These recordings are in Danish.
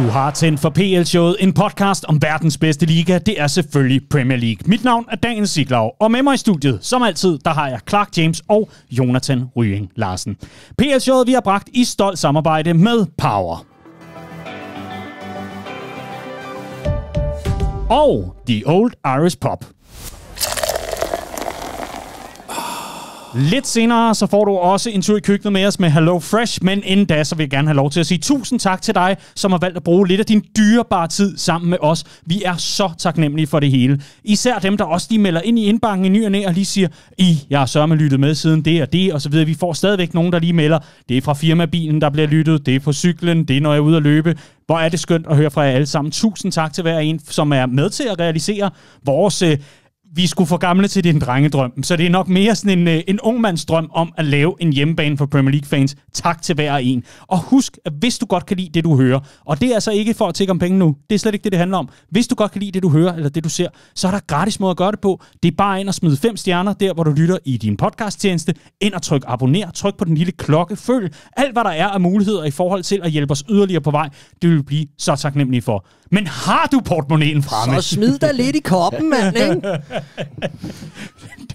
Du har tændt for PL-showet, en podcast om verdens bedste liga. Det er selvfølgelig Premier League. Mit navn er Daniel Siglau, og med mig i studiet, som altid, der har jeg Clark James og Jonathan Ryging Larsen. PL-showet, vi har bragt i stolt samarbejde med Power. Og The Old Irish Pop. Lidt senere, så får du også en tur i køkkenet med os med Hello Fresh, men inden da, så vil jeg gerne have lov til at sige tusind tak til dig, som har valgt at bruge lidt af din dyrebare tid sammen med os. Vi er så taknemmelige for det hele. Især dem, der også lige melder ind i indbanken i ny og, næ, og lige siger, I, jeg har sørme lyttet med siden det og det, og så videre. Vi får stadigvæk nogen, der lige melder, det er fra firmabilen, der bliver lyttet, det er på cyklen, det er, når jeg er ude at løbe. Hvor er det skønt at høre fra jer alle sammen. Tusind tak til hver en, som er med til at realisere vores øh, vi skulle for gamle til din drengedrøm. Så det er nok mere sådan en, øh, en ungmandsdrøm om at lave en hjemmebane for Premier League-fans. Tak til hver en. Og husk, at hvis du godt kan lide det, du hører, og det er altså ikke for at tække om penge nu, det er slet ikke det, det handler om. Hvis du godt kan lide det, du hører, eller det, du ser, så er der gratis måde at gøre det på. Det er bare ind og smide fem stjerner, der hvor du lytter i din podcasttjeneste. Ind og tryk abonner, tryk på den lille klokke, følg alt, hvad der er af muligheder i forhold til at hjælpe os yderligere på vej. Det vil vi blive så taknemmelige for. Men har du portemonnaien fremme? Så smid dig lidt i koppen, mand, ikke?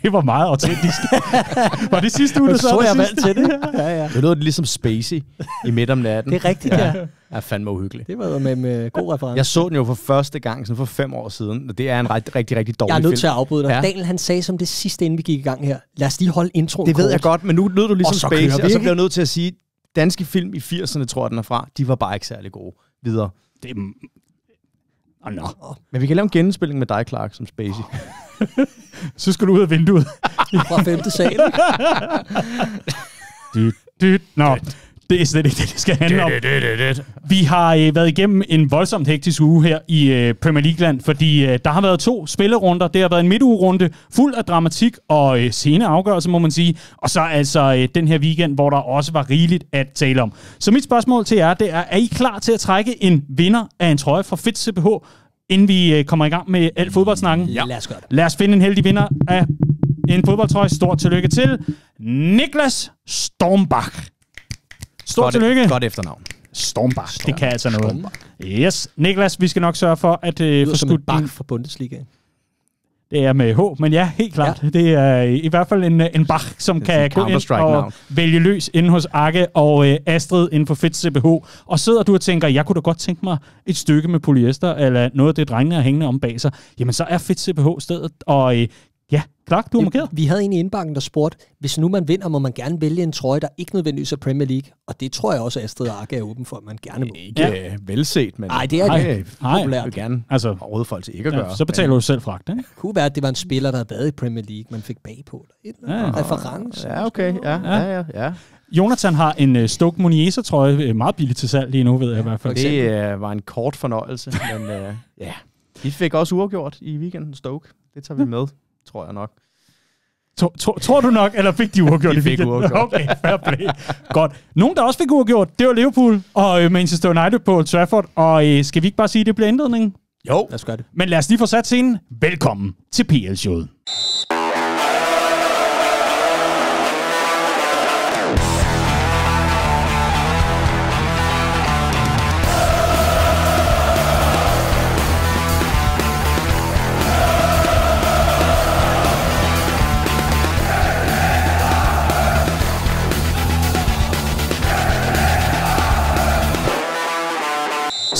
det var meget autentisk. var det sidste uge, du så? Så jeg valgt til det. ja, ja. Det lød ligesom Spacey i midt om natten. Det er rigtigt, ja. ja. Er fandme uhyggeligt. Det var med, med god reference. Jeg så den jo for første gang sådan for fem år siden, og det er en rigtig, rigtig, rigtig dårlig film. Jeg er nødt til at afbryde dig. Ja. Daniel han sagde som det sidste, inden vi gik i gang her, lad os lige holde introen Det kort. ved jeg godt, men nu lød du ligesom og Spacey, og så bliver jeg nødt til at sige, danske film i 80'erne, tror jeg, den er fra, de var bare ikke særlig gode. Videre. Det er Oh, no. Men vi kan lave en genindspilling med dig, Clark, som Spacey. Oh. så skal du ud af vinduet. Fra femte sal. dyt, dyt. Nå. Det er slet ikke det, det skal handle om. Det, det, det, det. Vi har øh, været igennem en voldsomt hektisk uge her i øh, Premier League-land, fordi øh, der har været to spillerunder. Det har været en midtugerunde fuld af dramatik og øh, sene afgørelser, må man sige. Og så altså øh, den her weekend, hvor der også var rigeligt at tale om. Så mit spørgsmål til jer, det er, er I klar til at trække en vinder af en trøje fra Fit CPH, inden vi øh, kommer i gang med al fodboldsnakken? Ja. Lad os gøre det. Lad os finde en heldig vinder af en fodboldtrøje. Stort tillykke til Niklas Stormbach. Stort tillykke. Godt efternavn. Stormbach. Det kan altså noget. Stormbach. Yes. Niklas, vi skal nok sørge for at øh, få skudt din... fra Bundesliga. Det er med H, men ja, helt klart. Ja. Det er øh, i hvert fald en, øh, en Bach, som kan gå ind og now. vælge løs inde hos Akke og øh, Astrid inden for Fedt CBH. Og sidder du og tænker, jeg kunne da godt tænke mig et stykke med polyester, eller noget af det, drengene er hængende om bag sig. Jamen, så er Fedt CBH stedet, og øh, Clark, du har markeret. Vi havde en i indbakken, der spurgte, hvis nu man vinder, må man gerne vælge en trøje, der ikke nødvendigvis er Premier League. Og det tror jeg også, at Astrid Arke er åben for, at man gerne må. Øh, ikke ja. Øh, velset, men... Nej, det er nej, det. Øh, nej, jeg vil gerne altså, råde folk til ikke at ja, gøre. Så betaler men... du selv fragt, ikke? Det kunne være, at det var en spiller, der havde været i Premier League, man fik bagpå. Eller et ja. reference. Ja, okay. Ja, ja, ja. ja. Jonathan har en uh, Stoke Moniesa trøje meget billig til salg lige nu, ved jeg ja, i hvert fald. Det uh, var en kort fornøjelse, men uh, ja. Vi fik også uafgjort i weekenden Stoke. Det tager vi med tror jeg nok. Tror, tror, tror du nok, eller fik de uafgjort? de fik uafgjort. Okay, fair play. Godt. Nogen, der også fik uafgjort, det var Liverpool og øh, Manchester United på Old Trafford. Og øh, skal vi ikke bare sige, at det bliver indledningen? Jo. Lad os gøre det. Men lad os lige få sat scenen. Velkommen til PL-showet.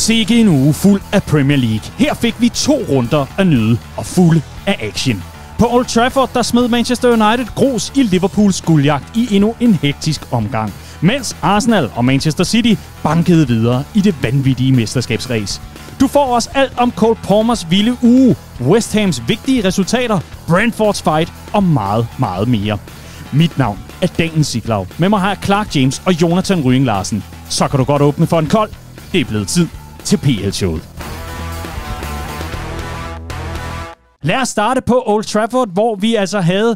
sikke en uge fuld af Premier League. Her fik vi to runder at nyde og fuld af action. På Old Trafford der smed Manchester United grus i Liverpools guldjagt i endnu en hektisk omgang. Mens Arsenal og Manchester City bankede videre i det vanvittige mesterskabsræs. Du får også alt om Cole Palmers vilde uge, West Hams vigtige resultater, Brentfords fight og meget, meget mere. Mit navn er Daniel Siglau. Med mig har jeg Clark James og Jonathan Rying Larsen. Så kan du godt åbne for en kold. Det er blevet tid til PL-showet. Lad os starte på Old Trafford, hvor vi altså havde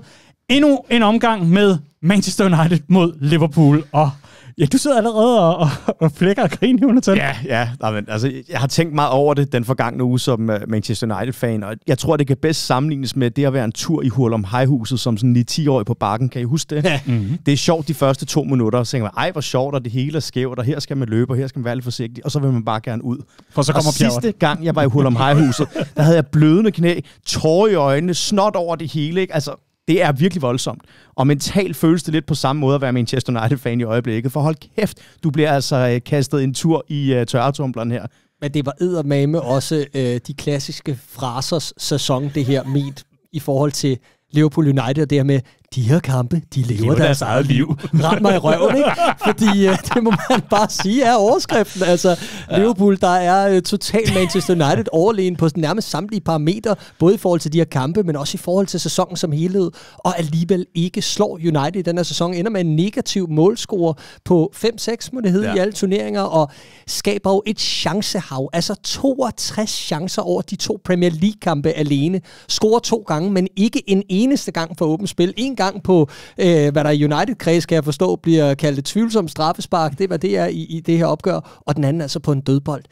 endnu en omgang med Manchester United mod Liverpool, og ja, du sidder allerede og, og, og flækker og griner, Jonathan. Ja, ja. Nej, men, altså, jeg har tænkt meget over det den forgangne uge som uh, Manchester United-fan, og jeg tror, det kan bedst sammenlignes med det at være en tur i Hurlum Hejhuset som sådan lige 10-årig på bakken. Kan I huske det? Ja. Mm-hmm. Det er sjovt de første to minutter, og så tænker man, ej, hvor sjovt, og det hele er skævt, og her skal man løbe, og her skal man være lidt forsigtig, og så vil man bare gerne ud. For så kommer og pjæver. sidste gang, jeg var i Hurlum Hejhuset, der havde jeg blødende knæ, tårer i øjnene, snot over det hele, ikke? Altså, det er virkelig voldsomt. Og mentalt føles det lidt på samme måde at være Manchester United-fan i øjeblikket. For hold kæft, du bliver altså øh, kastet en tur i øh, tørretumbleren her. Men det var eddermame også øh, de klassiske frasers sæson, det her ment i forhold til Liverpool United, og det her med, de her kampe, de lever, lever deres, deres eget liv. Ret mig i røven, ikke? Fordi øh, det må man bare sige er overskriften. Altså, ja. Liverpool, der er øh, totalt Manchester United overlegen på nærmest samtlige parametre, både i forhold til de her kampe, men også i forhold til sæsonen som helhed, og alligevel ikke slår United i den her sæson. Ender med en negativ målscore på 5-6, må det hedde, ja. i alle turneringer, og skaber jo et chancehav. Altså 62 chancer over de to Premier League-kampe alene. Scorer to gange, men ikke en eneste gang for åbent spil. En gang på, øh, hvad der i United-kreds, kan jeg forstå, bliver kaldt et tvivlsomt straffespark. Det er, hvad det er i, i det her opgør. Og den anden altså på en dødbold.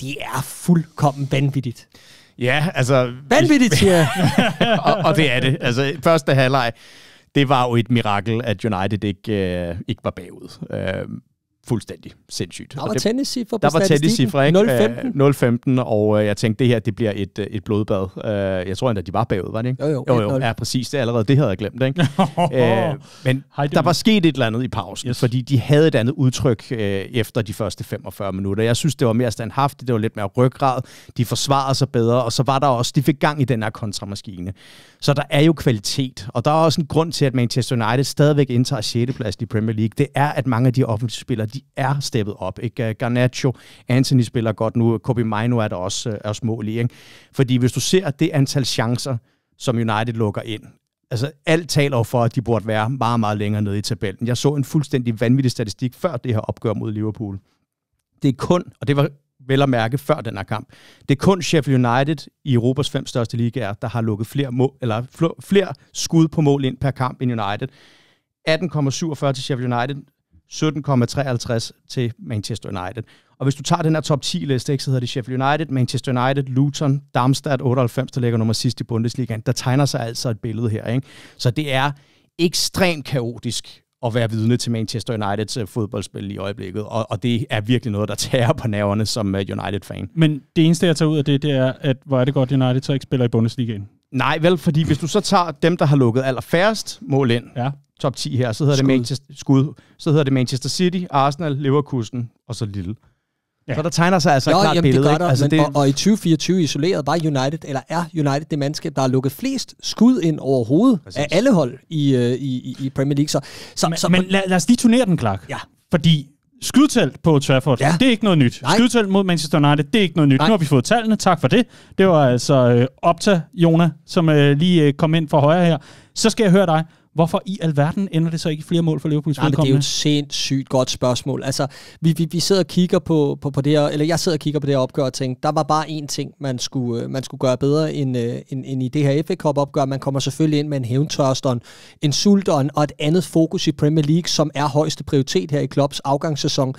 Det er fuldkommen vanvittigt. Ja, altså... Vanvittigt, siger ja. jeg. og, og det er det. Altså, første halvleg, det var jo et mirakel, at United ikke, øh, ikke var bagud. Øh, fuldstændig sindssygt. Der var tenniscifre på Der var tenniscifre, ikke? 0-15. 0-15, øh, og øh, jeg tænkte, det her det bliver et, øh, et blodbad. Jeg tror endda, de var bagud, var det ikke? Jo, jo. jo, jo. Ja, præcis. Det allerede, det havde jeg glemt, ikke? Æ, men Hej, der var sket et eller andet i pausen, yes. fordi de havde et andet udtryk øh, efter de første 45 minutter. Jeg synes, det var mere standhaftigt, det var lidt mere ryggrad. De forsvarede sig bedre, og så var der også, de fik gang i den her kontramaskine. Så der er jo kvalitet, og der er også en grund til, at Manchester United stadigvæk indtager 6. plads i Premier League. Det er, at mange af de offensive spillere, de er steppet op. Ikke? Øh, Garnacho, Anthony spiller godt nu, Kobe Mino er der også, øh, er også mål i. Ikke? Fordi hvis du ser det antal chancer, som United lukker ind, altså alt taler for, at de burde være meget, meget længere nede i tabellen. Jeg så en fuldstændig vanvittig statistik før det her opgør mod Liverpool. Det er kun, og det var vel at mærke før den her kamp. Det er kun Sheffield United i Europas fem største ligaer, der har lukket flere, mål, eller flere skud på mål ind per kamp end United. 18,47 til Sheffield United, 17,53 til Manchester United. Og hvis du tager den her top 10-liste, ikke, så hedder det Sheffield United, Manchester United, Luton, Darmstadt 98, der ligger nummer sidst i Bundesligaen. Der tegner sig altså et billede her. Ikke? Så det er ekstremt kaotisk at være vidne til Manchester Uniteds øh, fodboldspil i øjeblikket, og, og det er virkelig noget, der tager på nerverne som øh, United-fan. Men det eneste, jeg tager ud af det, det er, at hvor er det godt, United så ikke spiller i Bundesligaen. Nej, vel, fordi hvis du så tager dem, der har lukket allerfærrest mål ind, ja. top 10 her, så hedder, skud. det Manchester, skud, så hedder det Manchester City, Arsenal, Leverkusen og så Lille. Ja. Så der tegner sig altså jo, et klart jamen, billede. Det der, altså, men, det... Og, og i 2024 isoleret var United, eller er United det mandskab, der har lukket flest skud ind overhovedet Præcis. af alle hold øh, i, i, i Premier League. Så, så, men så, men lad, lad os lige turnere den, Clark. Ja. Fordi Skydtelt på Trafford, ja. det er ikke noget nyt. Nej. Skydtelt mod Manchester United, det er ikke noget nyt. Nej. Nu har vi fået tallene, tak for det. Det var altså øh, Opta, Jona, som øh, lige øh, kom ind fra højre her. Så skal jeg høre dig. Hvorfor i alverden ender det så ikke flere mål for Liverpools Nej, vedkommende? det er jo et sindssygt godt spørgsmål. Altså, vi, vi, vi sidder og kigger på, på, på det her, eller jeg sidder og kigger på det her opgør og tænker, der var bare én ting, man skulle, øh, man skulle gøre bedre end, øh, end, end i det her FA Cup opgør. Man kommer selvfølgelig ind med en hævntørst en, en sulteren og et andet fokus i Premier League, som er højeste prioritet her i Klopps afgangssæson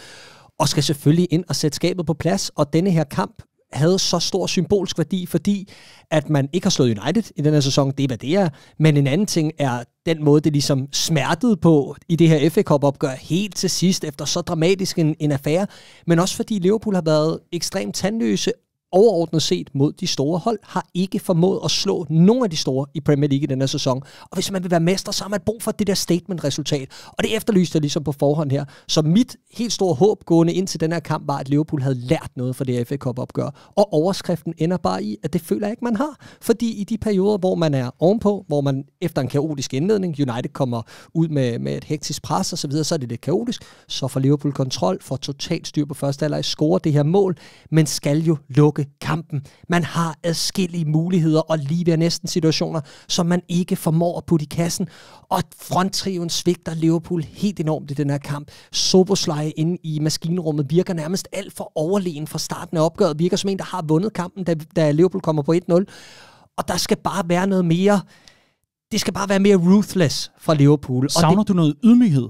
og skal selvfølgelig ind og sætte skabet på plads. Og denne her kamp havde så stor symbolsk værdi, fordi at man ikke har slået United i den her sæson, det er hvad det er, men en anden ting er den måde, det ligesom smertede på i det her FA Cup-opgør helt til sidst, efter så dramatisk en, en affære, men også fordi Liverpool har været ekstremt tandløse overordnet set mod de store hold, har ikke formået at slå nogen af de store i Premier League i den her sæson. Og hvis man vil være mester, så har man brug for det der statement-resultat. Og det efterlyste jeg ligesom på forhånd her. Så mit helt store håb gående ind til den her kamp var, at Liverpool havde lært noget fra det FA Cup-opgør. Og overskriften ender bare i, at det føler jeg ikke, man har. Fordi i de perioder, hvor man er ovenpå, hvor man efter en kaotisk indledning, United kommer ud med, med et hektisk pres osv., så, videre, så er det lidt kaotisk. Så får Liverpool kontrol, får totalt styr på første halvleg, scorer det her mål, men skal jo lukke kampen. Man har adskillige muligheder og lige ved næsten situationer, som man ikke formår at putte i kassen. Og fronttriven svigter Liverpool helt enormt i den her kamp. Soboslej inde i maskinrummet virker nærmest alt for overlegen fra starten af opgøret. Virker som en, der har vundet kampen, da, da Liverpool kommer på 1-0. Og der skal bare være noget mere... Det skal bare være mere ruthless fra Liverpool. Savner og det, du noget ydmyghed?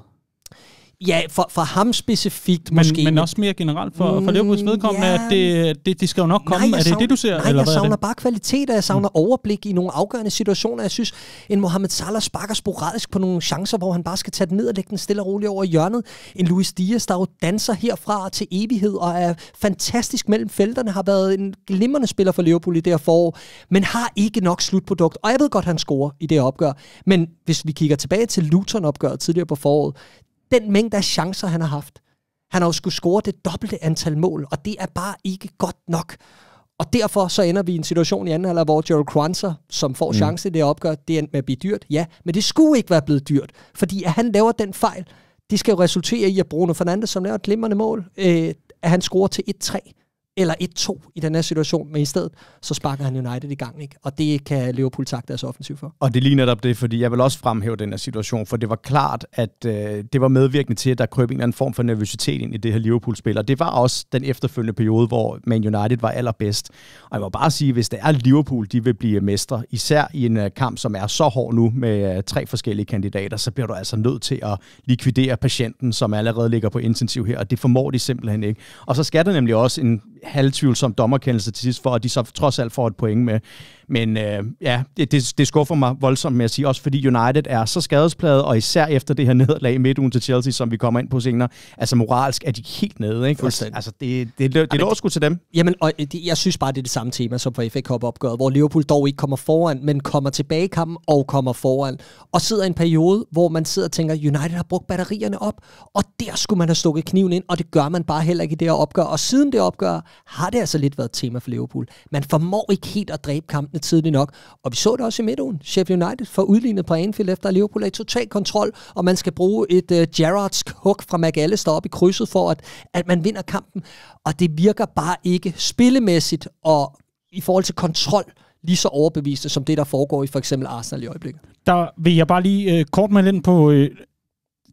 Ja, for, for ham specifikt men, måske. Men også mere generelt for, for Liverpools mm, vedkommende, ja. at det, det, det skal jo nok komme. Nej, er det savner, det, du ser? Nej, eller jeg savner det? bare og jeg savner mm. overblik i nogle afgørende situationer. Jeg synes, en Mohamed Salah sparker sporadisk på nogle chancer, hvor han bare skal tage den ned og lægge den stille og roligt over hjørnet. En Luis Diaz, der jo danser herfra til evighed og er fantastisk mellem felterne, har været en glimrende spiller for Liverpool i det her forår, men har ikke nok slutprodukt. Og jeg ved godt, han scorer i det opgør. Men hvis vi kigger tilbage til Luton-opgøret tidligere på foråret, den mængde af chancer, han har haft. Han har jo skulle score det dobbelte antal mål, og det er bare ikke godt nok. Og derfor så ender vi i en situation i anden halvleg, hvor Gerald Kranzer, som får mm. chance i det opgør, det endte med at blive dyrt, ja, men det skulle ikke være blevet dyrt, fordi at han laver den fejl, det skal jo resultere i, at Bruno Fernandes, som laver et glimrende mål, øh, at han scorer til 1-3 eller 1-2 i den her situation, men i stedet, så sparker han United i gang, ikke? og det kan Liverpool takke deres offensiv for. Og det ligner netop det, fordi jeg vil også fremhæve den her situation, for det var klart, at øh, det var medvirkende til, at der krøb en eller anden form for nervøsitet ind i det her Liverpool-spil, og det var også den efterfølgende periode, hvor Man United var allerbedst. Og jeg må bare sige, hvis det er Liverpool, de vil blive mestre, især i en øh, kamp, som er så hård nu med øh, tre forskellige kandidater, så bliver du altså nødt til at likvidere patienten, som allerede ligger på intensiv her, og det formår de simpelthen ikke. Og så skal der nemlig også en halvtvivlsom dommerkendelse til sidst, for at de så trods alt får et point med. Men øh, ja, det, det, det skuffer mig voldsomt med at sige, også fordi United er så skadespladet, og især efter det her nederlag midt midtugen til Chelsea, som vi kommer ind på senere, altså moralsk er de helt nede, ikke? Fuldstændig. Altså, det, det, det, det lå lovskud til dem. Jamen, og det, jeg synes bare, det er det samme tema som på FA Cup-opgøret, hvor Liverpool dog ikke kommer foran, men kommer tilbage i kampen og kommer foran, og sidder i en periode, hvor man sidder og tænker, United har brugt batterierne op, og der skulle man have stukket kniven ind, og det gør man bare heller ikke i det her opgør. Og siden det opgør, har det altså lidt været tema for Liverpool. Man formår ikke helt at dræbe kampen kampene tidligt nok. Og vi så det også i midtugen. Sheffield United får udlignet på Anfield efter Liverpool er i total kontrol, og man skal bruge et uh, Gerrards hook fra McAllister op i krydset for, at, at man vinder kampen. Og det virker bare ikke spillemæssigt og i forhold til kontrol lige så overbevisende som det, der foregår i for eksempel Arsenal i øjeblikket. Der vil jeg bare lige uh, kort med ind på uh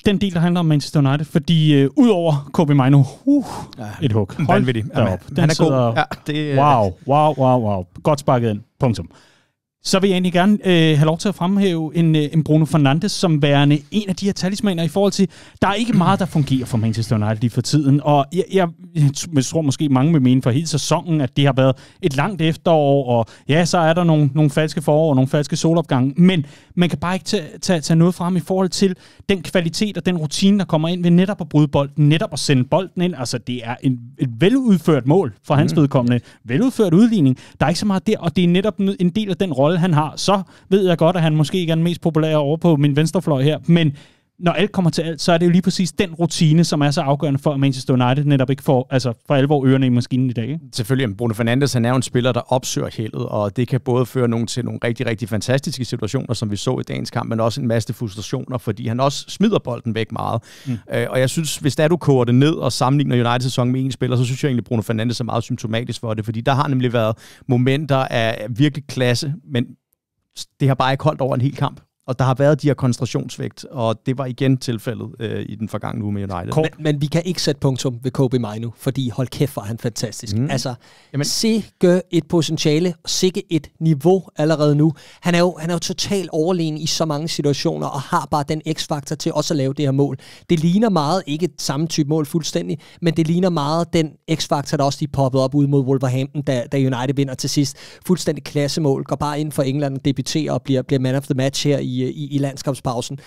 den del, der handler om Manchester United, fordi øh, udover KB Mino, uh, ja, et hug. Hold vanvittig. Den han er sidder, god. Ja, det, wow, wow, wow, wow. Godt sparket ind. Punktum så vil jeg egentlig gerne øh, have lov til at fremhæve en, øh, en Bruno Fernandes som værende en af de her talismaner i forhold til, der er ikke meget, der fungerer for Manchester United lige for tiden, og jeg, jeg, jeg tror måske mange vil mene for hele sæsonen, at det har været et langt efterår, og ja, så er der nogle, nogle falske forår og nogle falske solopgange, men man kan bare ikke tage, tage, tage noget frem i forhold til den kvalitet og den rutine, der kommer ind ved netop at bryde bolden, netop at sende bolden ind, altså det er en, et veludført mål for hans mm. vedkommende, veludført udligning, der er ikke så meget der, og det er netop en del af den rolle, rolle han har, så ved jeg godt, at han måske ikke er den mest populære over på min venstrefløj her, men når alt kommer til alt, så er det jo lige præcis den rutine, som er så afgørende for, at Manchester United netop ikke får altså for alvor ørerne i maskinen i dag. Ikke? Selvfølgelig, Bruno Fernandes han er jo en spiller, der opsøger heldet, og det kan både føre nogen til nogle rigtig, rigtig fantastiske situationer, som vi så i dagens kamp, men også en masse frustrationer, fordi han også smider bolden væk meget. Mm. Øh, og jeg synes, hvis der du koger det ned og sammenligner united sæson med en spiller, så synes jeg egentlig, Bruno Fernandes er meget symptomatisk for det, fordi der har nemlig været momenter af virkelig klasse, men det har bare ikke holdt over en hel kamp. Og der har været de her koncentrationsvægt, og det var igen tilfældet øh, i den forgangne uge med United. Men, men vi kan ikke sætte punktum ved Kobe Mainu, fordi hold kæft, var han fantastisk. Mm. Altså, Jamen. sikke et potentiale, sikke et niveau allerede nu. Han er jo, han er jo totalt overlegen i så mange situationer, og har bare den x-faktor til også at lave det her mål. Det ligner meget, ikke et samme type mål fuldstændig, men det ligner meget den x-faktor, der også lige poppede op ud mod Wolverhampton, da, da United vinder til sidst. Fuldstændig klassemål, går bare ind for England, debuterer og bliver, bliver man of the match her i Øh, i, i, landskabspausen.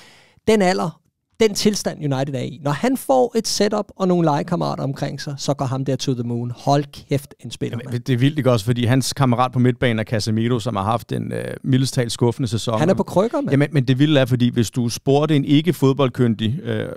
Den alder, den tilstand United er i. Når han får et setup og nogle legekammerater omkring sig, så går ham der to the moon. Hold kæft, en spiller. Jamen, det er vildt ikke også, fordi hans kammerat på midtbanen er Casemiro, som har haft en øh, mildestalt skuffende sæson. Han er på krykker, med. Jamen, men det vilde er, fordi hvis du spurgte en ikke-fodboldkyndig øh,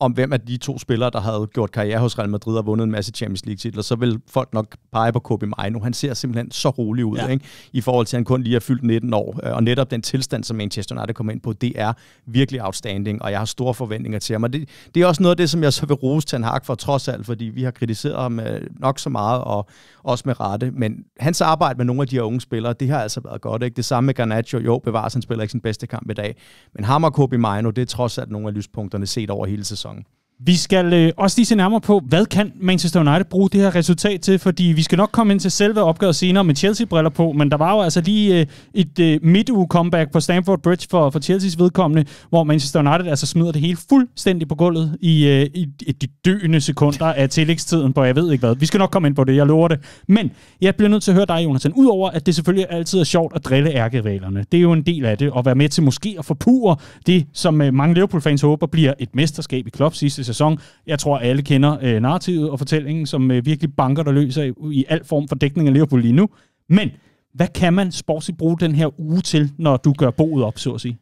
om hvem af de to spillere, der havde gjort karriere hos Real Madrid og vundet en masse Champions League-titler, så vil folk nok pege på Kobe Maino. Han ser simpelthen så rolig ud, ja. ikke? i forhold til, at han kun lige er fyldt 19 år. Øh, og netop den tilstand, som Manchester United kommer ind på, det er virkelig outstanding, og jeg har store forventninger til ham. Og det, det er også noget af det, som jeg så vil rose Ten Hag for, trods alt, fordi vi har kritiseret ham øh, nok så meget, og også med rette. Men hans arbejde med nogle af de her unge spillere, det har altså været godt. Ikke? Det samme med Garnacho. Jo, bevares, han spiller ikke sin bedste kamp i dag. Men ham og Kobe Maino, det er trods alt nogle af lyspunkterne set over hele sæsonen song. Vi skal øh, også lige se nærmere på, hvad kan Manchester United bruge det her resultat til? Fordi vi skal nok komme ind til selve opgøret senere med Chelsea-briller på, men der var jo altså lige øh, et øh, midtuge-comeback på Stamford Bridge for, for Chelseas vedkommende, hvor Manchester United altså smider det hele fuldstændig på gulvet i, øh, i, i de døende sekunder af tillægstiden på jeg ved ikke hvad. Vi skal nok komme ind på det, jeg lover det. Men jeg bliver nødt til at høre dig, Jonathan. Udover at det selvfølgelig altid er sjovt at drille ærkerivalerne. Det er jo en del af det, at være med til måske at forpure det, som øh, mange Liverpool-fans håber bliver et mesterskab i Klopp's sidste sæson. Jeg tror, alle kender øh, narrativet og fortællingen, som øh, virkelig banker der løs i, i al form for dækning af Liverpool lige nu. Men hvad kan man sportsligt bruge den her uge til, når du gør boet op, så at sige?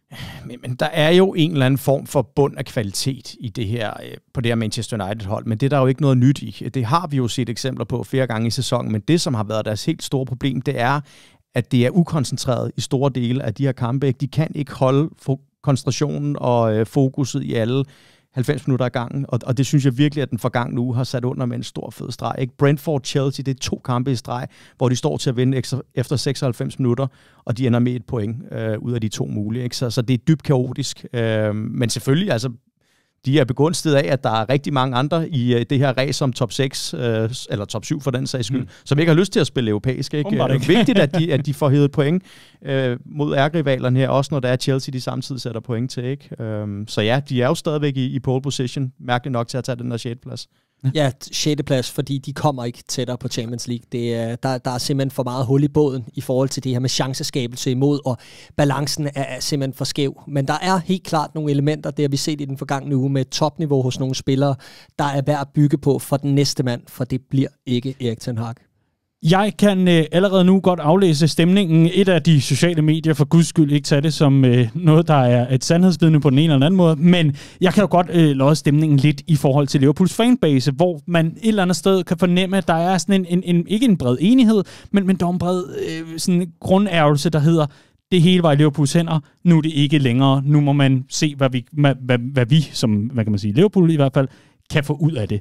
Men, men der er jo en eller anden form for bund af kvalitet i det her, øh, på det her Manchester United-hold, men det er der jo ikke noget nyt i. Det har vi jo set eksempler på flere gange i sæsonen, men det, som har været deres helt store problem, det er, at det er ukoncentreret i store dele af de her kampe. De kan ikke holde koncentrationen og øh, fokuset i alle 90 minutter af gangen, og, og det synes jeg virkelig, at den forgangne uge har sat under med en stor fed streg. Ikke? Brentford Chelsea, det er to kampe i streg, hvor de står til at vinde ekstra, efter 96 minutter, og de ender med et point øh, ud af de to mulige. Ikke? Så, så det er dybt kaotisk, øh, men selvfølgelig, altså de er begunstiget af, at der er rigtig mange andre i øh, det her race som top 6, uh, øh, eller top 7 for den sags skyld, mm. som ikke har lyst til at spille europæisk. Ikke? Det er øh, ikke. vigtigt, at de, at de får hævet point uh, mod ærgerivalerne her, også når der er Chelsea, de samtidig sætter point til. Ikke? Øhm, så ja, de er jo stadigvæk i, i pole position, mærkeligt nok til at tage den der 6. plads. Ja, 6. plads, fordi de kommer ikke tættere på Champions League. Det er, der, der er simpelthen for meget hul i båden i forhold til det her med chanceskabelse imod, og balancen er, er simpelthen for skæv. Men der er helt klart nogle elementer, det har vi set i den forgangne uge med topniveau hos nogle spillere, der er værd at bygge på for den næste mand, for det bliver ikke Erik Ten Hag. Jeg kan øh, allerede nu godt aflæse stemningen. Et af de sociale medier, for guds skyld ikke tage det som øh, noget, der er et sandhedsvidne på den ene eller den anden måde, men jeg kan jo godt øh, løje stemningen lidt i forhold til Liverpools fanbase, hvor man et eller andet sted kan fornemme, at der er sådan en, en, en ikke en bred enighed, men, men der er en bred øh, grundærvelse, der hedder, det hele var i Liverpools hænder. Nu er det ikke længere. Nu må man se, hvad vi, hvad, hvad, hvad vi som hvad kan man sige, Liverpool i hvert fald, kan få ud af det.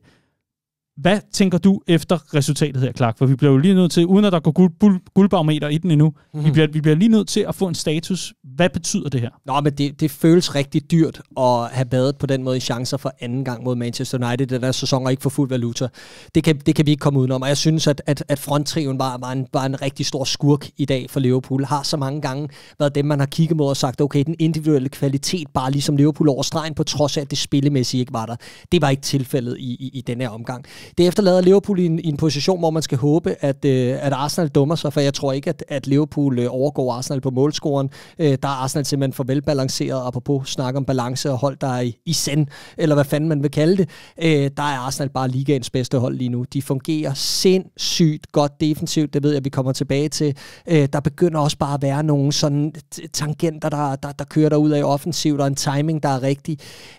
Hvad tænker du efter resultatet her, Clark? For vi bliver jo lige nødt til, uden at der går guld, guld, guldbarometer i den endnu, mm-hmm. vi, mhm. bliver, vi bliver lige nødt til at få en status. Hvad betyder det her? Nå, men det, det føles rigtig dyrt at have badet på den måde i chancer for anden gang mod Manchester United. Den der sæson og ikke for fuld valuta. Det kan, det kan vi ikke komme udenom. Og jeg synes, at, at, at fronttriven var, var, en, var en rigtig stor skurk i dag for Liverpool. Har så mange gange været dem, man har kigget mod og sagt, okay, den individuelle kvalitet bare ligesom Liverpool over stregen, på trods af, at det spillemæssigt ikke var der. Det var ikke tilfældet i, i, i den her omgang det efterlader Liverpool i en, i en position, hvor man skal håbe, at, øh, at Arsenal dummer sig, for jeg tror ikke, at, at Liverpool øh, overgår Arsenal på målscoren. Øh, der er Arsenal simpelthen for velbalanceret, apropos snak om balance og hold, der er i, i send, eller hvad fanden man vil kalde det. Øh, der er Arsenal bare ligaens bedste hold lige nu. De fungerer sindssygt godt defensivt, det ved jeg, vi kommer tilbage til. Øh, der begynder også bare at være nogle sådan tangenter, der, der, der kører ud af offensivt, og en timing, der er rigtig.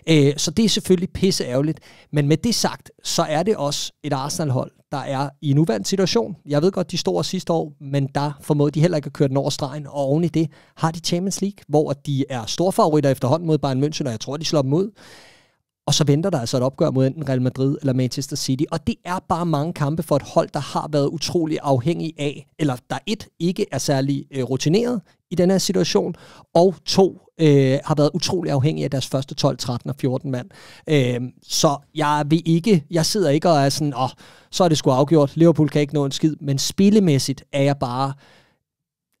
Øh, så det er selvfølgelig pisse ærgerligt. Men med det sagt, så er det også også et Arsenal-hold, der er i en uvandt situation. Jeg ved godt, de stod sidste år, men der formåede de heller ikke at køre den over stregen, og oven i det har de Champions League, hvor de er storfavoritter efterhånden mod Bayern München, og jeg tror, de slår dem ud. Og så venter der altså et opgør mod enten Real Madrid eller Manchester City. Og det er bare mange kampe for et hold, der har været utrolig afhængig af, eller der et ikke er særlig øh, rutineret i den her situation, og to øh, har været utrolig afhængige af deres første 12, 13 og 14 mand. Øh, så jeg vil ikke, jeg sidder ikke og er sådan, åh, så er det sgu afgjort, Liverpool kan ikke nå en skid, men spillemæssigt er jeg bare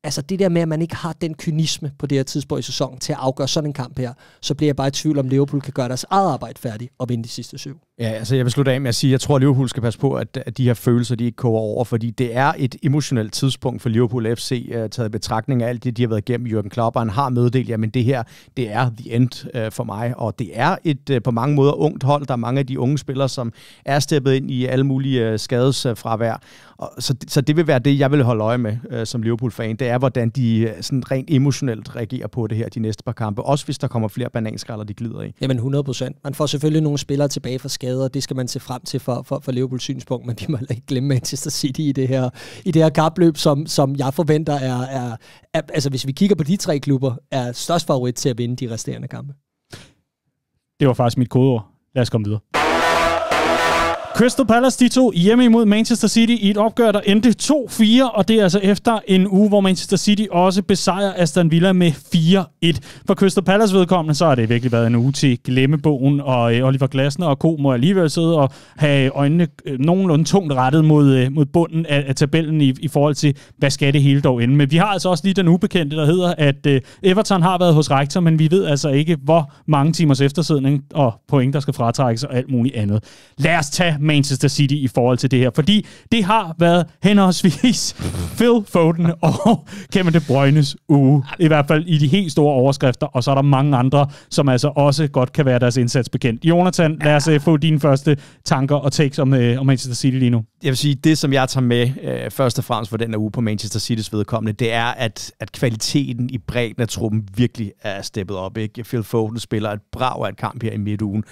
altså det der med, at man ikke har den kynisme på det her tidspunkt i sæsonen til at afgøre sådan en kamp her, så bliver jeg bare i tvivl om, Liverpool kan gøre deres eget arbejde færdigt og vinde de sidste syv. Ja, altså jeg vil slutte af med at sige, at jeg tror, at Liverpool skal passe på, at, at de her følelser, de ikke koger over, fordi det er et emotionelt tidspunkt for Liverpool FC, uh, øh, taget i betragtning af alt det, de har været igennem. Jürgen Klopp, han har meddelt, men det her, det er the end uh, for mig, og det er et uh, på mange måder ungt hold. Der er mange af de unge spillere, som er steppet ind i alle mulige uh, skadesfravær. Og, så, så det vil være det, jeg vil holde øje med uh, som Liverpool-fan. Det er, hvordan de uh, sådan rent emotionelt reagerer på det her de næste par kampe, også hvis der kommer flere bananskaller, de glider i. Jamen 100 procent. Man får selvfølgelig nogle spillere tilbage fra skader, det skal man se frem til for, for, for Liverpools synspunkt, men vi må ikke glemme Manchester City i det her, i det her kapløb, som, som jeg forventer er, er, er, altså hvis vi kigger på de tre klubber, er størst favorit til at vinde de resterende kampe. Det var faktisk mit kodeord. Lad os komme videre. Crystal Palace, de to hjemme imod Manchester City i et opgør, der endte 2-4, og det er altså efter en uge, hvor Manchester City også besejrer Aston Villa med 4-1. For Crystal Palace vedkommende, så har det virkelig været en uge til glemmebogen, og øh, Oliver Glasner og Co. må alligevel sidde og have øjnene øh, nogenlunde tungt rettet mod, øh, mod bunden af, af tabellen i, i forhold til, hvad skal det hele dog ende med. Vi har altså også lige den ubekendte, der hedder, at øh, Everton har været hos rektor, men vi ved altså ikke, hvor mange timers eftersidning og point, der skal fratrækkes og alt muligt andet. Lad os tage Manchester City i forhold til det her. Fordi det har været henholdsvis Phil Foden og Kevin De Bruynes uge. I hvert fald i de helt store overskrifter. Og så er der mange andre, som altså også godt kan være deres indsats bekendt. Jonathan, lad os øh, få dine første tanker og takes om, øh, om Manchester City lige nu. Jeg vil sige, det som jeg tager med øh, først og fremmest for den her uge på Manchester Citys vedkommende, det er, at, at kvaliteten i bredden af truppen virkelig er steppet op. Ikke? Phil Foden spiller et brag af et kamp her i midtugen.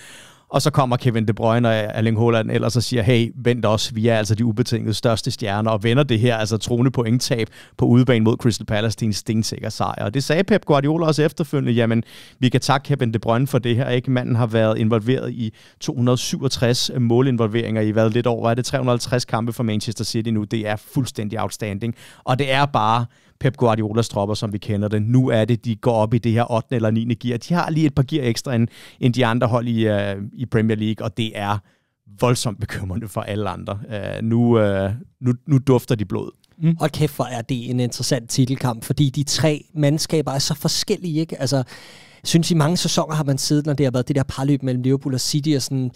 Og så kommer Kevin De Bruyne og Erling Haaland ellers og siger, hey, vent os, vi er altså de ubetingede største stjerner, og vender det her altså troende pointtab på udebane mod Crystal Palace til en stensikker sejr. Og det sagde Pep Guardiola også efterfølgende, jamen, vi kan takke Kevin De Bruyne for det her, ikke? Manden har været involveret i 267 målinvolveringer i hvad lidt over, er det 350 kampe for Manchester City nu, det er fuldstændig outstanding. Og det er bare Pep Guardiolas tropper, som vi kender det. Nu er det, de går op i det her 8. eller 9. gear. De har lige et par gear ekstra end, end de andre hold i, uh, i Premier League, og det er voldsomt bekymrende for alle andre. Uh, nu, uh, nu, nu dufter de blod. Mm. Og kæft, hvor er det en interessant titelkamp, fordi de tre mandskaber er så forskellige, ikke? Altså, jeg synes, i mange sæsoner har man siddet, når det har været det der parløb mellem Liverpool og City, og sådan,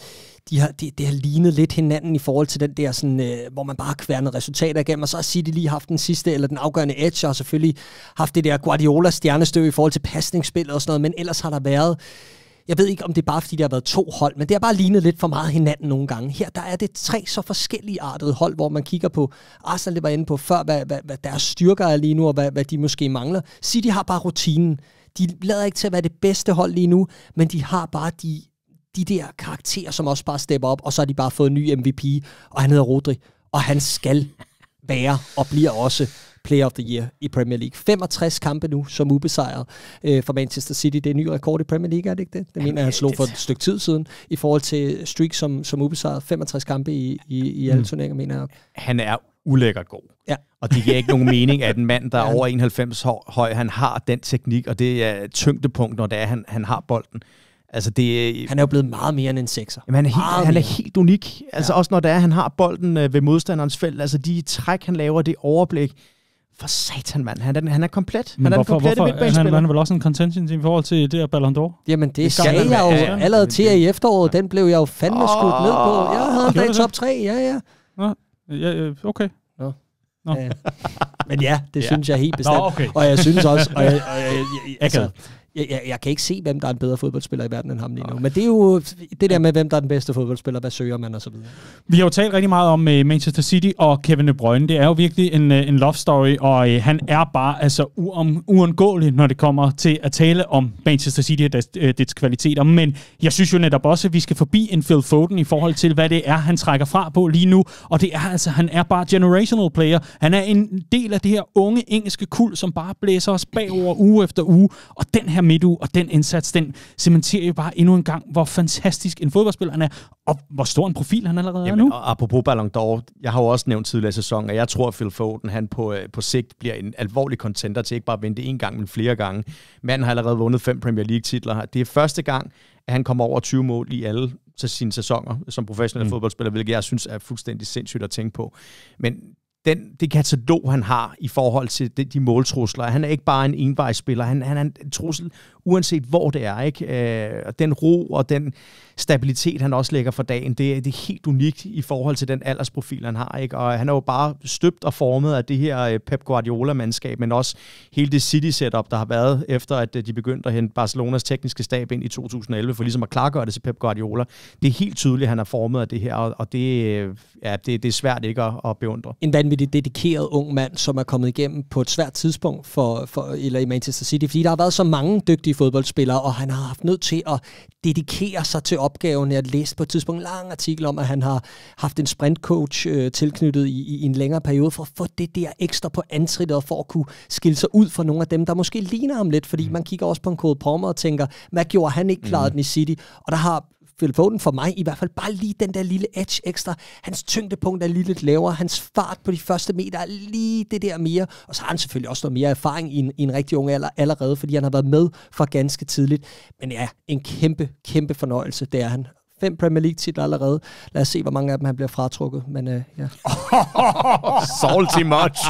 de har, det, det har lignet lidt hinanden i forhold til den der, sådan, øh, hvor man bare har kværnet resultater igennem, og så har City lige haft den sidste, eller den afgørende edge, og selvfølgelig haft det der Guardiola-stjernestøv i forhold til pasningsspillet og sådan noget, men ellers har der været jeg ved ikke, om det er bare, fordi der har været to hold, men det har bare lignet lidt for meget hinanden nogle gange. Her der er det tre så forskellige artede hold, hvor man kigger på Arsenal, det var inde på før, hvad, hvad, hvad deres styrker er lige nu, og hvad, hvad de måske mangler. City har bare rutinen de lader ikke til at være det bedste hold lige nu, men de har bare de, de der karakterer, som også bare stepper op, og så har de bare fået en ny MVP, og han hedder Rodri, og han skal være og bliver også Player of the Year i Premier League. 65 kampe nu som ubesejret øh, for Manchester City. Det er en ny rekord i Premier League, er det ikke det? Det mener jeg, han slog for et stykke tid siden i forhold til streak som, som ubesejret. 65 kampe i, i, i alle mm. turneringer, mener jeg. Han er ulækkert god. Ja. Og det giver ikke nogen mening, at en mand, der er ja. over 91 høj, han har den teknik, og det er tyngdepunkt, når det er, han, han har bolden. Altså det, han er jo blevet meget mere end en sekser. Jamen, han, er helt, han er helt unik. Altså ja. også når det er, han har bolden øh, ved modstanderens felt. Altså de træk, han laver, det overblik for satan, mand. Han er, den, han er komplet. Men han er hvorfor, den komplette hvorfor? Han, han er vel også en contention i forhold til det her Ballon d'Or? Jamen, det, det sagde jeg jo ja, allerede til i efteråret. Den blev jeg jo fandme oh, skudt ned på. Ah. Jeg havde ham i top 3, ja, ja. Nå, ja, okay. Nå. Nå. men ja, det ja. synes jeg helt bestemt. Nå, okay. Og jeg synes også... Og jeg, og jeg, jeg, jeg, jeg, altså, jeg, jeg, jeg kan ikke se, hvem der er en bedre fodboldspiller i verden end ham lige nu. Men det er jo det der med, hvem der er den bedste fodboldspiller, hvad søger man osv. Vi har jo talt rigtig meget om uh, Manchester City og Kevin De Bruyne. Det er jo virkelig en, uh, en love story, og uh, han er bare altså uom, uundgåelig, når det kommer til at tale om Manchester City og deres, uh, dets kvaliteter. Men jeg synes jo netop også, at vi skal forbi en Phil Foden i forhold til, hvad det er, han trækker fra på lige nu. Og det er altså, han er bare generational player. Han er en del af det her unge engelske kul, som bare blæser os bagover uge efter uge. Og den her Hamidu og den indsats, den cementerer jo bare endnu en gang, hvor fantastisk en fodboldspiller han er, og hvor stor en profil han allerede Jamen, er nu. Og apropos Ballon d'Or, jeg har jo også nævnt tidligere i sæsonen, at jeg tror, at Phil Foden han på, øh, på sigt bliver en alvorlig contender til ikke bare at vinde en gang, men flere gange. Manden har allerede vundet fem Premier League-titler. Det er første gang, at han kommer over 20 mål i alle til sine sæsoner som professionel mm. fodboldspiller, hvilket jeg synes er fuldstændig sindssygt at tænke på. Men den, det katalog, han har i forhold til de, de måltrusler. Han er ikke bare en envejsspiller, han, han er en trussel uanset hvor det er. Ikke? Øh, og den ro og den stabilitet, han også lægger for dagen, det, det er helt unikt i forhold til den aldersprofil, han har. Ikke? Og han er jo bare støbt og formet af det her øh, Pep Guardiola-mandskab, men også hele det City-setup, der har været efter, at øh, de begyndte at hente Barcelonas tekniske stab ind i 2011, for ligesom at klargøre det til Pep Guardiola. Det er helt tydeligt, at han er formet af det her, og det, øh, ja, det, det er svært ikke at, at beundre. En vanvittig dedikeret ung mand, som er kommet igennem på et svært tidspunkt for, for, eller i Manchester City, fordi der har været så mange dygtige dygtige fodboldspiller, og han har haft nødt til at dedikere sig til opgaven. Jeg læste på et tidspunkt en lang artikel om, at han har haft en sprintcoach øh, tilknyttet i, i en længere periode for at få det der ekstra på antrittet, for at kunne skille sig ud fra nogle af dem, der måske ligner ham lidt, fordi mm. man kigger også på en Cole Palmer og tænker, hvad gjorde han ikke klaret mm. den i City? Og der har Phil Foden for mig i hvert fald bare lige den der lille edge ekstra. Hans tyngdepunkt er lige lidt lavere, hans fart på de første meter er lige det der mere, og så har han selvfølgelig også noget mere erfaring i en, i en rigtig ung alder allerede, fordi han har været med fra ganske tidligt. Men ja, en kæmpe, kæmpe fornøjelse, det er han. Fem Premier League-titler allerede. Lad os se, hvor mange af dem han bliver fratrukket. Men, øh, ja. Salty much.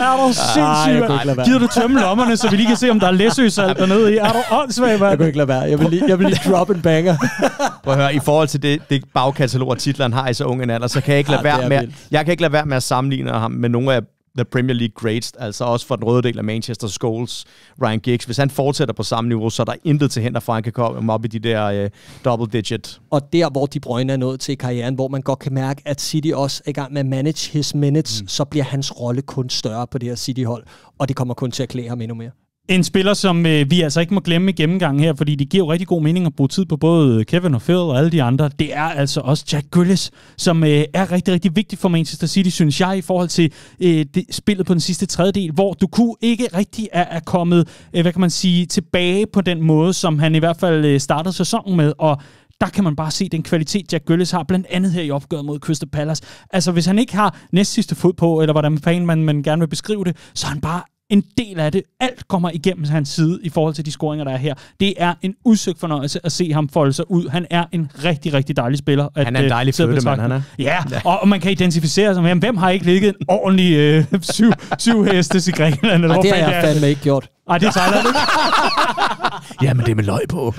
er du sindssygt? Gider du tømme lommerne, så vi lige kan se, om der er læsøsalt dernede i? Er du åndssvag, mand? Jeg kunne ikke lade være. Jeg vil lige, jeg vil lige drop en banger. Prøv at høre, i forhold til det, det bagkatalog og titler, han har i så ung en alder, så kan jeg ikke lade ah, være med, jeg kan ikke lade være med at sammenligne ham med nogle af the Premier League greats, altså også for den røde del af Manchester Scholes, Ryan Giggs. Hvis han fortsætter på samme niveau, så er der intet til hænder for, at han kan komme op i de der uh, double digit. Og der, hvor De Bruyne er nået til i karrieren, hvor man godt kan mærke, at City også er i gang med at manage his minutes, mm. så bliver hans rolle kun større på det her City-hold, og det kommer kun til at klæde ham endnu mere. En spiller, som øh, vi altså ikke må glemme i gennemgangen her, fordi det giver jo rigtig god mening at bruge tid på både Kevin og Phil og alle de andre, det er altså også Jack Grealish, som øh, er rigtig, rigtig vigtig for Manchester City, synes jeg, i forhold til øh, det, spillet på den sidste tredjedel, hvor du kunne ikke rigtig er, er kommet, øh, hvad kan man sige, tilbage på den måde, som han i hvert fald øh, startede sæsonen med, og der kan man bare se den kvalitet, Jack Gullis har, blandt andet her i opgøret mod Crystal Palace. Altså, hvis han ikke har næst sidste fod på, eller hvordan fanden man, man gerne vil beskrive det, så er han bare en del af det. Alt kommer igennem hans side i forhold til de scoringer, der er her. Det er en udsøgt fornøjelse at se ham folde sig ud. Han er en rigtig, rigtig dejlig spiller. At, han er en øh, dejlig uh, flyttemand, han er. Ja, og, og man kan identificere sig med, ham. hvem har ikke ligget en ordentlig øh, syv, syv heste i Grækenland? Ej, det har jeg fandme ikke gjort. Ej, det er ikke. jamen, det er med løg på.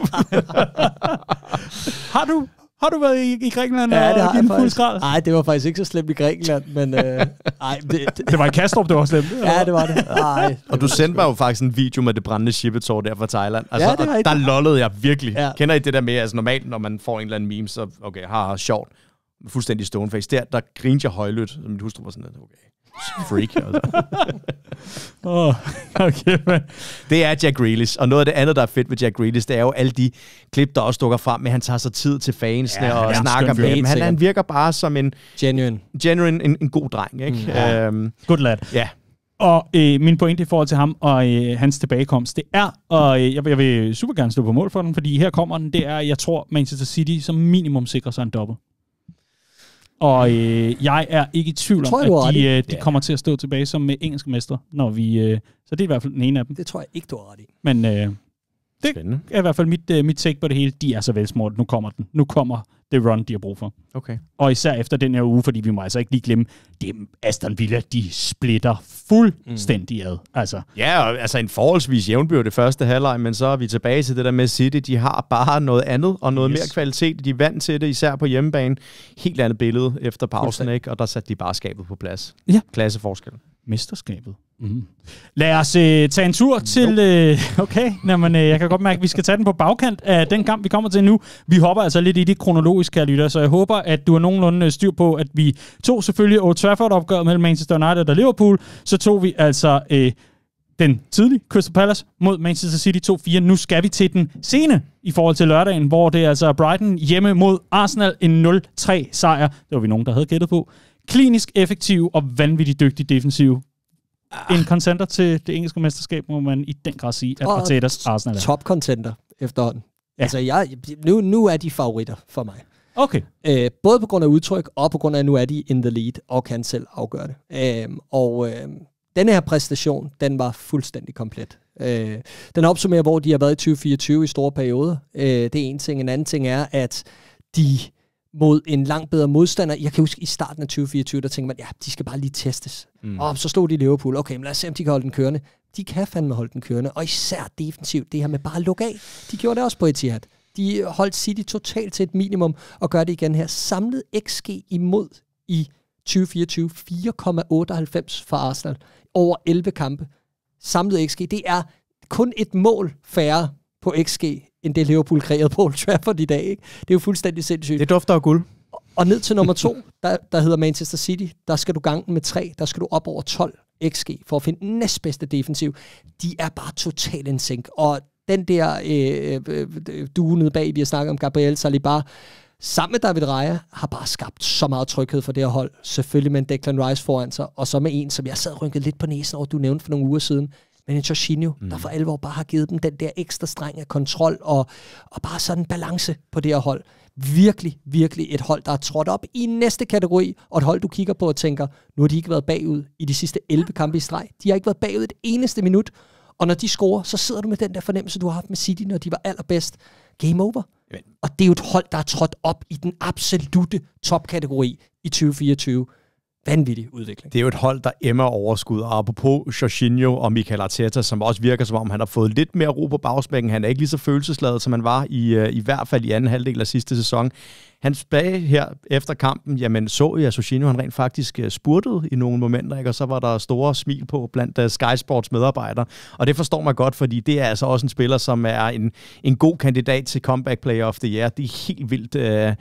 har du har du været i, i Grækenland ja, det har og givet fuld skrald? Nej, det var faktisk ikke så slemt i Grækenland, men... Øh, ej, det, det, det, var i Kastrup, det var slemt. ja, det var det. Ej, det og du sendte mig jo faktisk en video med det brændende shippetår der fra Thailand. Altså, ja, det var og der lollede jeg virkelig. Ja. Kender I det der med, altså normalt, når man får en eller anden meme, så okay, har sjovt fuldstændig stone face. Der, der grinte jeg højlydt, så min hustru var sådan, okay, freak. Altså. oh, okay, Det er Jack Grealish, og noget af det andet, der er fedt ved Jack Grealish, det er jo alle de klip, der også dukker frem, med, han tager sig tid til fansene ja, og snakker med dem. Han, han virker bare som en... Genuine. Genuine, en, en god dreng, ikke? Mm, ja. um, Good lad. Ja. Yeah. Og øh, min pointe i forhold til ham og øh, hans tilbagekomst, det er, og øh, jeg, jeg vil super gerne stå på mål for den, fordi her kommer den, det er, jeg tror, Manchester City som minimum sikrer sig en dobbelt. Og øh, jeg er ikke i tvivl om, tror, at de, øh, de ja. kommer til at stå tilbage som med øh, engelsk mester, når vi... Øh, så det er i hvert fald den ene af dem. Det tror jeg ikke, du har ret i. Men øh, det Spændende. er i hvert fald mit, øh, mit take på det hele. De er så velsmorte. Nu kommer den. Nu kommer det run, de har brug for. Okay. Og især efter den her uge, fordi vi må altså ikke lige glemme, det Aston Villa, de splitter fuldstændig ad. Altså. Ja, og, altså en forholdsvis jævnbyrd det første halvleg, men så er vi tilbage til det der med City. De har bare noget andet og noget yes. mere kvalitet. De er vant til det, især på hjemmebane. Helt andet billede efter pausen, ikke? og der satte de bare skabet på plads. Ja. Klasseforskel. Mesterskabet Mm. Lad os øh, tage en tur til... Øh, okay, jamen, øh, jeg kan godt mærke, at vi skal tage den på bagkant af den kamp, vi kommer til nu. Vi hopper altså lidt i det kronologiske, lytter, så jeg håber, at du har nogenlunde øh, styr på, at vi tog selvfølgelig Old Trafford-opgøret mellem Manchester United og Liverpool. Så tog vi altså øh, den tidlige Crystal Palace mod Manchester City 2-4. Nu skal vi til den sene i forhold til lørdagen, hvor det er altså Brighton hjemme mod Arsenal en 0-3 sejr. Det var vi nogen, der havde gættet på klinisk effektiv og vanvittigt dygtig defensiv Ah. en contender til det engelske mesterskab, må man i den grad sige, at Arteta's Arsenal er. Top contender efterhånden. Ja. Altså, jeg, nu, nu er de favoritter for mig. Okay. Øh, både på grund af udtryk, og på grund af, at nu er de in the lead, og kan selv afgøre det. Øh, og øh, denne her præstation, den var fuldstændig komplet. Øh, den opsummerer, hvor de har været i 2024 i store perioder. Øh, det er en ting. En anden ting er, at de mod en langt bedre modstander. Jeg kan huske, i starten af 2024, der tænkte man, ja, de skal bare lige testes. Mm. Og så stod de i Liverpool. Okay, men lad os se, om de kan holde den kørende. De kan fandme holde den kørende. Og især defensivt, det her med bare at lukke af. De gjorde det også på Etihad. De holdt City totalt til et minimum, og gør det igen her. Samlet XG imod i 2024, 4,98 for Arsenal over 11 kampe. Samlet XG, det er kun et mål færre på XG end det Liverpool kreerede på Old Trafford i dag. Ikke? Det er jo fuldstændig sindssygt. Det dufter af guld. Og ned til nummer to, der, der hedder Manchester City, der skal du gange med tre, der skal du op over 12 XG for at finde den næstbedste defensiv. De er bare totalt en sink. Og den der øh, øh, øh, due nede bag, vi har snakket om, Gabriel Saliba, sammen med David Raya, har bare skabt så meget tryghed for det her hold. Selvfølgelig med en Declan Rice foran sig, og så med en, som jeg sad rynket lidt på næsen over, du nævnte for nogle uger siden, men en Jorginho, mm. der for alvor bare har givet dem den der ekstra streng af kontrol og, og bare sådan en balance på det her hold. Virkelig, virkelig et hold, der er trådt op i næste kategori, og et hold, du kigger på og tænker, nu har de ikke været bagud i de sidste 11 kampe i streg. De har ikke været bagud et eneste minut, og når de scorer, så sidder du med den der fornemmelse, du har haft med City, når de var allerbedst. Game over. Jamen. Og det er jo et hold, der er trådt op i den absolute topkategori i 2024 vanvittig udvikling. Det er jo et hold, der emmer overskud, og apropos Jorginho og Michael Arteta, som også virker som om, han har fået lidt mere ro på bagsmækken. Han er ikke lige så følelsesladet, som han var i, øh, i hvert fald i anden halvdel af sidste sæson. Han tilbage her efter kampen, jamen så jeg, at han rent faktisk øh, spurtede i nogle momenter, ikke? og så var der store smil på blandt uh, Sky Sports medarbejdere. Og det forstår man godt, fordi det er altså også en spiller, som er en, en god kandidat til comeback player of the year. Det er helt vildt, uh,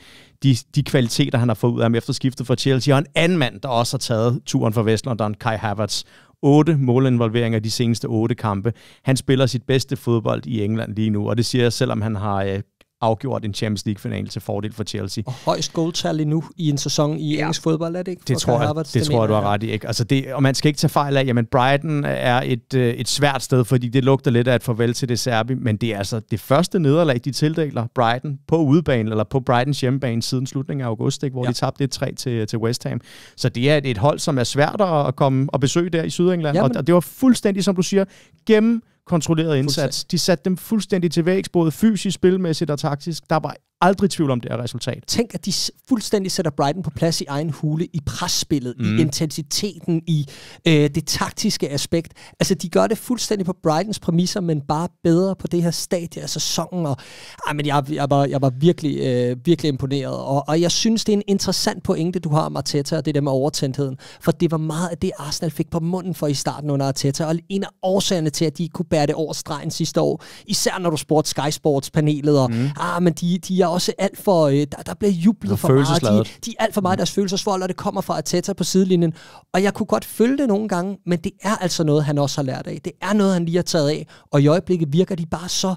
de, de kvaliteter, han har fået ud af ham efter skiftet fra Chelsea. Og en anden mand, der også har taget turen fra Vestlondon, Kai Havertz otte målinvolveringer de seneste otte kampe. Han spiller sit bedste fodbold i England lige nu, og det siger jeg, selvom han har afgjort en Champions League-finale til fordel for Chelsea. Og højst goaltal endnu i en sæson i ja. engelsk fodbold, er det ikke? Det tror, jeg, Harvard, det, det tror jeg, du har ret i. Ikke? Altså det, og man skal ikke tage fejl af, jamen Brighton er et, øh, et svært sted, fordi det lugter lidt af et farvel til det Serbi, men det er altså det første nederlag, de tildeler Brighton på udebane, eller på Brightons hjemmebane siden slutningen af august, ikke? hvor ja. de tabte det 3 til, til West Ham. Så det er et, et hold, som er svært at komme og besøge der i Sydengland, jamen. og, og det var fuldstændig, som du siger, gennem kontrolleret indsats. De satte dem fuldstændig til vægs, både fysisk, spilmæssigt og taktisk. Der var aldrig i tvivl om det her resultat. Tænk, at de fuldstændig sætter Brighton på plads i egen hule, i presspillet, mm. i intensiteten, i øh, det taktiske aspekt. Altså, de gør det fuldstændig på Brightons præmisser, men bare bedre på det her stadie af sæsonen. Og, ej, men jeg, jeg, var, jeg var virkelig, øh, virkelig imponeret, og, og jeg synes, det er en interessant pointe, du har, Marteta, og det der med overtændtheden. For det var meget af det, Arsenal fik på munden for i starten under Arteta, og en af årsagerne til, at de kunne bære det over stregen sidste år, især når du spurgte Sky Sports-panelet, og mm. ah, men de, de bliver også alt for, øh, der, der bliver jublet altså for meget. De, de er alt for meget mm. deres følelsesvold, og det kommer fra at tætte på sidelinjen. Og jeg kunne godt følge det nogle gange, men det er altså noget, han også har lært af. Det er noget, han lige har taget af, og i øjeblikket virker de bare så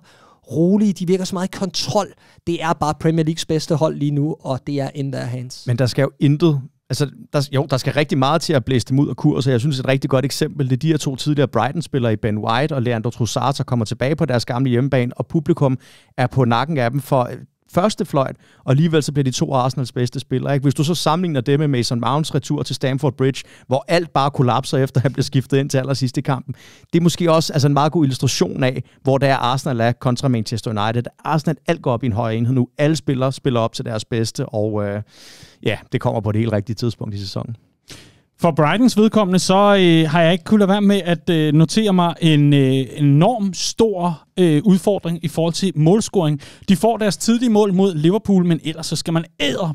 rolige, de virker så meget i kontrol. Det er bare Premier Leagues bedste hold lige nu, og det er in hans. hands. Men der skal jo intet Altså, der, jo, der skal rigtig meget til at blæse dem ud af kurs, og jeg synes, et rigtig godt eksempel, det er de her to tidligere Brighton-spillere i Ben White og Leandro Trossard, der kommer tilbage på deres gamle hjemmebane, og publikum er på nakken af dem for første fløjt, og alligevel så bliver de to Arsenals bedste spillere. Ikke? Hvis du så sammenligner det med Mason Mounts retur til Stamford Bridge, hvor alt bare kollapser efter han bliver skiftet ind til allersidste kampen, det er måske også altså, en meget god illustration af, hvor der er Arsenal er kontra Manchester United. Arsenal alt går op i en høj enhed nu. Alle spillere spiller op til deres bedste, og øh, ja, det kommer på det helt rigtige tidspunkt i sæsonen. For Brightons vedkommende, så øh, har jeg ikke kunnet lade være med at øh, notere mig en øh, enorm stor øh, udfordring i forhold til målscoring. De får deres tidlige mål mod Liverpool, men ellers så skal man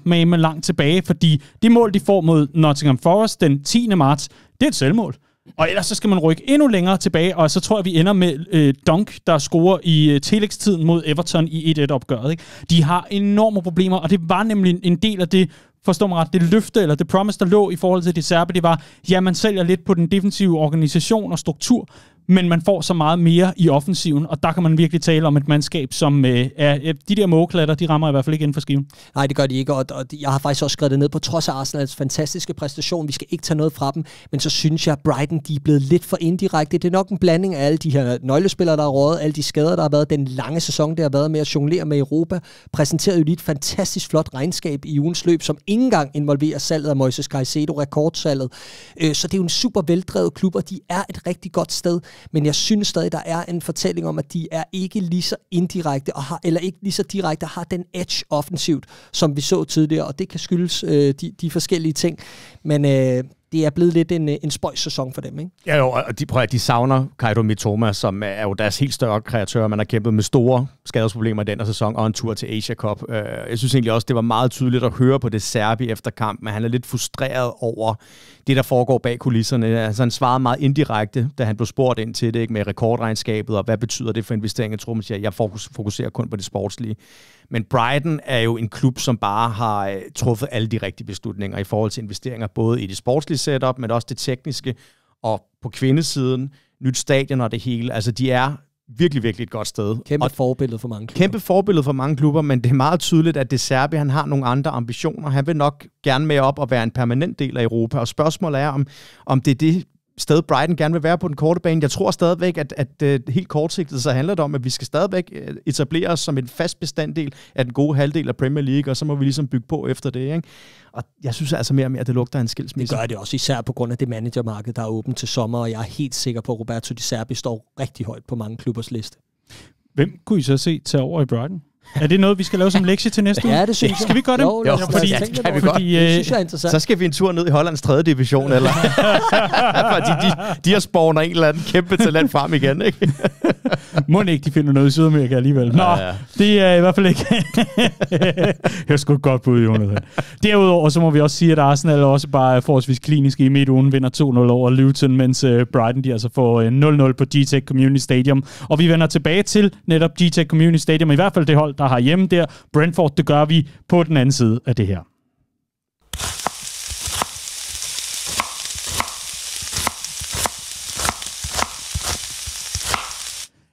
med med langt tilbage, fordi det mål, de får mod Nottingham Forest den 10. marts, det er et selvmål. Og ellers så skal man rykke endnu længere tilbage, og så tror jeg, vi ender med øh, Dunk, der scorer i øh, tillægstiden mod Everton i 1-1-opgøret. Ikke? De har enorme problemer, og det var nemlig en del af det forstår mig ret, det løfte eller det promise, der lå i forhold til de serbe, det var, ja, man sælger lidt på den defensive organisation og struktur, men man får så meget mere i offensiven, og der kan man virkelig tale om et mandskab, som øh, er... De der mågeklatter, de rammer i hvert fald ikke inden for skiven. Nej, det gør de ikke, og, og jeg har faktisk også skrevet det ned på trods af Arsenals fantastiske præstation. Vi skal ikke tage noget fra dem, men så synes jeg, at Brighton de er blevet lidt for indirekte. Det er nok en blanding af alle de her nøglespillere, der har rådet, alle de skader, der har været, den lange sæson, der har været med at jonglere med Europa. Præsenterede jo lige et fantastisk flot regnskab i ugens løb, som ikke engang involverer salget af Moises Caicedo, rekordsalget. Øh, så det er jo en super veldrevet klub, og de er et rigtig godt sted. Men jeg synes stadig, der er en fortælling om, at de er ikke lige så indirekte, og har, eller ikke lige så direkte har den edge offensivt, som vi så tidligere, og det kan skyldes øh, de, de forskellige ting. Men øh, det er blevet lidt en, øh, en spøjs sæson for dem, ikke? Ja, jo, og de, prøver, at de savner Kaido Mitoma, som er jo deres helt større kreatør. Man har kæmpet med store skadesproblemer i den her sæson, og en tur til Asia Cup. Øh, jeg synes egentlig også, det var meget tydeligt at høre på det Serbi efter kampen, men han er lidt frustreret over det, der foregår bag kulisserne. Altså, han svarede meget indirekte, da han blev spurgt ind til det, ikke? med rekordregnskabet, og hvad betyder det for investeringen i at Jeg fokuserer kun på det sportslige. Men Brighton er jo en klub, som bare har øh, truffet alle de rigtige beslutninger i forhold til investeringer, både i det sportslige setup, men også det tekniske, og på kvindesiden, nyt stadion og det hele. Altså, de er virkelig, virkelig et godt sted. Kæmpe og forbillede for mange klubber. Kæmpe forbillede for mange klubber, men det er meget tydeligt, at det Serbi, han har nogle andre ambitioner. Han vil nok gerne med op og være en permanent del af Europa, og spørgsmålet er, om, om det er det, sted, Brighton gerne vil være på den korte bane. Jeg tror stadigvæk, at, at, at øh, helt kortsigtet så handler det om, at vi skal stadigvæk øh, etablere os som en fast bestanddel af den gode halvdel af Premier League, og så må vi ligesom bygge på efter det. Ikke? Og jeg synes altså mere og mere, at det lugter en skilsmisse. Det gør det også, især på grund af det managermarked, der er åbent til sommer, og jeg er helt sikker på, at Roberto Di Serbi står rigtig højt på mange klubbers liste. Hvem kunne I så se tage over i Brighton? Er det noget, vi skal lave som lektie til næste uge? Ja, det synes jeg. Skal vi gøre det? Jo, jo, fordi, ja, det kan vi godt. Fordi, øh, det synes jeg er interessant. Så skal vi en tur ned i Hollands 3. division, eller? fordi de, de har spawnet en eller anden kæmpe talent frem igen, ikke? Må ikke, de finder noget i Sydamerika alligevel. Nå, ja, ja. det er i hvert fald ikke. jeg skulle godt på ud, Jonas. Derudover så må vi også sige, at Arsenal også bare er forholdsvis klinisk i midtugen, vinder 2-0 over Luton, mens øh, Brighton de altså får 0-0 øh, på g Community Stadium. Og vi vender tilbage til netop g Community Stadium, i hvert fald det hold, hold, der har hjemme der. Brentford, det gør vi på den anden side af det her.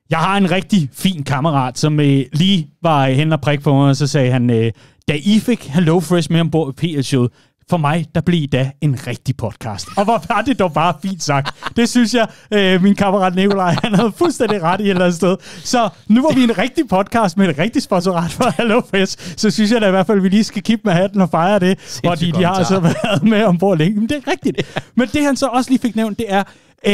Jeg har en rigtig fin kammerat, som øh, lige var hen og prik på mig, og så sagde han, øh, da I fik Hello Fresh med ombord i PL-showet, for mig, der blev da en rigtig podcast. Og hvor var det dog bare fint sagt. Det synes jeg, øh, min kammerat Nikolaj, han havde fuldstændig ret i et eller andet sted. Så nu var vi en rigtig podcast med et rigtig sponsorat for Hello Fest, så synes jeg da i hvert fald, at vi lige skal kippe med hatten og fejre det, hvor de, de har altså været med ombord længe. Men det er rigtigt. Men det han så også lige fik nævnt, det er, øh,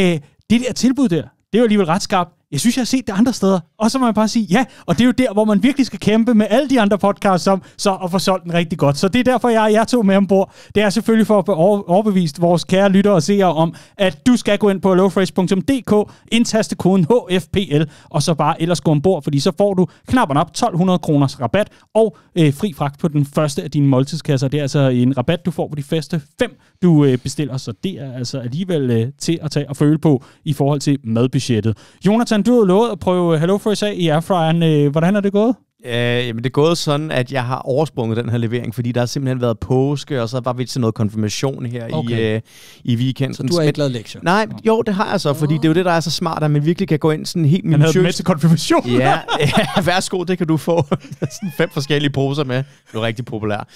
det der tilbud der, det er jo alligevel ret skarpt jeg synes, jeg har set det andre steder. Og så må man bare sige ja, og det er jo der, hvor man virkelig skal kæmpe med alle de andre podcasts som så at få solgt den rigtig godt. Så det er derfor, jeg er jeg tog med ombord. Det er selvfølgelig for at overbevise vores kære lyttere og seere om, at du skal gå ind på lowfresh.dk, indtaste koden HFPL, og så bare ellers gå ombord, fordi så får du knapperne op 1200 kroners rabat og øh, fri fragt på den første af dine måltidskasser. Det er altså en rabat, du får på de første fem, du øh, bestiller, så det er altså alligevel øh, til at tage og føle på i forhold til madbudgettet. Jonathan Christian, du har lovet at prøve øh, HelloFresh af i Airfryeren. Øh, hvordan er det gået? Øh, jamen det er gået sådan, at jeg har oversprunget den her levering, fordi der har simpelthen været påske, og så var vi til noget konfirmation her okay. i, øh, i weekenden. Så du har ikke lavet lektier? Nej, jo, det har jeg så, fordi det er jo det, der er så smart, at man virkelig kan gå ind sådan helt minutiøst. Han havde med til konfirmation? ja, ja, værsgo, det kan du få. sådan fem forskellige poser med. Du er rigtig populær.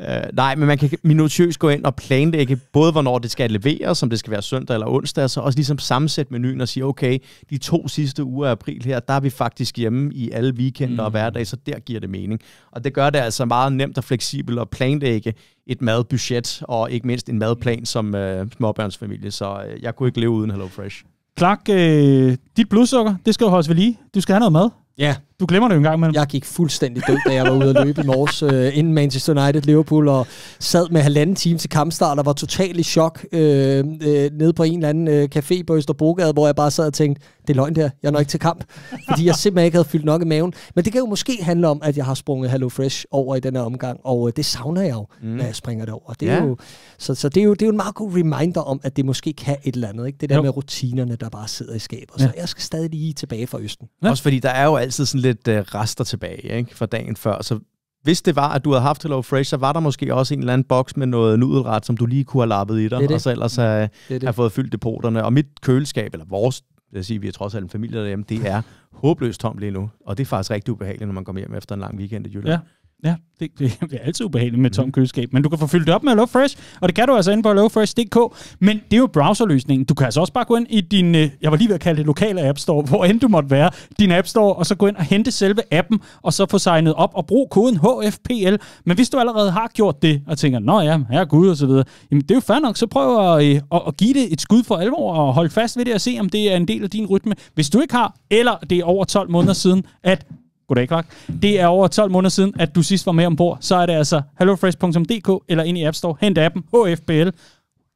Øh, nej, men man kan minutiøst gå ind og planlægge både, hvornår det skal leveres, som det skal være søndag eller onsdag, og så også ligesom sammensætte menuen og sige, okay, de to sidste uger af april her, der er vi faktisk hjemme i alle weekender mm. og hverdage så der giver det mening. Og det gør det altså meget nemt og fleksibelt at planlægge et madbudget, og ikke mindst en madplan som øh, småbørnsfamilie. Så øh, jeg kunne ikke leve uden HelloFresh. Clark, øh, dit blodsukker, det skal jo holdes ved lige. Du skal have noget mad. Ja, du glemmer det jo en gang imellem. Jeg gik fuldstændig død, da jeg var ude at løbe i morges, øh, inden Manchester United Liverpool, og sad med halvanden time til kampstart, og var totalt i chok øh, øh, nede på en eller anden øh, café på Østerbrogade, hvor jeg bare sad og tænkte, det er løgn der, jeg når ikke til kamp, fordi jeg simpelthen ikke havde fyldt nok i maven. Men det kan jo måske handle om, at jeg har sprunget Hello Fresh over i den her omgang, og øh, det savner jeg jo, mm. når jeg springer det over. Det er ja. jo, så så det, er jo, det er jo en meget god reminder om, at det måske kan et eller andet. Ikke? Det der jo. med rutinerne, der bare sidder i skabet. Ja. Så jeg skal stadig lige tilbage fra Østen. Ja. Også fordi der er jo altid sådan lidt øh, rester tilbage ikke, fra dagen før. Så hvis det var, at du havde haft Hello Fresh, så var der måske også en eller anden boks med noget nudelret, som du lige kunne have lappet i dig, det det. og så ellers mm. have, det det. have fået fyldt depoterne. Og mit køleskab, eller vores, jeg sige, vi er trods alt en familie derhjemme, det er håbløst tomt lige nu. Og det er faktisk rigtig ubehageligt, når man kommer hjem efter en lang weekend i Jylland. Ja. Ja, det, det, det er altid ubehageligt med tom mhm. køleskab, men du kan få fyldt det op med HelloFresh, og det kan du altså inde på HelloFresh.dk, men det er jo browserløsningen. Du kan altså også bare gå ind i din, øh, jeg var lige ved at kalde det lokale App Store, hvor end du måtte være, din App Store, og så gå ind og hente selve appen, og så få signet op og brug koden HFPL. Men hvis du allerede har gjort det, og tænker, nå ja, her gud og så videre, jamen det er jo fair nok, så prøv at, øh, at, at give det et skud for alvor, og hold fast ved det og se, om det er en del af din rytme. Hvis du ikke har, eller det er over 12 måneder siden, at Goddag, Clark. Det er over 12 måneder siden, at du sidst var med ombord. Så er det altså hellofresh.dk eller ind i App Store. Hent appen HFBL.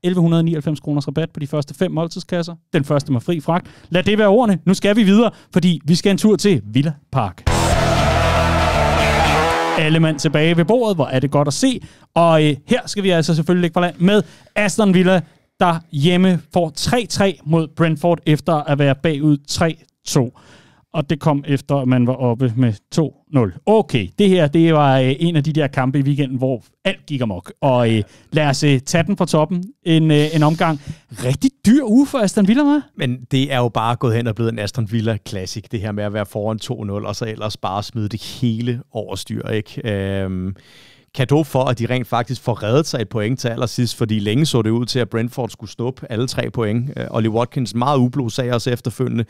1199 kroners rabat på de første fem måltidskasser. Den første med fri fragt. Lad det være ordene. Nu skal vi videre, fordi vi skal en tur til Villa Park. Alle mand tilbage ved bordet, hvor er det godt at se. Og øh, her skal vi altså selvfølgelig ikke på land med Aston Villa, der hjemme får 3-3 mod Brentford efter at være bagud 3-2 og det kom efter, at man var oppe med 2-0. Okay, det her det var øh, en af de der kampe i weekenden, hvor alt gik amok. Og øh, lad os øh, tage den på toppen en, øh, en omgang. Rigtig dyr uge for Aston Villa, hva'? Men det er jo bare gået hen og blevet en Aston Villa klassik det her med at være foran 2-0, og så ellers bare smide det hele over styr. Ikke? Øh, kado for, at de rent faktisk får reddet sig et point til allersidst, fordi længe så det ud til, at Brentford skulle stoppe alle tre point. Øh, Ollie Watkins meget ublå sagde også efterfølgende,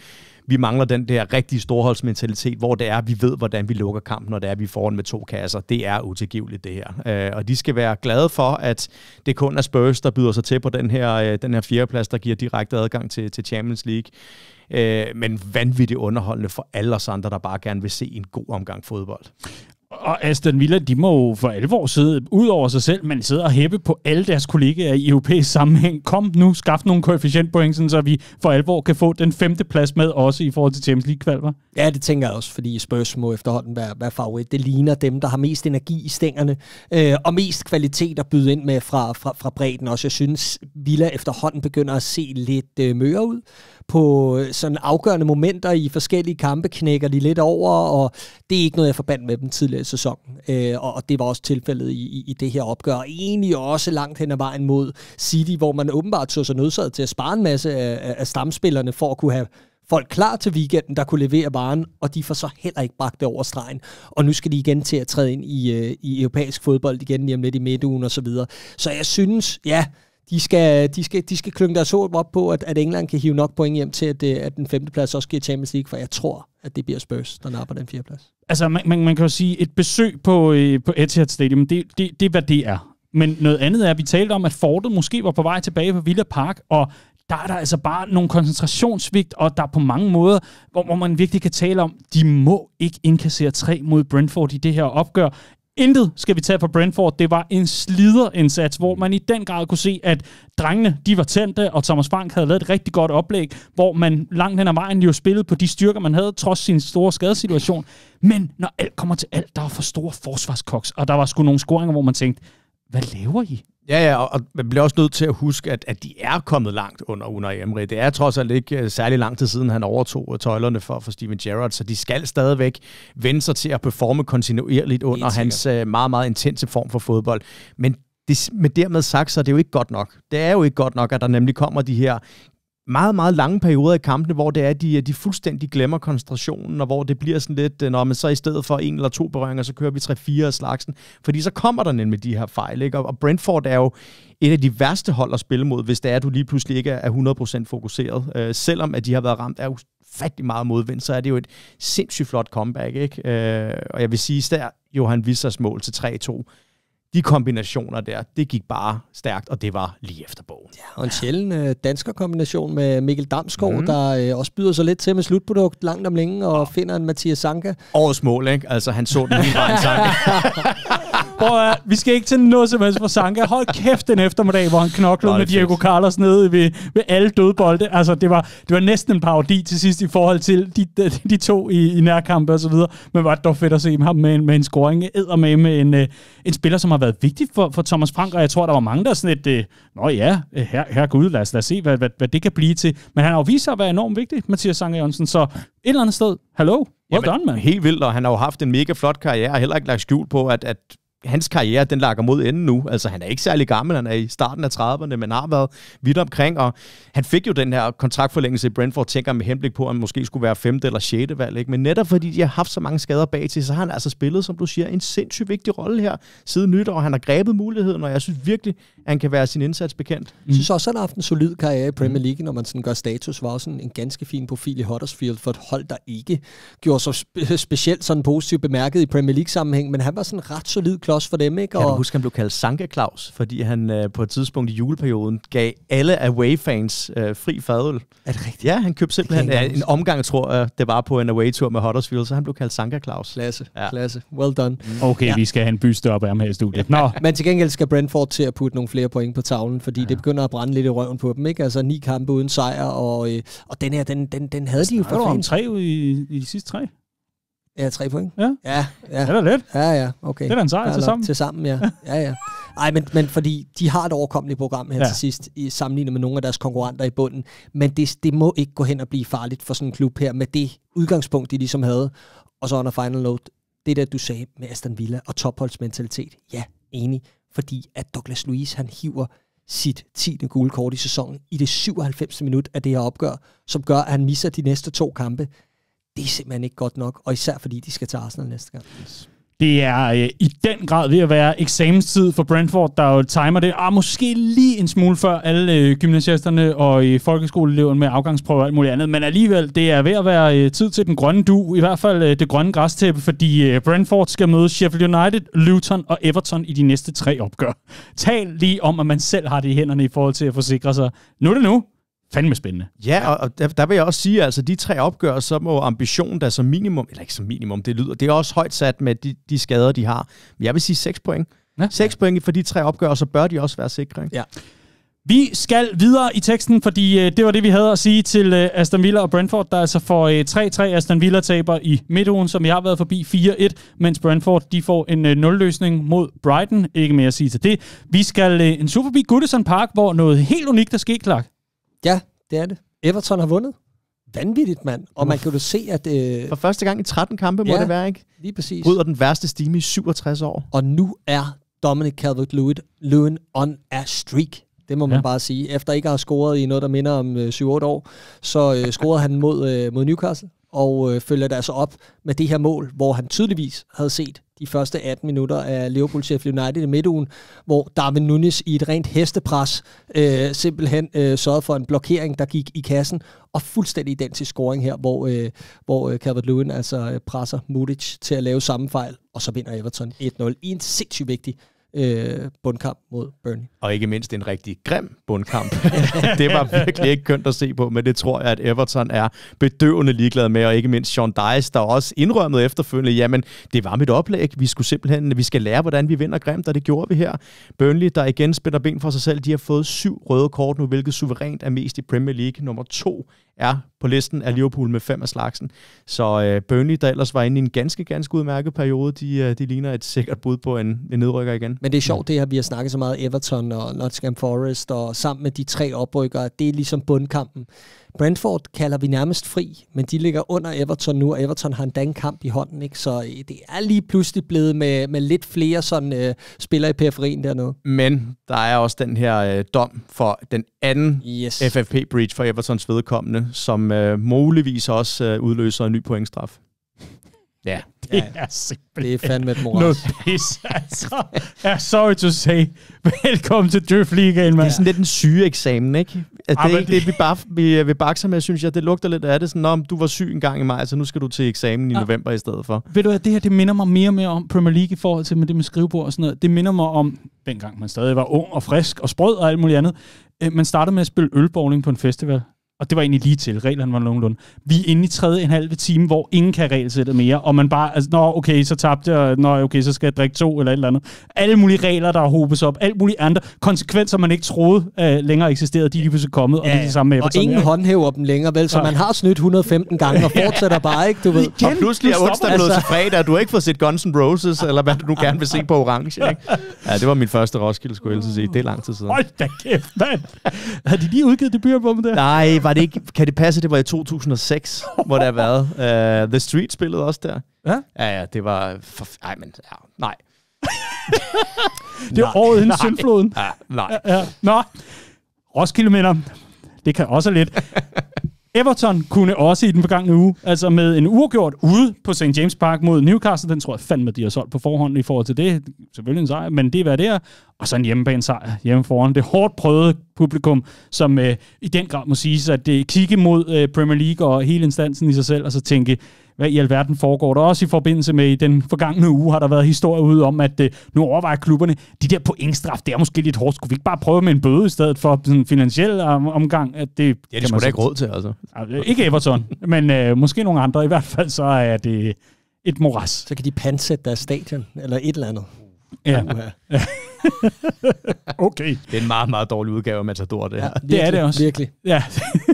vi mangler den der rigtige storholdsmentalitet, hvor det er, vi ved, hvordan vi lukker kampen, når det er, vi foran med to kasser. Det er utilgiveligt, det her. Øh, og de skal være glade for, at det kun er Spurs, der byder sig til på den her, øh, den her fjerdeplads, der giver direkte adgang til, til Champions League. Øh, men vanvittigt underholdende for alle os andre, der bare gerne vil se en god omgang fodbold. Og Aston Villa, de må jo for alvor sidde ud over sig selv, men sidder og hæppe på alle deres kollegaer i europæisk sammenhæng. Kom nu, skaff nogle koefficientpoint, så vi for alvor kan få den femte plads med, også i forhold til Champions League-kvalver. Ja, det tænker jeg også, fordi Spurs må efterhånden være, være favorit. Det ligner dem, der har mest energi i stængerne, øh, og mest kvalitet at byde ind med fra, fra, fra bredden også. Jeg synes, Villa efterhånden begynder at se lidt øh, møre ud på øh, sådan afgørende momenter i forskellige kampe, knækker de lidt over, og det er ikke noget, jeg forbandt med dem tidligere i sæsonen. Øh, og, det var også tilfældet i, i, i det her opgør. Og egentlig også langt hen ad vejen mod City, hvor man åbenbart så sig nødsaget til at spare en masse af, af stamspillerne for at kunne have folk klar til weekenden, der kunne levere varen, og de får så heller ikke bragt det over stregen. Og nu skal de igen til at træde ind i, øh, i europæisk fodbold igen lige om lidt i midtugen osv. Så, så jeg synes, ja, de skal, de skal, de skal klynge deres håb op på, at, at England kan hive nok point hjem til, at, det, øh, at den femte plads også giver Champions League, for jeg tror, at det bliver Spurs, der napper den fjerde plads. Altså, man, man, man kan jo sige, et besøg på, øh, på Etihad Stadium, det, det, det er, hvad det er. Men noget andet er, at vi talte om, at Fortet måske var på vej tilbage på Villa Park, og der er der altså bare nogle koncentrationssvigt, og der er på mange måder, hvor, hvor man virkelig kan tale om, de må ikke indkassere tre mod Brentford i det her opgør. Intet skal vi tage fra Brentford. Det var en sliderindsats, hvor mm. man i den grad kunne se, at drengene de var tændte, og Thomas Frank havde lavet et rigtig godt oplæg, hvor man langt hen ad vejen jo spillede på de styrker, man havde, trods sin store skadesituation. Men når alt kommer til alt, der var for store forsvarskoks, og der var sgu nogle scoringer, hvor man tænkte, hvad laver I? Ja, ja, og man bliver også nødt til at huske, at, at de er kommet langt under under Emery. Det er trods alt ikke øh, særlig lang tid siden, han overtog øh, tøjlerne for, for Steven Gerrard, så de skal stadigvæk vende sig til at performe kontinuerligt under hans øh, meget, meget intense form for fodbold. Men det, med dermed sagt, så er det jo ikke godt nok. Det er jo ikke godt nok, at der nemlig kommer de her meget, meget lange perioder i kampene, hvor det er, de, de fuldstændig glemmer koncentrationen, og hvor det bliver sådan lidt, når man så i stedet for en eller to berøringer, så kører vi 3-4 af slagsen, fordi så kommer der nemlig de her fejl, ikke? Og Brentford er jo et af de værste hold at spille mod, hvis det er, at du lige pludselig ikke er 100% fokuseret. Øh, selvom at de har været ramt af ufattelig meget modvind, så er det jo et sindssygt flot comeback, ikke? Øh, og jeg vil sige, der Johan Vissers mål til 3-2, de kombinationer der, det gik bare stærkt, og det var lige efter bogen. Ja, og en sjælden øh, dansker kombination med Mikkel Damsgaard, mm. der øh, også byder sig lidt til med slutprodukt langt om længe, og ja. finder en Mathias Sanka. Årets mål, ikke? Altså, han så den lige en Sanka. Prøv at, vi skal ikke til noget som helst for Sanka. Hold kæft den eftermiddag, hvor han knoklede Nej, med Diego fedt. Carlos nede ved, ved alle dødbolde. Altså, det var, det var næsten en parodi til sidst i forhold til de, de, de to i, i nærkampe og så videre. Men var det dog fedt at se ham med en, med en scoring. Æder med, med en, øh, en spiller, som har været vigtig for, for Thomas Frank, og jeg tror, der var mange, der sådan et, øh, nå ja, øh, her, her gud, lad os, lad os se, hvad, hvad, hvad, det kan blive til. Men han har jo vist sig at være enormt vigtig, Mathias Sanka Jørgensen, så et eller andet sted, hallo, well Jamen, done, man. Helt vildt, og han har jo haft en mega flot karriere, og heller ikke lagt skjul på, at, at hans karriere, den lager mod enden nu. Altså, han er ikke særlig gammel, han er i starten af 30'erne, men har været vidt omkring, og han fik jo den her kontraktforlængelse i Brentford, tænker med henblik på, at han måske skulle være femte eller sjette valg, ikke? men netop fordi de har haft så mange skader bag til, så har han altså spillet, som du siger, en sindssygt vigtig rolle her siden nytår, og han har grebet muligheden, og jeg synes virkelig, at han kan være sin indsats bekendt. Mm. Jeg synes også, han har haft en solid karriere i Premier League, når man sådan gør status, var også en, en ganske fin profil i Huddersfield for et hold, der ikke gjorde så spe- specielt sådan positivt bemærket i Premier League-sammenhæng, men han var sådan ret solid klods for dem. Ikke? Og... du huske, han blev kaldt Sanke Claus, fordi han øh, på et tidspunkt i juleperioden gav alle Away-fans øh, fri fadøl. Er det rigtigt? Ja, han købte simpelthen øh, en omgang, tror jeg, det var på en Away-tur med Huddersfield, så han blev kaldt Sanka Claus. Klasse, ja. klasse. Well done. Mm. Okay, ja. vi skal have en byste op af ham her i studiet. Nå. Men til gengæld skal Brentford til at putte nogle flere point på tavlen, fordi ja. det begynder at brænde lidt i røven på dem. Ikke? Altså ni kampe uden sejr, og, øh, og den her, den, den, den havde de jo for om tre i, i de sidste tre. Ja, tre point. Ja? Ja. ja. Det er da lidt. Ja, ja, okay. Det er da en sejr til sammen. Til sammen, ja. ja, ja. Ej, men, men fordi de har et overkommeligt program her ja. til sidst, i sammenlignet med nogle af deres konkurrenter i bunden. Men det, det må ikke gå hen og blive farligt for sådan en klub her, med det udgangspunkt, de ligesom havde. Og så under final note, det der, du sagde med Aston Villa og topholdsmentalitet. Ja, enig. Fordi at Douglas Luiz, han hiver sit 10. gule kort i sæsonen i det 97. minut af det her opgør, som gør, at han misser de næste to kampe det er simpelthen ikke godt nok, og især fordi de skal til Arsenal næste gang. Yes. Det er øh, i den grad ved at være eksamenstid for Brentford, der jo timer det. Ah, måske lige en smule før alle øh, gymnasiasterne og øh, folkeskoleeleverne med afgangsprøver og alt muligt andet. Men alligevel, det er ved at være øh, tid til den grønne du, i hvert fald øh, det grønne græstæppe, fordi øh, Brentford skal møde Sheffield United, Luton og Everton i de næste tre opgør. Tal lige om, at man selv har det i hænderne i forhold til at forsikre sig. Nu er det nu fandme spændende. Ja, og, og der, der vil jeg også sige, altså de tre opgør, så må ambitionen der som minimum, eller ikke som minimum, det lyder, det er også højt sat med de, de skader, de har. Men jeg vil sige 6 point. Ja. 6 point for de tre opgør, så bør de også være sikre. Ikke? Ja. Vi skal videre i teksten, fordi øh, det var det, vi havde at sige til øh, Aston Villa og Brentford, der altså får øh, 3-3 Aston Villa taber i midtugen, som vi har været forbi 4-1, mens Brentford de får en øh, nulløsning mod Brighton. Ikke mere at sige til det. Vi skal øh, en super forbi Goodison Park, hvor noget helt unikt er sket, Clark. Ja, det er det. Everton har vundet. Vanvittigt, mand. Og man kan jo se, at... Øh, For første gang i 13 kampe må ja, det være, ikke? lige præcis. Bryder den værste stime i 67 år. Og nu er Dominic Calvert-Lewin on a streak. Det må man ja. bare sige. Efter ikke at have scoret i noget, der minder om øh, 7-8 år, så øh, scorede han mod, øh, mod Newcastle, og øh, følger det altså op med det her mål, hvor han tydeligvis havde set de første 18 minutter af Liverpool Sheffield United i midtugen, hvor Darwin Nunes i et rent hestepres øh, simpelthen øh, sørgede for en blokering, der gik i kassen, og fuldstændig identisk scoring her, hvor, øh, hvor øh, Calvert-Lewin altså øh, presser Mudic til at lave samme fejl, og så vinder Everton 1-0 i en sindssygt vigtig øh, bundkamp mod Burnley. Og ikke mindst en rigtig grim bundkamp. det var virkelig ikke kønt at se på, men det tror jeg, at Everton er bedøvende ligeglad med, og ikke mindst Sean Dice, der også indrømmede efterfølgende, jamen, det var mit oplæg. Vi skulle simpelthen, vi skal lære, hvordan vi vinder grimt, og det gjorde vi her. Burnley, der igen spænder ben for sig selv, de har fået syv røde kort nu, hvilket suverænt er mest i Premier League. Nummer to er på listen af Liverpool med fem af slagsen. Så øh, Burnley, der ellers var inde i en ganske, ganske udmærket periode, de, øh, de ligner et sikkert bud på en, en nedrykker igen. Men det er sjovt, det her, vi har snakket så meget Everton og Nottingham Forest, og sammen med de tre oprykkere, det er ligesom bundkampen. Brentford kalder vi nærmest fri, men de ligger under Everton nu, og Everton har en dan kamp i hånden, ikke? så øh, det er lige pludselig blevet med, med lidt flere sådan, øh, spillere i periferien dernede. Men der er også den her øh, dom for den anden yes. FFP-breach for Evertons vedkommende, som øh, muligvis også øh, udløser en ny pointstraf. Ja. Det ja, er simpelthen... Det er fandme et moras. Noget pis, altså. Ja, sorry to say. Velkommen til Drift League mand. Det er sådan lidt en syge eksamen, ikke? At det er ikke det, vi, bare, vi, øh, vi bakser med, synes jeg. Det lugter lidt af det. Sådan, om du var syg en gang i maj, så nu skal du til eksamen i ja. november i stedet for. Ved du hvad, det her det minder mig mere og mere om Premier League i forhold til med det med skrivebord og sådan noget. Det minder mig om, dengang man stadig var ung og frisk og sprød og alt muligt andet. Øh, man startede med at spille ølbowling på en festival. Og det var egentlig lige til. Reglerne var nogenlunde. Vi er inde i tredje en halv time, hvor ingen kan regelsætte mere. Og man bare, altså, nå okay, så tabte jeg. Nå okay, så skal jeg drikke to eller et eller andet. Alle mulige regler, der hopes op. Alle mulige andre konsekvenser, man ikke troede uh, længere eksisterede, de er lige pludselig kommet. Og det er det samme med Everton. Og ingen ja. håndhæver dem længere, vel? Så ja. man har snydt 115 gange og fortsætter bare, ikke? Du ved. Igen, og pludselig er onsdag blevet altså. til fredag, og du har ikke fået set Guns N' Roses, eller hvad du nu gerne vil se på orange, ikke? Ja, det var min første Roskilde, skulle jeg ellers sige. Det er lang tid siden. Hold da kæft, mand! Har de lige udgivet debutalbummet der? Nej, var var det ikke, kan det passe, det var i 2006, hvor der har været. Uh, The Street spillede også der. Ja? Ja, ja, det var... For, ej, men... Ja, nej. det var året inden syndfloden. Ja, nej. Ja, ja. Nå, Roskilde minder. Det kan også lidt. Everton kunne også i den forgangne uge, altså med en uafgjort ude på St. James Park mod Newcastle, den tror jeg fandme, de har solgt på forhånd i forhold til det. Selvfølgelig en sejr, men det er hvad det er. Og så en hjemmebane sejr hjemme foran det hårdt prøvede publikum, som øh, i den grad må sige at det øh, kigge mod øh, Premier League og hele instansen i sig selv, og så tænke, hvad i alverden foregår der. Også i forbindelse med i den forgangne uge har der været historie ude om, at øh, nu overvejer klubberne, de der pointstraf, det er måske lidt hårdt. Skulle vi ikke bare prøve med en bøde i stedet for sådan en finansiel omgang? At det, ja, det skulle da ikke råd til, altså. altså ikke Everton, men øh, måske nogle andre. I hvert fald så er det et moras. Så kan de pansætte deres stadion, eller et eller andet. Ja. okay. Det er en meget, meget dårlig udgave af Matador, det her. Ja, virkelig, det er det også. Virkelig. Ja.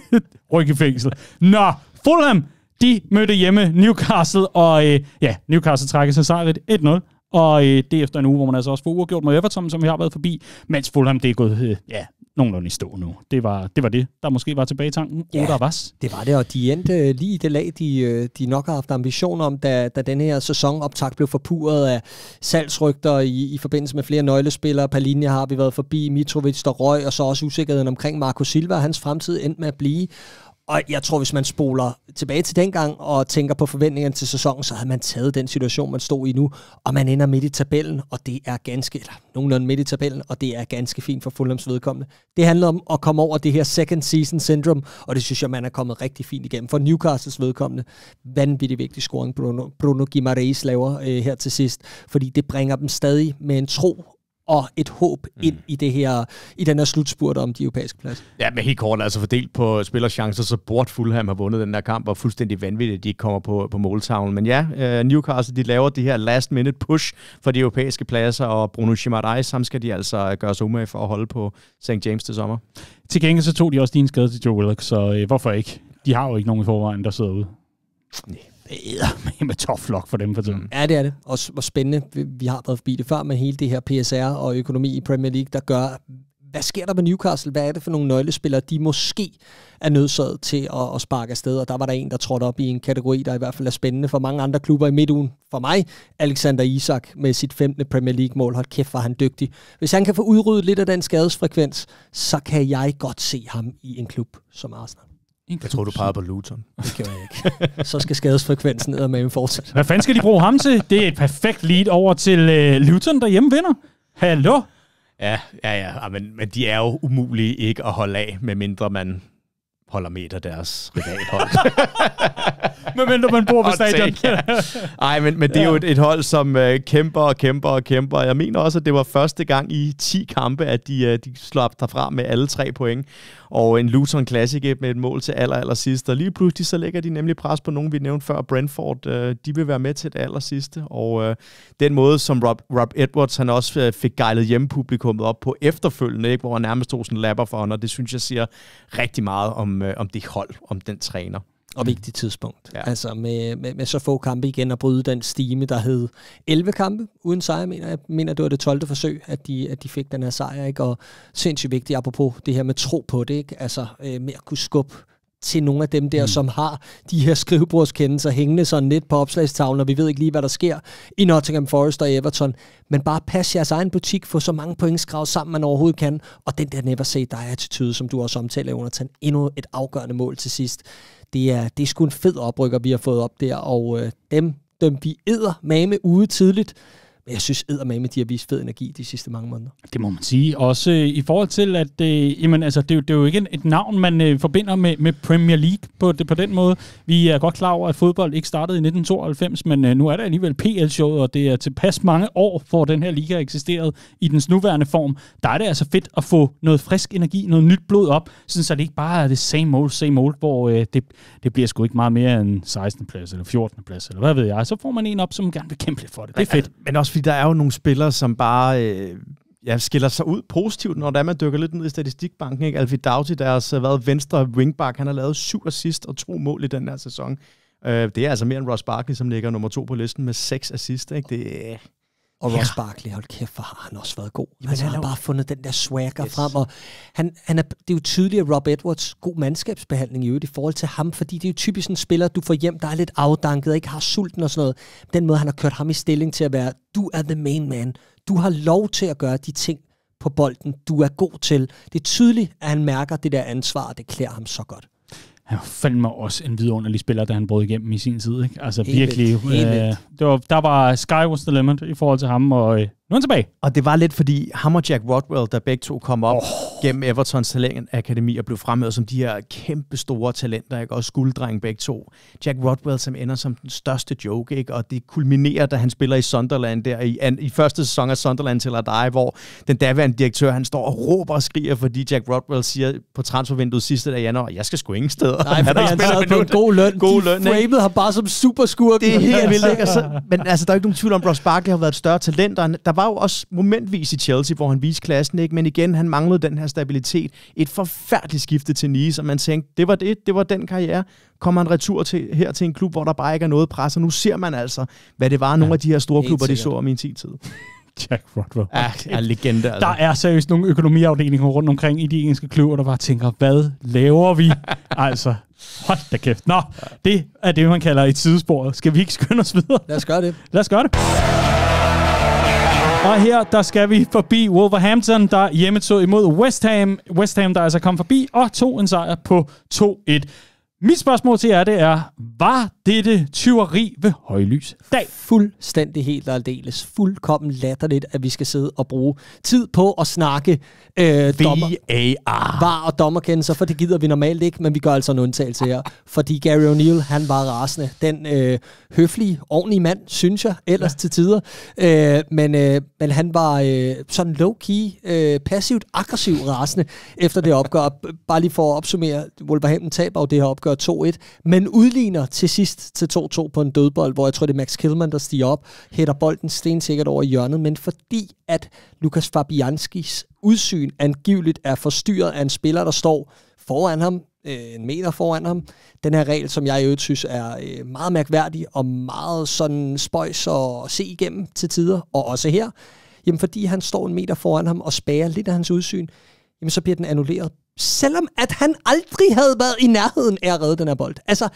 Ryk i fængsel. Nå, Fulham de mødte hjemme Newcastle, og øh, ja, Newcastle trækker sig sejret 1-0. Og øh, det efter en uge, hvor man altså også får uafgjort mod Everton, som vi har været forbi, mens Fulham det er gået øh, ja, nogenlunde i stå nu. Det var, det var det, der måske var tilbage i tanken. Ja, Oder was? det var det, og de endte øh, lige i det lag, de, øh, de nok har haft ambitioner om, da, da den her sæsonoptakt blev forpurret af salgsrygter i, i forbindelse med flere nøglespillere. Palinja har vi været forbi, Mitrovic der røg, og så også usikkerheden omkring Marco Silva hans fremtid endte med at blive. Og jeg tror, hvis man spoler tilbage til dengang og tænker på forventningerne til sæsonen, så havde man taget den situation, man stod i nu, og man ender midt i tabellen, og det er ganske, eller nogenlunde midt i tabellen, og det er ganske fint for Fulhams vedkommende. Det handler om at komme over det her second season syndrome, og det synes jeg, man er kommet rigtig fint igennem. For Newcastles vedkommende, vanvittig vigtig scoring, Bruno, Bruno Guimaraes laver øh, her til sidst, fordi det bringer dem stadig med en tro og et håb mm. ind i, det her, i den her slutspurt om de europæiske pladser. Ja, men helt kort, altså fordelt på spillerchancer, så burde Fulham have vundet den der kamp, og fuldstændig vanvittigt, at de ikke kommer på, på måltavlen. Men ja, øh, Newcastle, de laver det her last minute push for de europæiske pladser, og Bruno Chimarais, sammen skal de altså gøre sig umage for at holde på St. James til sommer. Til gengæld så tog de også din skade til Joe Willock, så øh, hvorfor ikke? De har jo ikke nogen i forvejen, der sidder ude. Nej æder med flok for dem for tiden. Ja, det er det. Og hvor spændende. Vi har været forbi det før, med hele det her PSR og økonomi i Premier League, der gør, hvad sker der med Newcastle? Hvad er det for nogle nøglespillere, de måske er nødsaget til at, at sparke afsted? Og der var der en, der trådte op i en kategori, der i hvert fald er spændende for mange andre klubber i midtugen. For mig, Alexander Isak med sit 15. Premier League-mål. Hold kæft, var han dygtig. Hvis han kan få udryddet lidt af den skadesfrekvens, så kan jeg godt se ham i en klub som Arsenal. Jeg tror, du peger på Luton. Det kan jeg ikke. Så skal skadesfrekvensen ned med en fortsat. Hvad fanden skal de bruge ham til? Det er et perfekt lead over til uh, Luton, der hjemme vinder. Hallo? Ja, ja, ja. Ah, men, men de er jo umulige ikke at holde af, medmindre man holder med deres rivalhold. medmindre man bor på stadion. Nej, men, men det er jo et, et hold, som øh, kæmper og kæmper og kæmper. Jeg mener også, at det var første gang i 10 kampe, at de, øh, de slap derfra med alle tre point. Og en Luton Classic med et mål til aller, aller sidste. Og lige pludselig så lægger de nemlig pres på nogen, vi nævnte før. Brentford, øh, de vil være med til det aller sidste. Og øh, den måde, som Rob, Rob Edwards han også øh, fik gejlet hjemmepublikummet op på efterfølgende, ikke, hvor han nærmest tog sådan lapper for hånd, og det synes jeg siger rigtig meget om, øh, om det hold, om den træner og vigtigt tidspunkt. Ja. Altså med, med, med så få kampe igen og bryde den stime, der hed 11 kampe uden sejr, mener jeg. mener, det var det 12. forsøg, at de, at de fik den her sejr. Ikke? Og sindssygt vigtigt, apropos det her med tro på det, ikke? altså øh, med at kunne skubbe til nogle af dem der, mm. som har de her skrivebordskendelser hængende sådan lidt på opslagstavlen, og vi ved ikke lige, hvad der sker i Nottingham Forest og Everton. Men bare pas jeres egen butik, få så mange point skravet sammen, man overhovedet kan, og den der never say die attitude, som du også omtaler, Jonathan, endnu et afgørende mål til sidst det er, det er sgu en fed oprykker, vi har fået op der, og øh, dem dømte vi edder mame ude tidligt. Men jeg synes med de har vist fed energi de sidste mange måneder. Det må man sige. Også øh, i forhold til, at øh, jamen, altså, det, er det er jo ikke et navn, man øh, forbinder med, med Premier League på, det, på den måde. Vi er godt klar over, at fodbold ikke startede i 1992, men øh, nu er der alligevel PL-showet, og det er tilpas mange år, hvor den her liga eksisteret i dens nuværende form. Der er det altså fedt at få noget frisk energi, noget nyt blod op, sådan, så det ikke bare er det same old, same old, hvor øh, det, det bliver sgu ikke meget mere end 16. plads eller 14. plads, eller hvad ved jeg. Så får man en op, som gerne vil kæmpe for det. Det er fedt. Altså, men også fordi der er jo nogle spillere, som bare øh, ja, skiller sig ud positivt, når der man dykker lidt ned i statistikbanken. Ikke? Alfie Doughty, har været venstre wingback, han har lavet syv assist og to mål i den her sæson. Øh, det er altså mere end Ross Barkley, som ligger nummer to på listen med seks assist. Ikke? Det, øh, og Ross ja. Barkley, hold kæft, for har han også været god. Jamen, altså, han har bare fundet den der swagger yes. frem, og han, han er, det er jo tydeligt, at Rob Edwards god mandskabsbehandling i øvrigt i forhold til ham, fordi det er jo typisk en spiller, du får hjem, der er lidt afdanket, ikke har sulten og sådan noget. Den måde, han har kørt ham i stilling til at være, du er the main man. Du har lov til at gøre de ting på bolden, du er god til. Det er tydeligt, at han mærker det der ansvar, og det klæder ham så godt han var fandme også en vidunderlig spiller, da han brød igennem i sin tid. Ikke? Altså helt virkelig. Helt øh, det var, der var sky was the limit i forhold til ham, og øh, nu er han tilbage. Og det var lidt fordi ham og Jack Rodwell, der begge to kom op oh. gennem Evertons Talent Akademi og blev fremhævet som de her kæmpe store talenter, ikke? og skulddreng begge to. Jack Rodwell, som ender som den største joke, ikke? og det kulminerer, da han spiller i Sunderland der i, an, i første sæson af Sunderland til dig, hvor den daværende direktør, han står og råber og skriger, fordi Jack Rodwell siger på transfervinduet sidste dag i januar, jeg skal sgu ingen steder. Nej, han har på en god løn. God de løn, framede ham bare som superskurk. Det er helt vildt, ikke? så, men altså, der er ikke nogen tvivl om, Ross Barkley har været et større talent, og der var jo også momentvis i Chelsea, hvor han viste klassen, ikke? men igen, han manglede den her stabilitet. Et forfærdeligt skifte til Nice, og man tænkte, det var det, det var den karriere. Kommer han retur til, her til en klub, hvor der bare ikke er noget pres, og nu ser man altså, hvad det var, ja, nogle af de her store klubber, sikkert. de så om i en tid. Jack Rodwell. Ja, er legende. Altså. Der er seriøst nogle økonomiafdelinger rundt omkring i de engelske klubber, der bare tænker, hvad laver vi? altså, hold da kæft. Nå, det er det, man kalder et sidespor. Skal vi ikke skynde os videre? Lad os gøre det. Lad os gøre det. Og her, der skal vi forbi Wolverhampton, der hjemmetog imod West Ham. West Ham, der altså kom forbi og tog en sejr på 2-1. Mit spørgsmål til jer, det er, var dette tyveri ved højlys dag? Fuldstændig helt og aldeles. Fuldkommen latterligt, at vi skal sidde og bruge tid på at snakke øh, dommer, var og dommerkendelser, for det gider vi normalt ikke, men vi gør altså en undtagelse her. Fordi Gary O'Neill, han var rasende. Den øh, høflige, ordentlige mand, synes jeg, ellers ja. til tider. Øh, men, øh, men han var øh, sådan low-key, øh, passivt aggressiv rasende efter det opgør. Bare lige for at opsummere, Wolverhampton taber jo det her opgør gør 2-1, men udligner til sidst til 2-2 på en dødbold, hvor jeg tror, det er Max Kilman, der stiger op, hætter bolden stensikkert over hjørnet, men fordi at Lukas Fabianskis udsyn angiveligt er forstyrret af en spiller, der står foran ham, øh, en meter foran ham. Den her regel, som jeg i øvrigt synes er øh, meget mærkværdig og meget sådan spøjs at se igennem til tider, og også her, jamen fordi han står en meter foran ham og spærer lidt af hans udsyn, jamen så bliver den annulleret selvom at han aldrig havde været i nærheden af at redde den her bold. Altså,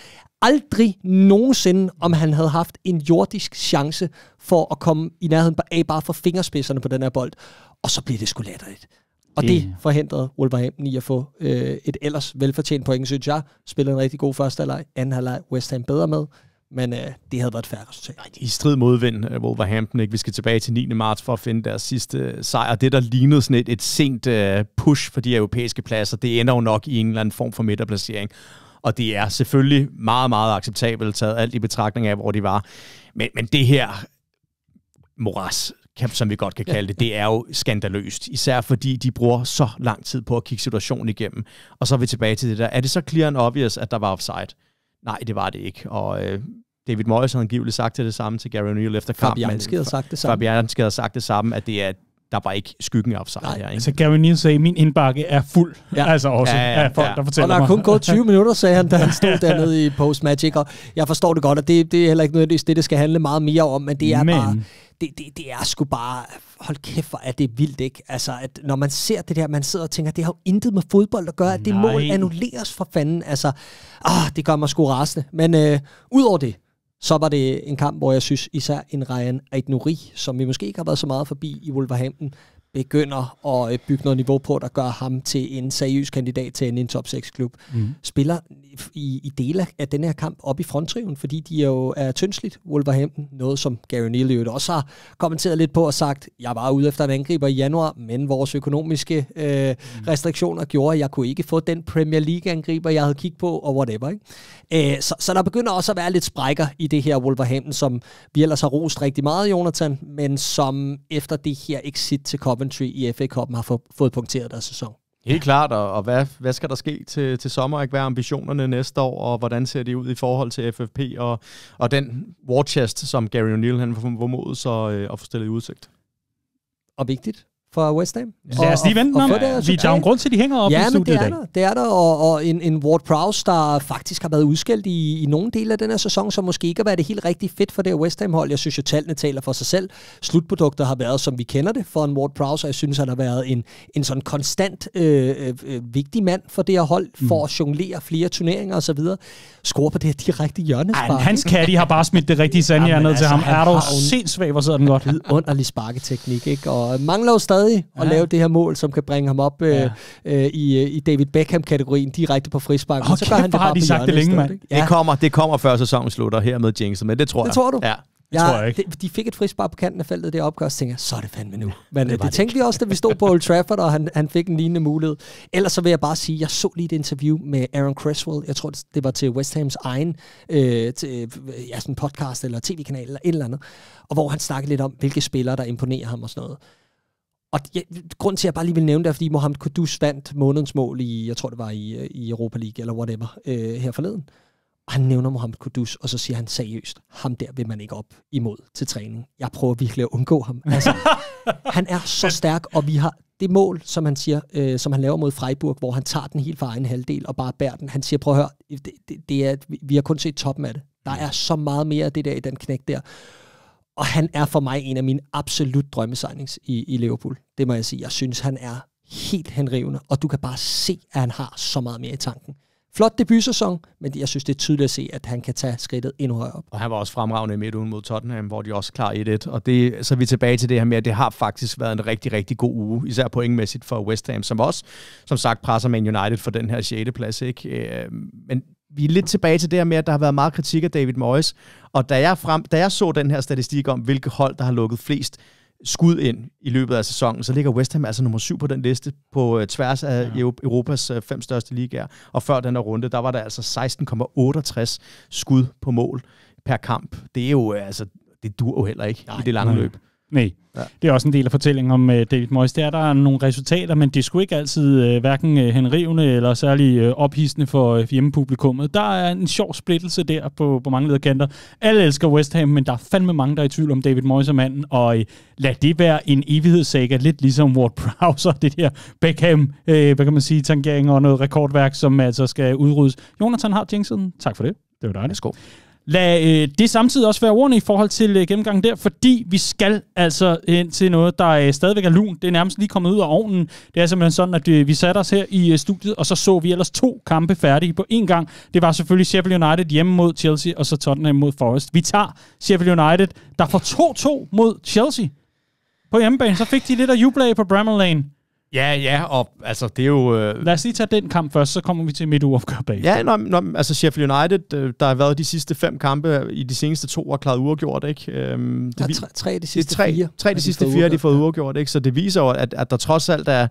aldrig nogensinde, om han havde haft en jordisk chance for at komme i nærheden af bare for fingerspidserne på den her bold. Og så blev det sgu latterligt. Og det, det forhindrede Wolverhampton i at få øh, et ellers velfortjent point, synes jeg. Spillede en rigtig god første halvleg, anden halvleg West Ham bedre med men øh, det havde været et færre resultat. I de strid modvind øh, Wolverhampton. Ikke? Vi skal tilbage til 9. marts for at finde deres sidste sejr. Det, der lignede sådan et, et sent øh, push for de europæiske pladser, det ender jo nok i en eller anden form for midterplacering. Og det er selvfølgelig meget, meget acceptabelt taget alt i betragtning af, hvor de var. Men, men det her moras, som vi godt kan kalde det, det er jo skandaløst. Især fordi de bruger så lang tid på at kigge situationen igennem. Og så er vi tilbage til det der. Er det så clear and obvious, at der var offside? Nej, det var det ikke. Og øh, David Moyes havde angiveligt sagt til det samme til Gary O'Neill efter kampen. Fabianski havde sagt det samme. Fabianski havde sagt det samme, at det er der var ikke skyggen af sig Nej, her. Altså Gary Neal sagde, min indbakke er fuld. Ja. Altså også ja, ja, ja. af folk, ja. der fortæller mig. Og der er kun gået 20 minutter, sagde han, da han stod dernede i post Magic. Og jeg forstår det godt, og det, det er heller ikke noget, det, det skal handle meget mere om, men det er men. bare det, det, det er sgu bare, hold kæft, hvor er det vildt, ikke? Altså, at når man ser det der, man sidder og tænker, det har jo intet med fodbold at gøre, at det mål annulleres for fanden. Altså, ah, det gør mig sgu rasende. Men øh, ud over det, så var det en kamp, hvor jeg synes især en Ryan Aitnuri, som vi måske ikke har været så meget forbi i Wolverhampton, begynder at øh, bygge noget niveau på, der gør ham til en seriøs kandidat til en, en top 6 klub. Mm. Spiller i, i dele af den her kamp op i fronttriven, fordi de er jo er tyndsligt, Wolverhampton. Noget, som Gary Neal jo også har kommenteret lidt på og sagt, jeg var ude efter en angriber i januar, men vores økonomiske øh, mm. restriktioner gjorde, at jeg kunne ikke få den Premier League-angriber, jeg havde kigget på, og whatever. Ikke? Øh, så, så der begynder også at være lidt sprækker i det her Wolverhampton, som vi ellers har rost rigtig meget, Jonathan, men som efter det her exit til Copenhagen Coventry i FA Cup har få, fået punkteret deres sæson. Helt klart, og, hvad, hvad skal der ske til, til sommer? Ikke? Hvad er ambitionerne næste år, og hvordan ser det ud i forhold til FFP og, og den war chest, som Gary O'Neill han formodet så øh, at få stillet i udsigt? Og vigtigt, fra West Ham. Ja. Lad os lige vente om, øh, vi tager en grund til, at de hænger op ja, i studiet det er i dag. Der, det er der, og, og en, en Ward Prowse, der faktisk har været udskilt i, i nogle dele af den her sæson, som måske ikke har været det helt rigtig fedt for det West Ham-hold. Jeg synes jo, tallene taler for sig selv. Slutprodukter har været, som vi kender det, for en Ward Prowse, og jeg synes, han har været en, en sådan konstant øh, øh, øh, vigtig mand for det her hold, mm. for at jonglere flere turneringer osv. Score på det her direkte hjørnespark. Ej, hans Caddy har bare smidt det rigtige ja, ned altså, til ham. Er du sindssygt, hvor sidder den godt? Underlig sparketeknik, ikke? Og mangler jo stadig stadig at ja. lave det her mål, som kan bringe ham op øh, ja. øh, i, øh, i David Beckham-kategorien direkte på frispark. Okay, så gør han det bare de sagt det længe, mand. Ja. Det, kommer, det kommer før sæsonen slutter her med Jinx, men det tror det jeg. Det tror du? Ja. Det ja, tror jeg ikke. De, de fik et frispark på kanten af feltet, det opgør, og tænker så er det fandme nu. Men det, øh, det, det tænkte vi også, da vi stod på Old Trafford, og han, han fik en lignende mulighed. Ellers så vil jeg bare sige, jeg så lige et interview med Aaron Cresswell, jeg tror, det var til West Hams egen øh, til, ja, sådan podcast eller tv-kanal eller et eller andet, og hvor han snakkede lidt om, hvilke spillere, der imponerer ham og sådan noget. Og ja, grunden til, at jeg bare lige vil nævne det, er, fordi Mohamed Kudus vandt månedens mål i, jeg tror det var i, øh, i Europa League eller whatever, øh, her forleden. Og han nævner Mohamed Kudus, og så siger han seriøst, ham der vil man ikke op imod til træning. Jeg prøver virkelig at undgå ham. Altså, han er så stærk, og vi har det mål, som han siger, øh, som han laver mod Freiburg, hvor han tager den helt fra egen halvdel og bare bærer den. Han siger, prøv at høre, det, det, det er, vi har kun set toppen af det. Der er så meget mere af det der i den knæk der. Og han er for mig en af mine absolut drømmesignings i, i Liverpool. Det må jeg sige. Jeg synes, han er helt henrivende, og du kan bare se, at han har så meget mere i tanken. Flot debutsæson, men jeg synes, det er tydeligt at se, at han kan tage skridtet endnu højere op. Og han var også fremragende i uden mod Tottenham, hvor de også klar 1-1. Og det, så er vi tilbage til det her med, at det har faktisk været en rigtig, rigtig god uge, især pointmæssigt for West Ham, som også, som sagt, presser Man United for den her 6. plads. Ikke? Øh, men vi er lidt tilbage til det her med, at der har været meget kritik af David Moyes, og da jeg, frem, da jeg så den her statistik om, hvilke hold, der har lukket flest skud ind i løbet af sæsonen, så ligger West Ham altså nummer syv på den liste på øh, tværs af ja. Europas øh, fem største ligaer. Og før den her runde, der var der altså 16,68 skud på mål per kamp. Det er jo øh, altså, det dur jo heller ikke Nej, i det lange nej. løb. Nej, ja. det er også en del af fortællingen om uh, David Moyes. Der er der nogle resultater, men det skulle ikke altid uh, hverken uh, henrivende eller særlig uh, ophidsende for uh, hjemmepublikummet. Der er en sjov splittelse der på, på mange lederkanter. Alle elsker West Ham, men der er fandme mange, der er i tvivl om David Moyes er manden, og uh, lad det være en evighedssaga, lidt ligesom Ward Prowse det der Beckham, uh, hvad kan man sige, tangering og noget rekordværk, som altså skal udryddes. Jonathan har jinxen. Tak for det. Det var dejligt. Værsgo. Lad øh, det samtidig også være ordene i forhold til øh, gennemgangen der, fordi vi skal altså ind til noget, der øh, stadigvæk er lun. Det er nærmest lige kommet ud af ovnen. Det er simpelthen sådan, at øh, vi satte os her i øh, studiet, og så så vi ellers to kampe færdige på én gang. Det var selvfølgelig Sheffield United hjemme mod Chelsea, og så Tottenham mod Forest. Vi tager Sheffield United, der får 2-2 mod Chelsea på hjemmebane. Så fik de lidt at juble på Bramall Lane. Ja, ja, og altså, det er jo... Øh... Lad os lige tage den kamp først, så kommer vi til midt uafgør bag. Ja, når, når, altså Sheffield United, øh, der har været de sidste fem kampe i de seneste to har klaret uafgjort, ikke? Øhm, det, er tre, tre de sidste det tre, fire. Tre de, de sidste fire, de har fået uafgjort, ikke? Så det viser jo, at, at der trods alt er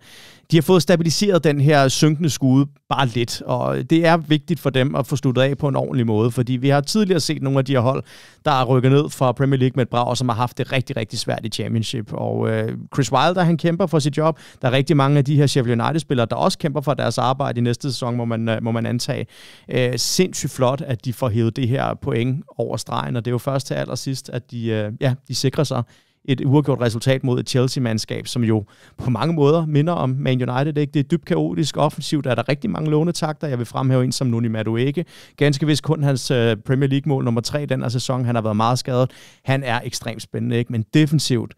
de har fået stabiliseret den her synkende skude bare lidt, og det er vigtigt for dem at få sluttet af på en ordentlig måde, fordi vi har tidligere set nogle af de her hold, der er rykket ned fra Premier League med et brag, og som har haft det rigtig, rigtig svært i Championship. Og øh, Chris Wilder, han kæmper for sit job. Der er rigtig mange af de her Sheffield United-spillere, der også kæmper for deres arbejde i næste sæson, må man, øh, må man antage. Øh, sindssygt flot, at de får hævet det her point over stregen, og det er jo først til allersidst, at de, øh, ja, de sikrer sig et uafgjort resultat mod et Chelsea-mandskab, som jo på mange måder minder om Man United. Ikke? Det er dybt kaotisk offensivt, der er der rigtig mange lånetakter. Jeg vil fremhæve en som Nuni Madueke. Ganske vist kun hans øh, Premier League-mål nummer 3 den her sæson. Han har været meget skadet. Han er ekstremt spændende, ikke? men defensivt,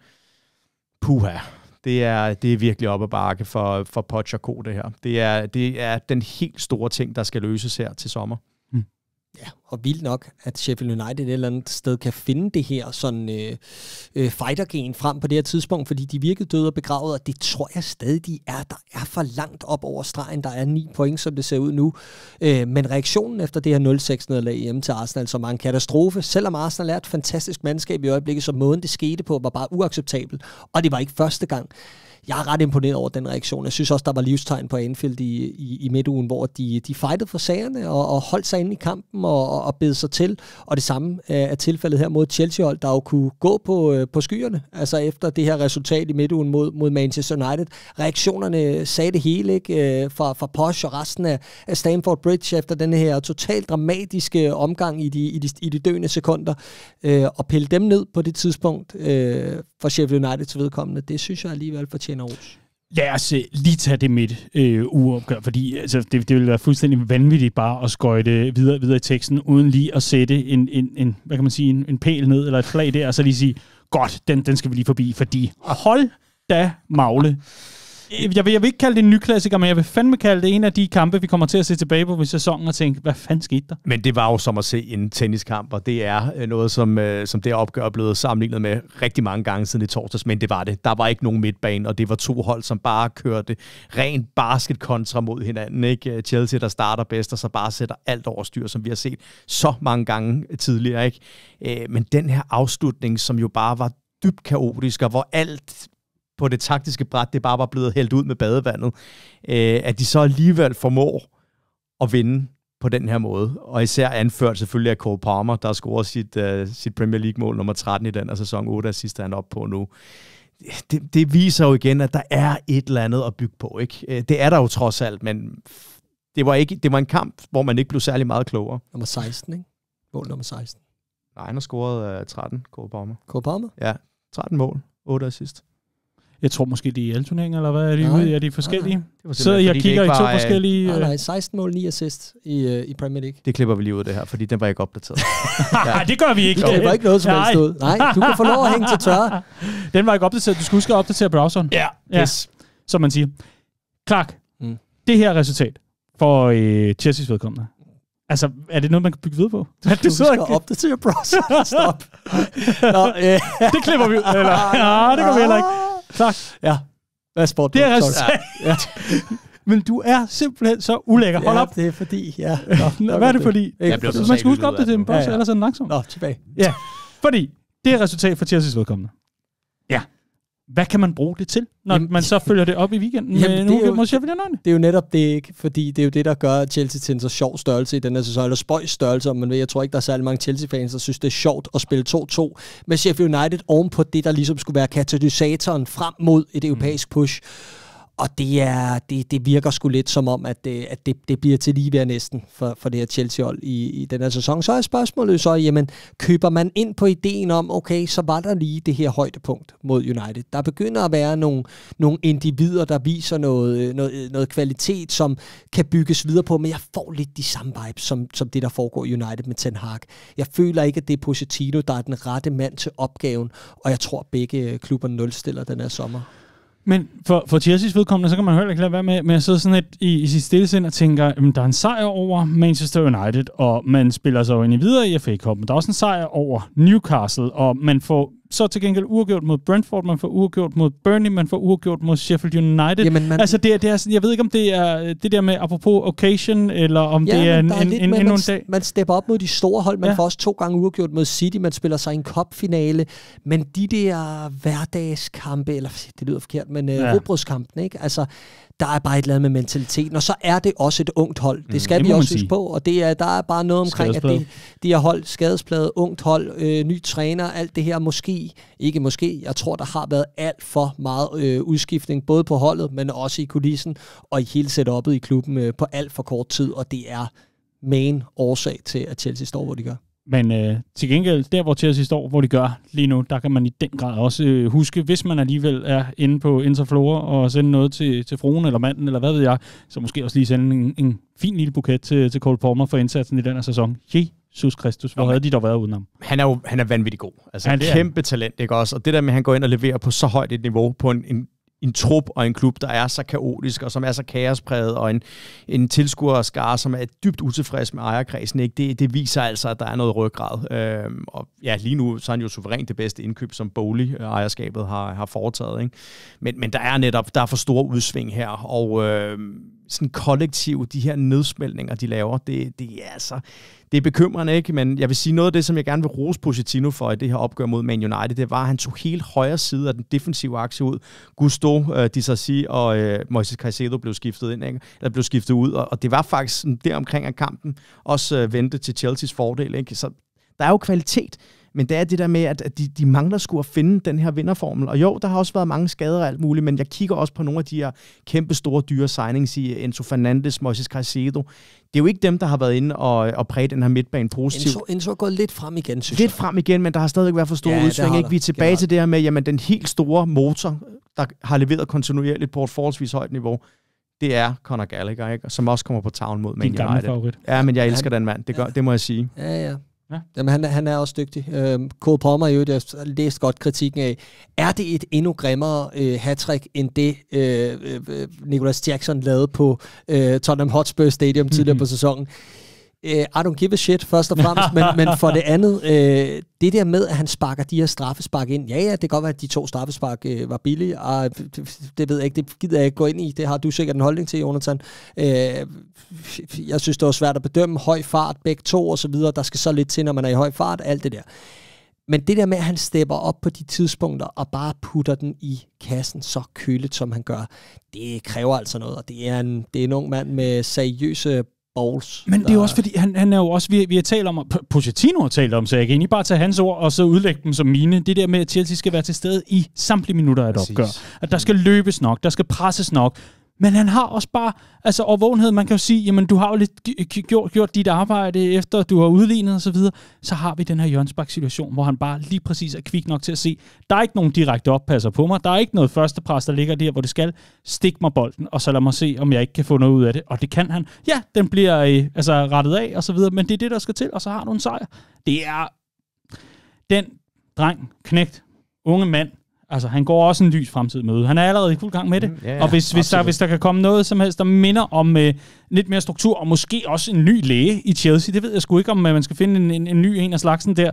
puha, det er, det er virkelig op ad bakke for, for Poch og Co, det her. Det er, det er den helt store ting, der skal løses her til sommer ja, og vildt nok, at Sheffield United et eller andet sted kan finde det her sådan øh, øh fightergen frem på det her tidspunkt, fordi de virkede døde og begravet, og det tror jeg stadig de er. Der er for langt op over stregen, der er ni point, som det ser ud nu. Øh, men reaktionen efter det her 0-6-nederlag hjemme til Arsenal, som var en katastrofe, selvom Arsenal er et fantastisk mandskab i øjeblikket, så måden det skete på var bare uacceptabel, og det var ikke første gang jeg er ret imponeret over den reaktion. Jeg synes også, der var livstegn på Anfield i, i, i midtugen, hvor de, de fightede for sagerne og, og holdt sig inde i kampen og, og, og bed sig til. Og det samme er tilfældet her mod chelsea der jo kunne gå på, øh, på skyerne, altså efter det her resultat i midtugen mod, mod Manchester United. Reaktionerne sagde det hele, ikke? Øh, fra, fra Posh og resten af, af Stamford Bridge efter den her totalt dramatiske omgang i de, i de, i de døende sekunder. Øh, og pille dem ned på det tidspunkt øh, for Sheffield Uniteds vedkommende, det synes jeg alligevel fortjener fortjener ros? Lad os uh, lige tage det midt øh, uopgør, fordi altså, det, det ville være fuldstændig vanvittigt bare at skøjte videre, videre i teksten, uden lige at sætte en, en, en hvad kan man sige, en, en pæl ned, eller et flag der, og så lige sige, godt, den, den skal vi lige forbi, fordi hold da magle, jeg, vil, jeg vil ikke kalde det en ny klassiker, men jeg vil fandme kalde det en af de kampe, vi kommer til at se tilbage på ved sæsonen og tænke, hvad fanden skete der? Men det var jo som at se en tenniskamp, og det er øh, noget, som, øh, som det opgør er blevet sammenlignet med rigtig mange gange siden i torsdags, men det var det. Der var ikke nogen midtbane, og det var to hold, som bare kørte rent basket kontra mod hinanden. Ikke? Øh, Chelsea, der starter bedst, og så bare sætter alt over styr, som vi har set så mange gange tidligere. Ikke? Men den her afslutning, som jo bare var dybt kaotisk, og hvor alt på det taktiske bræt, det bare var blevet hældt ud med badevandet, øh, at de så alligevel formår at vinde på den her måde. Og især anført selvfølgelig af Cole Palmer, der scorer sit, øh, sit Premier League-mål nummer 13 i den, her sæson 8 af sidste, han er oppe på nu det, det viser jo igen, at der er et eller andet at bygge på. Ikke? Øh, det er der jo trods alt, men det var, ikke, det var en kamp, hvor man ikke blev særlig meget klogere. Nummer 16, ikke? Mål nummer 16. Nej, han har scoret uh, 13, Kåre Palmer. Kåre Palmer? Ja, 13 mål, 8 assist. Jeg tror måske, de er i alle turneringer, eller hvad? Er de nej, ude? Er de forskellige? det var så jeg kigger i to øh, forskellige... Nej, nej, 16 mål, 9 assist i, uh, i Premier League. Det klipper vi lige ud, det her, fordi den var ikke opdateret. Nej, det gør vi ikke. Det var ikke noget, som helst ud. Nej, du kan få lov at hænge til tørre. Den var ikke opdateret. Du skulle huske at opdatere browseren. Ja, ja. yes. Som man siger. Klark, mm. det her resultat for uh, Chelsea's vedkommende, Altså, er det noget, man kan bygge videre på? Du, du skal ikke... opdatere browseren. Stop. Nå, øh. Det klipper vi ud. Eller, det gør vi heller ikke klart. Ja. Hvad er sport? Det er resultat. Ja. ja. Men du er simpelthen så ulækker. Hold ja, op. det er fordi, ja. Nå, Nå, hvad er det fordi? Jeg man skal huske det til en boss, ja, ja. ellers er den langsom. Nå, tilbage. Ja, fordi det er resultat for tirsdags vedkommende. Ja hvad kan man bruge det til, når jamen, man så følger det op i weekenden jamen, med øh, er jo, mod Sheffield United? Det er jo netop det ikke, fordi det er jo det, der gør Chelsea til en så sjov størrelse i den her sæson, eller spøjs størrelse, men Jeg tror ikke, der er særlig mange Chelsea-fans, der synes, det er sjovt at spille 2-2 med Sheffield United ovenpå det, der ligesom skulle være katalysatoren frem mod et europæisk push. Mm. Og det, er, det, det virker sgu lidt som om, at det, øh, at det, det bliver til lige ved næsten for, for det her chelsea i, i den her sæson. Så er spørgsmålet så, jamen, køber man ind på ideen om, okay, så var der lige det her højdepunkt mod United. Der begynder at være nogle, nogle individer, der viser noget, øh, noget, øh, noget kvalitet, som kan bygges videre på, men jeg får lidt de samme vibes, som, som det, der foregår i United med Ten Hag. Jeg føler ikke, at det er Pochettino, der er den rette mand til opgaven, og jeg tror, at begge klubber nulstiller den her sommer. Men for, for Chelsea's vedkommende, så kan man heller ikke lade være med, med at sidde sådan lidt i, i sit stillesind og tænke, at der er en sejr over Manchester United, og man spiller sig jo ind i videre i FA Cup, men der er også en sejr over Newcastle, og man får så til gengæld uafgjort mod Brentford, man får uafgjort mod Burnley, man får uafgjort mod Sheffield United. Jamen, man... Altså det er, det er sådan, jeg ved ikke om det er det der med apropos occasion, eller om ja, det er, en, er en, en, med, en, man, dag. Man stepper op mod de store hold, man ja. får også to gange uafgjort mod City, man spiller sig i en kopfinale, men de der hverdagskampe, eller det lyder forkert, men øh, ja. ikke? Altså, der er bare et eller andet med mentaliteten, og så er det også et ungt hold. Det mm, skal mm, vi det også huske på, og det er, der er bare noget omkring, at de, de har holdt skadespladet, ungt hold, øh, ny træner, alt det her måske, ikke måske, jeg tror, der har været alt for meget øh, udskiftning, både på holdet, men også i kulissen, og i hele setup'et i klubben øh, på alt for kort tid, og det er main årsag til, at Chelsea står, hvor de gør. Men øh, til gengæld, der hvor Chelsea står, hvor de gør lige nu, der kan man i den grad også øh, huske, hvis man alligevel er inde på Interflora og sende noget til, til fruen eller manden, eller hvad ved jeg, så måske også lige sende en, en fin lille buket til, til Cole Palmer for indsatsen i den her sæson. Jesus Kristus, hvor okay. havde de dog været udenom? Han er jo han er vanvittig god. Altså han, kæmpe er. talent, ikke også? Og det der med, at han går ind og leverer på så højt et niveau, på en, en en trup og en klub, der er så kaotisk og som er så kaospræget, og en, en tilskuerskare, som er dybt utilfreds med ejerkredsen, ikke? Det, det viser altså, at der er noget ryggrad. Øhm, og ja, lige nu så er han jo suverænt det bedste indkøb, som Bolig øh, ejerskabet har, har foretaget. Ikke? Men, men der er netop der er for store udsving her, og øhm, sådan kollektiv, de her nedsmeltninger, de laver, det, det er altså, det er bekymrende, ikke? Men jeg vil sige noget af det, som jeg gerne vil rose Pochettino for i det her opgør mod Man United, det var, at han tog helt højre side af den defensive akse ud. Gusto, øh, de så sige, og uh, Moises Caicedo blev skiftet ind, ikke? Eller blev skiftet ud, og, og det var faktisk der omkring af kampen også uh, vendte til Chelseas fordel, ikke? Så der er jo kvalitet men det er det der med, at de, de mangler sgu at finde den her vinderformel. Og jo, der har også været mange skader og alt muligt, men jeg kigger også på nogle af de her kæmpe store dyre signings i Enzo Fernandes, Moises Caicedo. Det er jo ikke dem, der har været inde og, og præget den her midtbane positivt. Enzo, Enzo er gået lidt frem igen, synes Lidt jeg. frem igen, men der har stadig været for store ja, udsving. Ikke? Vi er tilbage Generelt. til det her med, jamen den helt store motor, der har leveret kontinuerligt på et forholdsvis højt niveau, det er Conor Gallagher, ikke? som også kommer på tavlen mod Man United. Din gamle favorit. Ja, men jeg elsker ja. den mand, det, gør, ja. det må jeg sige. Ja, ja. Ja. Jamen, han, han er også dygtig. Øhm, Kåre Pommer, jo, jeg har læst godt kritikken af. Er det et endnu grimmere øh, hattrick end det, øh, øh, øh Nicolas Jackson lavede på øh, Tottenham Hotspur Stadium mm-hmm. tidligere mhm. på sæsonen? øh, I don't give a shit, først og fremmest, men, men for det andet, øh, det der med, at han sparker de her straffespark ind, ja ja, det kan godt være, at de to straffespark øh, var billige, og ah, det, det ved jeg ikke, det gider jeg ikke gå ind i, det har du sikkert en holdning til, Jonathan. Øh, jeg synes, det var svært at bedømme, høj fart, begge to og så videre, der skal så lidt til, når man er i høj fart, alt det der. Men det der med, at han stepper op på de tidspunkter og bare putter den i kassen så køligt, som han gør, det kræver altså noget. Og det er en, det er en ung mand med seriøse balls. Men det er jo også fordi, han, han er jo også, vi, vi har talt om, Pochettino har talt om, så jeg kan egentlig bare tage hans ord og så udlægge dem som mine. Det der med, at Chelsea skal være til stede i samtlige minutter af et opgør. At der skal løbes nok, der skal presses nok, men han har også bare, altså overvågenhed, man kan jo sige, jamen du har jo lidt gjort, gjort dit arbejde, efter du har udlignet osv., så, videre. så har vi den her Jørgensbak-situation, hvor han bare lige præcis er kvik nok til at se, der er ikke nogen direkte oppasser på mig, der er ikke noget første pres, der ligger der, hvor det skal, stik mig bolden, og så lad mig se, om jeg ikke kan få noget ud af det, og det kan han. Ja, den bliver øh, altså rettet af osv., men det er det, der skal til, og så har du en sejr. Det er den dreng, knægt, unge mand, Altså, han går også en lys fremtid møde. Han er allerede i fuld gang med det. Mm, yeah, og hvis, hvis, der, hvis der kan komme noget som helst, der minder om øh, lidt mere struktur, og måske også en ny læge i Chelsea, det ved jeg sgu ikke, om øh, man skal finde en, en, en ny en af slagsen der,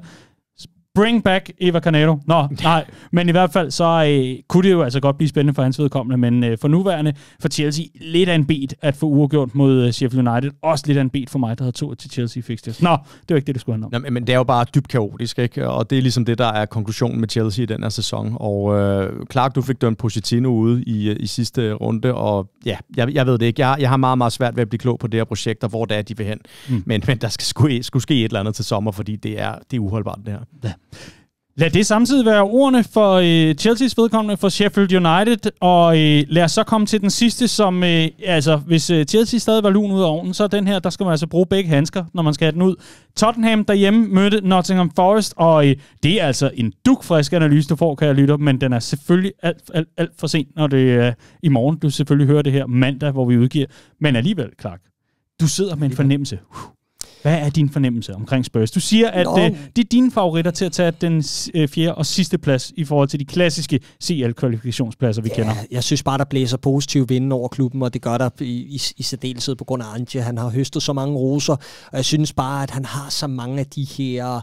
Bring back Eva Carnado. Nå, nej. Men i hvert fald, så øh, kunne det jo altså godt blive spændende for hans vedkommende, men øh, for nuværende, for Chelsea, lidt af en beat at få uafgjort mod øh, Sheffield United. Også lidt af en beat for mig, der havde to til Chelsea det. Nå, det var ikke det, det skulle handle om. Nå, men det er jo bare dybt kaotisk, ikke? Og det er ligesom det, der er konklusionen med Chelsea i den her sæson. Og øh, Clark, du fik dømt Pochettino ude i, øh, i sidste runde, og ja, jeg, jeg ved det ikke. Jeg, jeg har meget, meget svært ved at blive klog på det her projekt, og hvor det er, de vil hen. Mm. Men, men der skal sgu, skulle ske et eller andet til sommer, fordi det er, det er uholdbart, det her. Ja. Lad det samtidig være ordene for øh, Chelsea's vedkommende for Sheffield United, og øh, lad os så komme til den sidste, som, øh, altså hvis øh, Chelsea stadig var lun ud af ovnen, så den her, der skal man altså bruge begge handsker, når man skal have den ud. Tottenham derhjemme mødte Nottingham Forest, og øh, det er altså en dukfrisk analyse, du får, kan jeg lytte op, men den er selvfølgelig alt, alt, alt for sent, når det er øh, i morgen. Du selvfølgelig hører det her mandag, hvor vi udgiver, men alligevel, Clark, du sidder med en fornemmelse. Uh hvad er din fornemmelse omkring Spurs? Du siger, at øh, det er dine favoritter til at tage den øh, fjerde og sidste plads i forhold til de klassiske CL-kvalifikationspladser, vi ja, kender. Jeg synes bare, der blæser positiv vinde over klubben, og det gør der i, i, i særdeleshed på grund af Antje. Han har høstet så mange roser, og jeg synes bare, at han har så mange af de her... Øh,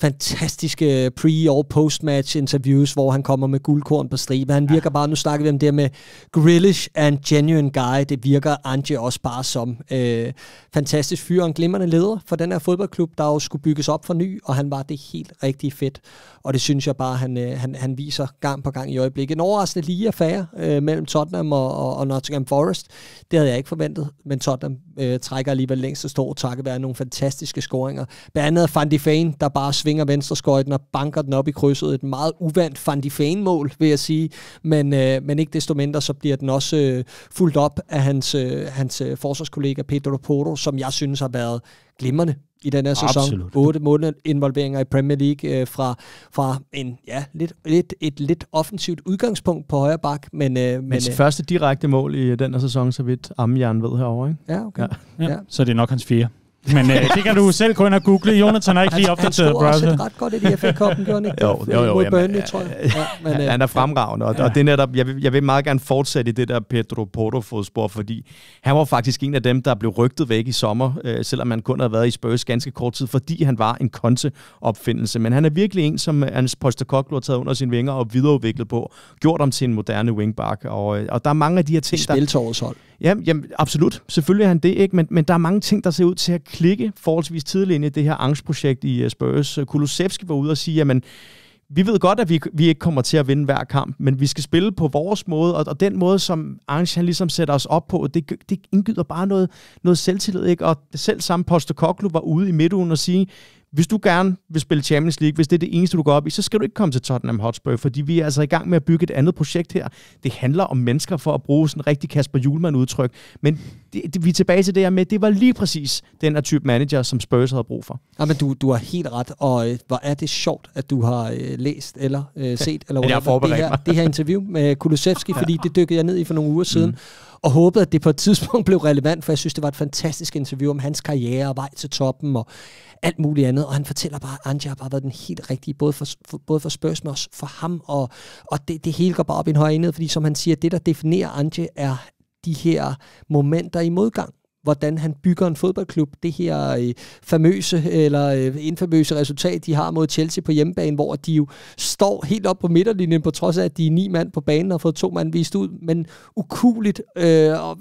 fantastiske pre- og post-match interviews, hvor han kommer med guldkorn på stribe. Han virker ja. bare, nu snakker vi om det med grillish and genuine guy, det virker Ange også bare som øh, fantastisk fyr og en glimrende leder for den her fodboldklub, der jo skulle bygges op for ny, og han var det helt rigtig fedt og det synes jeg bare, han, øh, han, han viser gang på gang i øjeblikket. En overraskende lige affære øh, mellem Tottenham og, og, og Nottingham Forest. Det havde jeg ikke forventet, men Tottenham øh, trækker alligevel længst og står takket være nogle fantastiske scoringer. Blandt andet Van de Fane, der bare svinger venstreskøjten og banker den op i krydset. Et meget uvandt Van de Fane-mål, vil jeg sige. Men, øh, men ikke desto mindre, så bliver den også øh, fuldt op af hans, øh, hans øh, forsvarskollega Pedro Porto, som jeg synes har været glimrende i den her sæson. Absolut. 8 måneder involveringer i Premier League øh, fra, fra en, ja, lidt, lidt, et lidt offensivt udgangspunkt på højre bak. Men, øh, men, men øh, første direkte mål i den her sæson, så vidt Amjern ved herovre. Ikke? Ja, okay. Ja. Ja. ja. Så det er nok hans fjerde. Men øh, det kan du selv gå ind og google. Jonathan er ikke lige opdateret, brother. Han tog ret godt i de her koppen gjorde han ikke? Jo, jo, jo. Mod jamen, Burnley, tror jeg. Ja, men, han er øh, fremragende, og, ja. og det er netop, jeg vil, jeg vil meget gerne fortsætte i det der Pedro Porto-fodspor, fordi han var faktisk en af dem, der blev rygtet væk i sommer, øh, selvom han kun havde været i Spurs ganske kort tid, fordi han var en konteopfindelse. opfindelse Men han er virkelig en, som Hans øh, Postecoglou har taget under sine vinger og videreudviklet på, gjort ham til en moderne wingback, og, øh, og der er mange af de her ting, der... Spiltårets hold. Ja, jamen, absolut. Selvfølgelig er han det, ikke? Men, men der er mange ting, der ser ud til at klikke forholdsvis tidligt ind i det her angstprojekt i øh, Spurs. Kulusevski var ude og sige, jamen, vi ved godt, at vi, vi ikke kommer til at vinde hver kamp, men vi skal spille på vores måde, og, og den måde, som Ange han ligesom sætter os op på, det, det indgyder bare noget, noget selvtillid, ikke? Og selv samme Postecoglou var ude i midtugen og sige, hvis du gerne vil spille Champions League, hvis det er det eneste, du går op i, så skal du ikke komme til Tottenham Hotspur, fordi vi er altså i gang med at bygge et andet projekt her. Det handler om mennesker for at bruge sådan en rigtig Kasper Julemand-udtryk. Men det, det, vi er tilbage til det her med, det var lige præcis den her type manager, som Spurs havde brug for. Ja, men du, du har helt ret, og øh, hvor er det sjovt, at du har øh, læst eller øh, set, eller ja, jeg det, her, det her interview med Kulusevski, fordi det dykkede jeg ned i for nogle uger siden. Mm og håbede, at det på et tidspunkt blev relevant, for jeg synes, det var et fantastisk interview om hans karriere og vej til toppen og alt muligt andet. Og han fortæller bare, at Anja har bare været den helt rigtige, både for, for, både for spørgsmål og for ham. Og, og det, det hele går bare op i en høj enhed, fordi som han siger, det, der definerer Anja, er de her momenter i modgang hvordan han bygger en fodboldklub. Det her øh, famøse eller øh, infamøse resultat, de har mod Chelsea på hjemmebane, hvor de jo står helt op på midterlinjen, på trods af, at de er ni mand på banen og har fået to mand vist ud, men ukuligt øh, og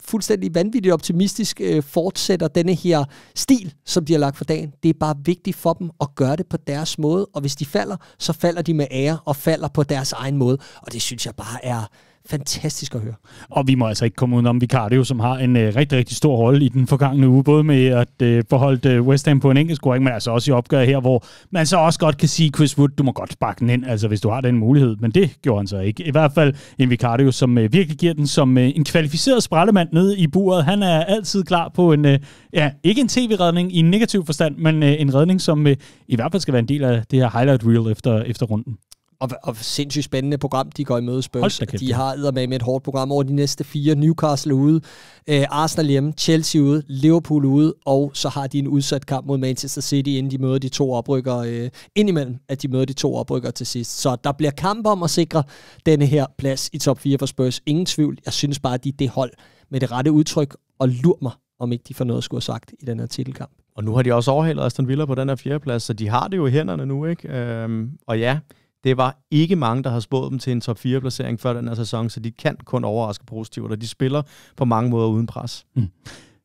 fuldstændig vanvittigt optimistisk øh, fortsætter denne her stil, som de har lagt for dagen. Det er bare vigtigt for dem at gøre det på deres måde, og hvis de falder, så falder de med ære og falder på deres egen måde, og det synes jeg bare er fantastisk at høre. Og vi må altså ikke komme udenom Vicario, som har en øh, rigtig, rigtig stor rolle i den forgangne uge, både med at øh, forholde øh, West Ham på en enkelt scoring, men altså også i opgøret her, hvor man så også godt kan sige, Chris Wood, du må godt sparke den ind, altså hvis du har den mulighed, men det gjorde han så ikke. I hvert fald en Vicario, som øh, virkelig giver den som øh, en kvalificeret sprællemand nede i buret. Han er altid klar på en, øh, ja, ikke en tv-redning i en negativ forstand, men øh, en redning, som øh, i hvert fald skal være en del af det her highlight reel efter, efter runden. Og, og sindssygt spændende program, de går i møde Spurs. De har med et hårdt program over de næste fire. Newcastle ude, øh, Arsenal hjemme, Chelsea ude, Liverpool ude, og så har de en udsat kamp mod Manchester City, inden de møder de to oprykkere, øh, indimellem at de møder de to oprykkere til sidst. Så der bliver kamp om at sikre denne her plads i top 4 for Spurs. Ingen tvivl. Jeg synes bare, at de det hold med det rette udtryk, og lur mig, om ikke de får noget at skulle have sagt i den her titelkamp. Og nu har de også overhældet Aston Villa på den her fjerdeplads, så de har det jo i hænderne nu, ikke? Øhm, og ja, det var ikke mange, der har spået dem til en top 4-placering før den her sæson, så de kan kun overraske positivt, og de spiller på mange måder uden pres. Mm.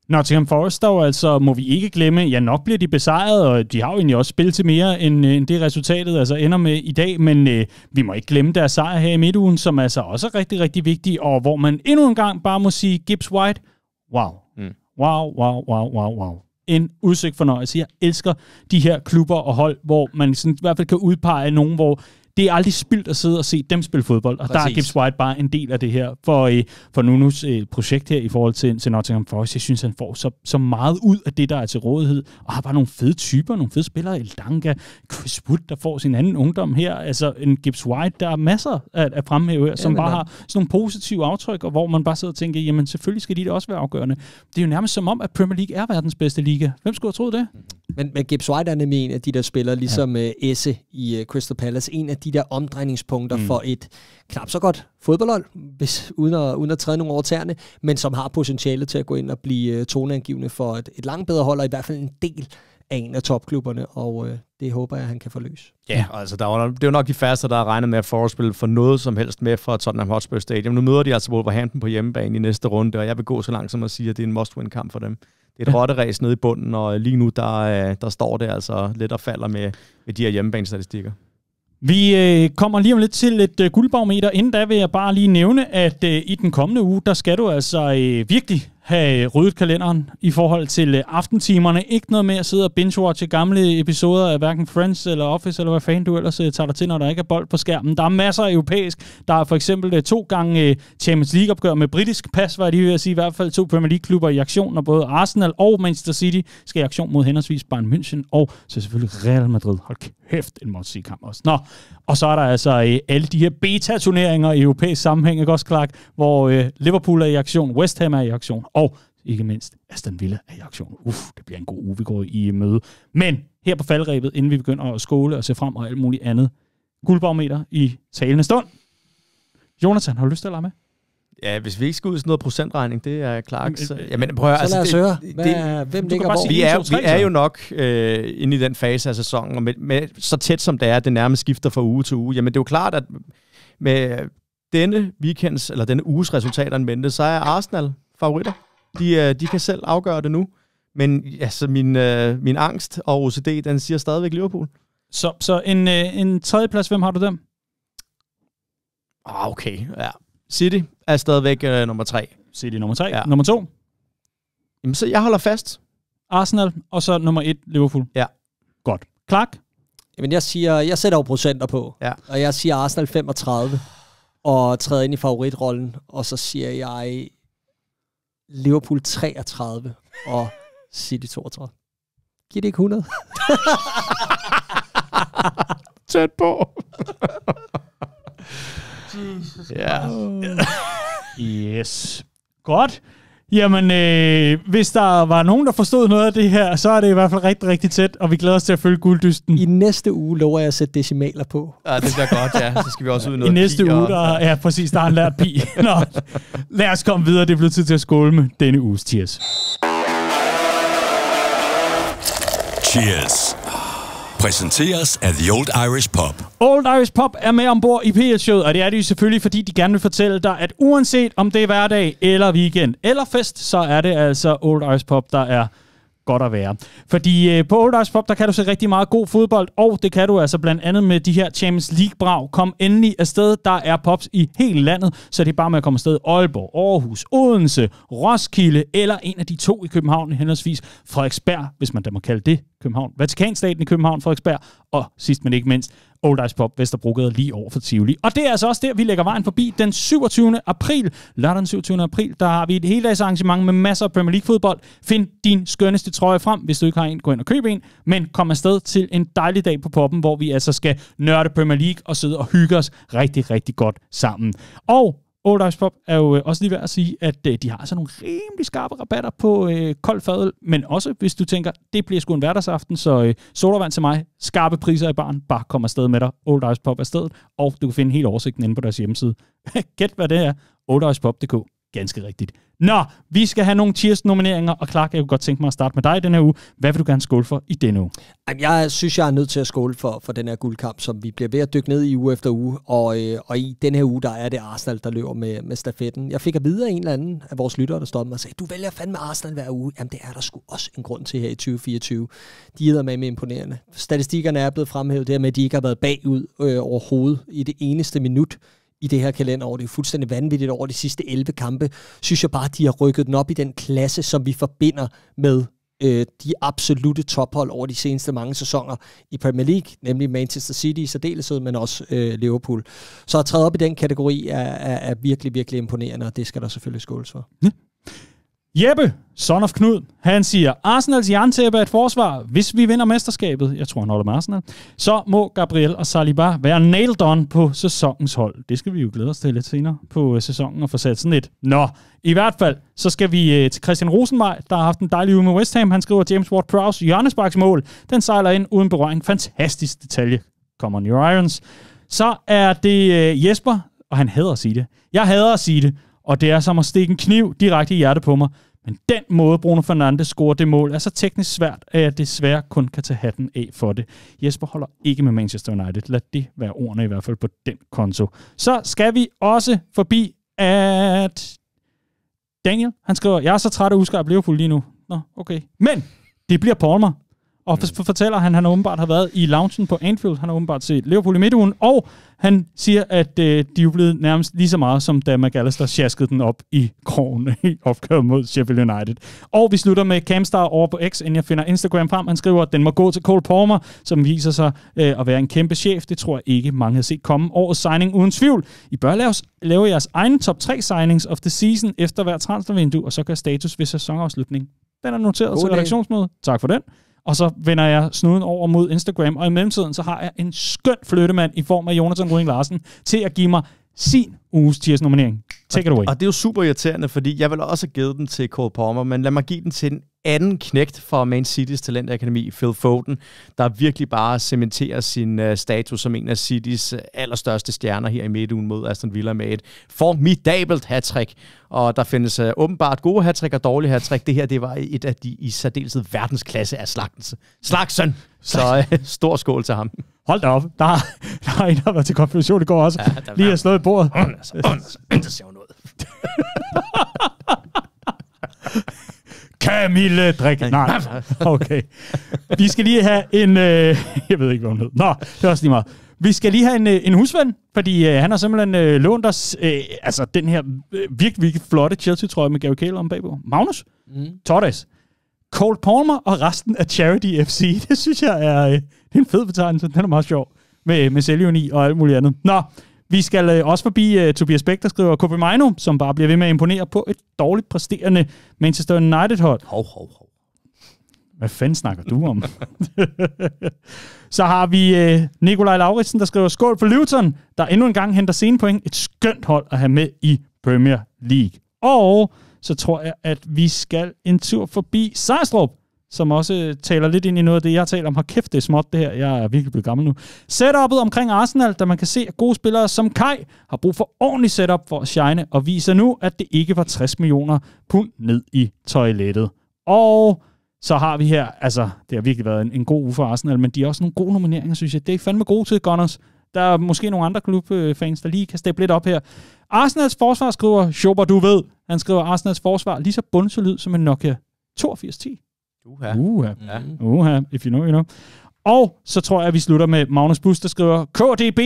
Nottingham Forest dog, altså må vi ikke glemme, ja nok bliver de besejret, og de har jo egentlig også spillet til mere end, øh, end det resultatet altså ender med i dag, men øh, vi må ikke glemme deres sejr her i midtugen, som altså også er rigtig, rigtig vigtig, og hvor man endnu en gang bare må sige, Gibbs White, wow, mm. wow, wow, wow, wow, wow en udsigt fornøjelse. Jeg elsker de her klubber og hold, hvor man sådan, i hvert fald kan udpege nogen, hvor det er aldrig spildt at sidde og se dem spille fodbold, og Præcis. der er Gibbs White bare en del af det her for, øh, for Nunus øh, projekt her i forhold til, til Nottingham Forest. Jeg synes, han får så, så meget ud af det, der er til rådighed, og har bare nogle fede typer, nogle fede spillere, Eldanka, Chris Wood, der får sin anden ungdom her, altså en Gibbs White, der er masser af, af fremhæve her, som bare har sådan nogle positive aftryk, og hvor man bare sidder og tænker, jamen selvfølgelig skal de da også være afgørende. Det er jo nærmest som om, at Premier League er verdens bedste liga. Hvem skulle have troet det? Mhm. Men, men Gibbs White er nemlig en af de der spiller ligesom ja. Øh, Esse i øh, Crystal Palace, en af de der omdrejningspunkter mm. for et knap så godt fodboldhold, hvis, uden, at, uden at træde nogle over tæerne, men som har potentiale til at gå ind og blive øh, toneangivende for et, et langt bedre hold, og i hvert fald en del af en af topklubberne, og øh, det håber jeg, han kan få løs. Ja, altså der var, det er jo nok de færreste, der har regnet med at forespille for noget som helst med fra Tottenham Hotspur Stadium. Nu møder de altså Wolverhampton på hjemmebane i næste runde, og jeg vil gå så langt som at sige, at det er en must-win-kamp for dem det er et ja. rotteræs nede i bunden, og lige nu, der, øh, der står det altså lidt og falder med, med de her hjemmebanestatistikker. Vi øh, kommer lige om lidt til et øh, guldbarometer. Inden da vil jeg bare lige nævne, at øh, i den kommende uge, der skal du altså øh, virkelig have øh, ryddet kalenderen i forhold til øh, aftentimerne. Ikke noget med at sidde og binge-watche gamle episoder af hverken Friends eller Office, eller hvad fanden du ellers øh, tager dig til, når der ikke er bold på skærmen. Der er masser af europæisk. Der er for eksempel to gange Champions League-opgør med britisk pas, var de ved at sige, i hvert fald to Premier League-klubber i aktion, og både Arsenal og Manchester City skal i aktion mod henholdsvis Bayern München og så selvfølgelig Real Madrid. Hold kæft, en måtte kamp også. Nå, og så er der altså alle de her beta-turneringer i europæisk sammenhæng, ikke også, Clark, hvor Liverpool er i aktion, West Ham er i aktion, og ikke mindst Aston Villa er i aktion. Uff, det bliver en god uge, vi går i møde. Men her på faldrebet, inden vi begynder at skåle og se frem og alt muligt andet, guldbarometer i talende stund. Jonathan, har du lyst til at lade med? Ja, hvis vi ikke skal ud i sådan noget procentregning, det er Så, ja, men prøv at, altså, lad os høre. det, hvem ligger hvor? Vi er, vi er jo nok øh, inde i den fase af sæsonen, og med, med, så tæt som det er, det nærmest skifter fra uge til uge. Jamen det er jo klart, at med denne weekends, eller denne uges resultater mente, så er Arsenal favoritter. De, øh, de kan selv afgøre det nu. Men altså, min, øh, min angst og OCD, den siger stadigvæk Liverpool. Så, så en, øh, en tredjeplads, hvem har du dem? Ah, okay, ja. City er stadigvæk øh, nummer tre. City nummer tre. Ja. Nummer to? Jamen, så jeg holder fast. Arsenal, og så nummer et, Liverpool. Ja. Godt. Clark? Jamen, jeg siger, jeg sætter jo procenter på, ja. og jeg siger Arsenal 35, og træder ind i favoritrollen, og så siger jeg Liverpool 33 og City 32. Giv det ikke 100? Tæt på. Jesus Christ. Ja. Yes. Godt. Jamen, øh, hvis der var nogen, der forstod noget af det her, så er det i hvert fald rigtig, rigtig tæt, og vi glæder os til at følge gulddysten. I næste uge lover jeg at sætte decimaler på. Ja, det bliver godt, ja. Så skal vi også ud noget I næste uge, og... der, ja, præcis, der har han lært pi. Nå, lad os komme videre. Det er blevet tid til at skåle med denne uges Cheers. Cheers præsenteres af The Old Irish Pub. Old Irish Pub er med ombord i PS-showet, og det er det jo selvfølgelig, fordi de gerne vil fortælle dig, at uanset om det er hverdag, eller weekend, eller fest, så er det altså Old Irish Pub, der er godt at være. Fordi øh, på Old Irish Pub, der kan du se rigtig meget god fodbold, og det kan du altså blandt andet med de her Champions League-brag. Kom endelig afsted, der er pops i hele landet, så det er bare med at komme afsted Aalborg, Aarhus, Odense, Roskilde, eller en af de to i København, henholdsvis Frederiksberg, hvis man da må kalde det København, Vatikanstaten i København, Frederiksberg, og sidst men ikke mindst, Old Ice Pop Vesterbrogade lige over for Tivoli. Og det er altså også der, vi lægger vejen forbi den 27. april. Lørdag den 27. april, der har vi et hele dags arrangement med masser af Premier League fodbold. Find din skønneste trøje frem. Hvis du ikke har en, gå ind og køb en. Men kom afsted til en dejlig dag på poppen, hvor vi altså skal nørde Premier League og sidde og hygge os rigtig, rigtig godt sammen. Og Old Ice Pop er jo øh, også lige værd at sige, at øh, de har altså nogle rimelig skarpe rabatter på øh, kold fadøl, men også hvis du tænker, det bliver sgu en hverdagsaften, så øh, sodavand til mig, skarpe priser i barn, bare kom afsted med dig. Old Ice Pop er stedet, og du kan finde hele oversigten inde på deres hjemmeside. Gæt hvad det er, oldicepop.dk ganske rigtigt. Nå, vi skal have nogle Cheers-nomineringer, og Clark, jeg kunne godt tænke mig at starte med dig i den her uge. Hvad vil du gerne skåle for i denne uge? Jamen, jeg synes, jeg er nødt til at skåle for, for den her guldkamp, som vi bliver ved at dykke ned i uge efter uge. Og, øh, og i den her uge, der er det Arsenal, der løber med, med stafetten. Jeg fik at vide af en eller anden af vores lyttere, der stoppede mig og sagde, du vælger fandme Arsenal hver uge. Jamen, det er der sgu også en grund til her i 2024. De hedder med med imponerende. Statistikkerne er blevet fremhævet der med, at de ikke har været bagud øh, overhovedet i det eneste minut i det her kalenderår. Det er fuldstændig vanvittigt over de sidste 11 kampe. Synes jeg bare, at de har rykket den op i den klasse, som vi forbinder med øh, de absolute tophold over de seneste mange sæsoner i Premier League, nemlig Manchester City i særdeleshed, men også øh, Liverpool. Så at træde op i den kategori er, er, er virkelig, virkelig imponerende, og det skal der selvfølgelig skåles for. Ja. Jeppe, son of Knud, han siger, Arsenals jerntæppe er et forsvar. Hvis vi vinder mesterskabet, jeg tror han holder med Arsenal, så må Gabriel og Saliba være nailed on på sæsonens hold. Det skal vi jo glæde os til lidt senere på øh, sæsonen og få sat sådan et. Nå, i hvert fald, så skal vi øh, til Christian Rosenmej, der har haft en dejlig uge med West Ham. Han skriver James Ward-Prowse, mål. Den sejler ind uden berøring. Fantastisk detalje. Come on, your Irons. Så er det øh, Jesper, og han hader at sige det. Jeg hader at sige det, og det er som at stikke en kniv direkte i hjertet på mig. Men den måde, Bruno Fernandes scorer det mål, er så teknisk svært, at jeg desværre kun kan tage hatten af for det. Jesper holder ikke med Manchester United. Lad det være ordene i hvert fald på den konto. Så skal vi også forbi, at Daniel, han skriver, jeg er så træt af at Liverpool lige nu. Nå, okay. Men det bliver Palmer, og mm. fortæller han, at han åbenbart har været i loungen på Anfield. Han har åbenbart set Liverpool i midtugen. Og han siger, at øh, de er blevet nærmest lige så meget, som da McAllister sjaskede den op i krogen i opgøret mod Sheffield United. Og vi slutter med Camstar over på X, inden jeg finder Instagram frem. Han skriver, at den må gå til Cole Palmer, som viser sig øh, at være en kæmpe chef. Det tror jeg ikke, mange har set komme. Årets signing uden tvivl. I bør lave, lave jeres egen top 3 signings of the season efter hver transfervindue, og så gør status ved sæsonafslutning. Den er noteret God til redaktionsmødet. Tak for den og så vender jeg snuden over mod Instagram, og i mellemtiden så har jeg en skøn flyttemand i form af Jonathan Ruding Larsen til at give mig sin uges tiers nominering. Take it away. Og det er jo super irriterende, fordi jeg vil også have givet den til Cole Palmer, men lad mig give den til en anden knægt fra Man City's talentakademi, Phil Foden, der virkelig bare cementerer sin uh, status som en af City's øh, allerstørste stjerner her i midtugen mod Aston Villa med et formidabelt hat Og der findes uh, åbenbart gode hat og dårlige hat Det her, det var et af de i særdeleshed verdensklasse af slagtens. Slagsen! Så uh, stor skål til ham. Hold da op. Der, der er en, der har været til konfirmation i går også. Ja, der Lige har slået i bordet. Anders, Anders, Anders, noget. Camille drik. Nej, okay. Vi skal lige have en... Øh, jeg ved ikke, hvad hun hed. Nå, det er også lige meget. Vi skal lige have en, øh, en husven, fordi øh, han har simpelthen øh, lånt os øh, altså, den her øh, virkelig, virkelig flotte Chelsea-trøje med Gary Cahill om bagpå. Magnus, mm. Torres, Cole Palmer og resten af Charity FC. Det synes jeg er, øh, det er en fed betegnelse. Den er meget sjov med, med selvjuni og alt muligt andet. Nå, vi skal øh, også forbi uh, Tobias Bæk, der skriver Kobe Mino, som bare bliver ved med at imponere på et dårligt præsterende Manchester United-hold. Hov, hov, hov. Hvad fanden snakker du om? så har vi øh, Nikolaj Lauritsen, der skriver Skål for Luton, der endnu en gang henter sene point. Et skønt hold at have med i Premier League. Og så tror jeg, at vi skal en tur forbi Sejstrup, som også øh, taler lidt ind i noget af det, jeg taler om. Har kæft, det er småt det her. Jeg er virkelig blevet gammel nu. Setup'et omkring Arsenal, da man kan se, at gode spillere som Kai har brug for ordentlig setup for at shine, og viser nu, at det ikke var 60 millioner pund ned i toilettet. Og så har vi her, altså, det har virkelig været en, en god uge for Arsenal, men de er også nogle gode nomineringer, synes jeg. Det er fandme gode til Gunners. Der er måske nogle andre klubfans, der lige kan steppe lidt op her. Arsenals forsvar skriver, Schober, du ved, han skriver, Arsenals forsvar lige så bundsolid som en Nokia 8210. Uha. Uha. Ja. Uha, if you know, you know. Og så tror jeg, at vi slutter med Magnus Bus, der skriver, KDB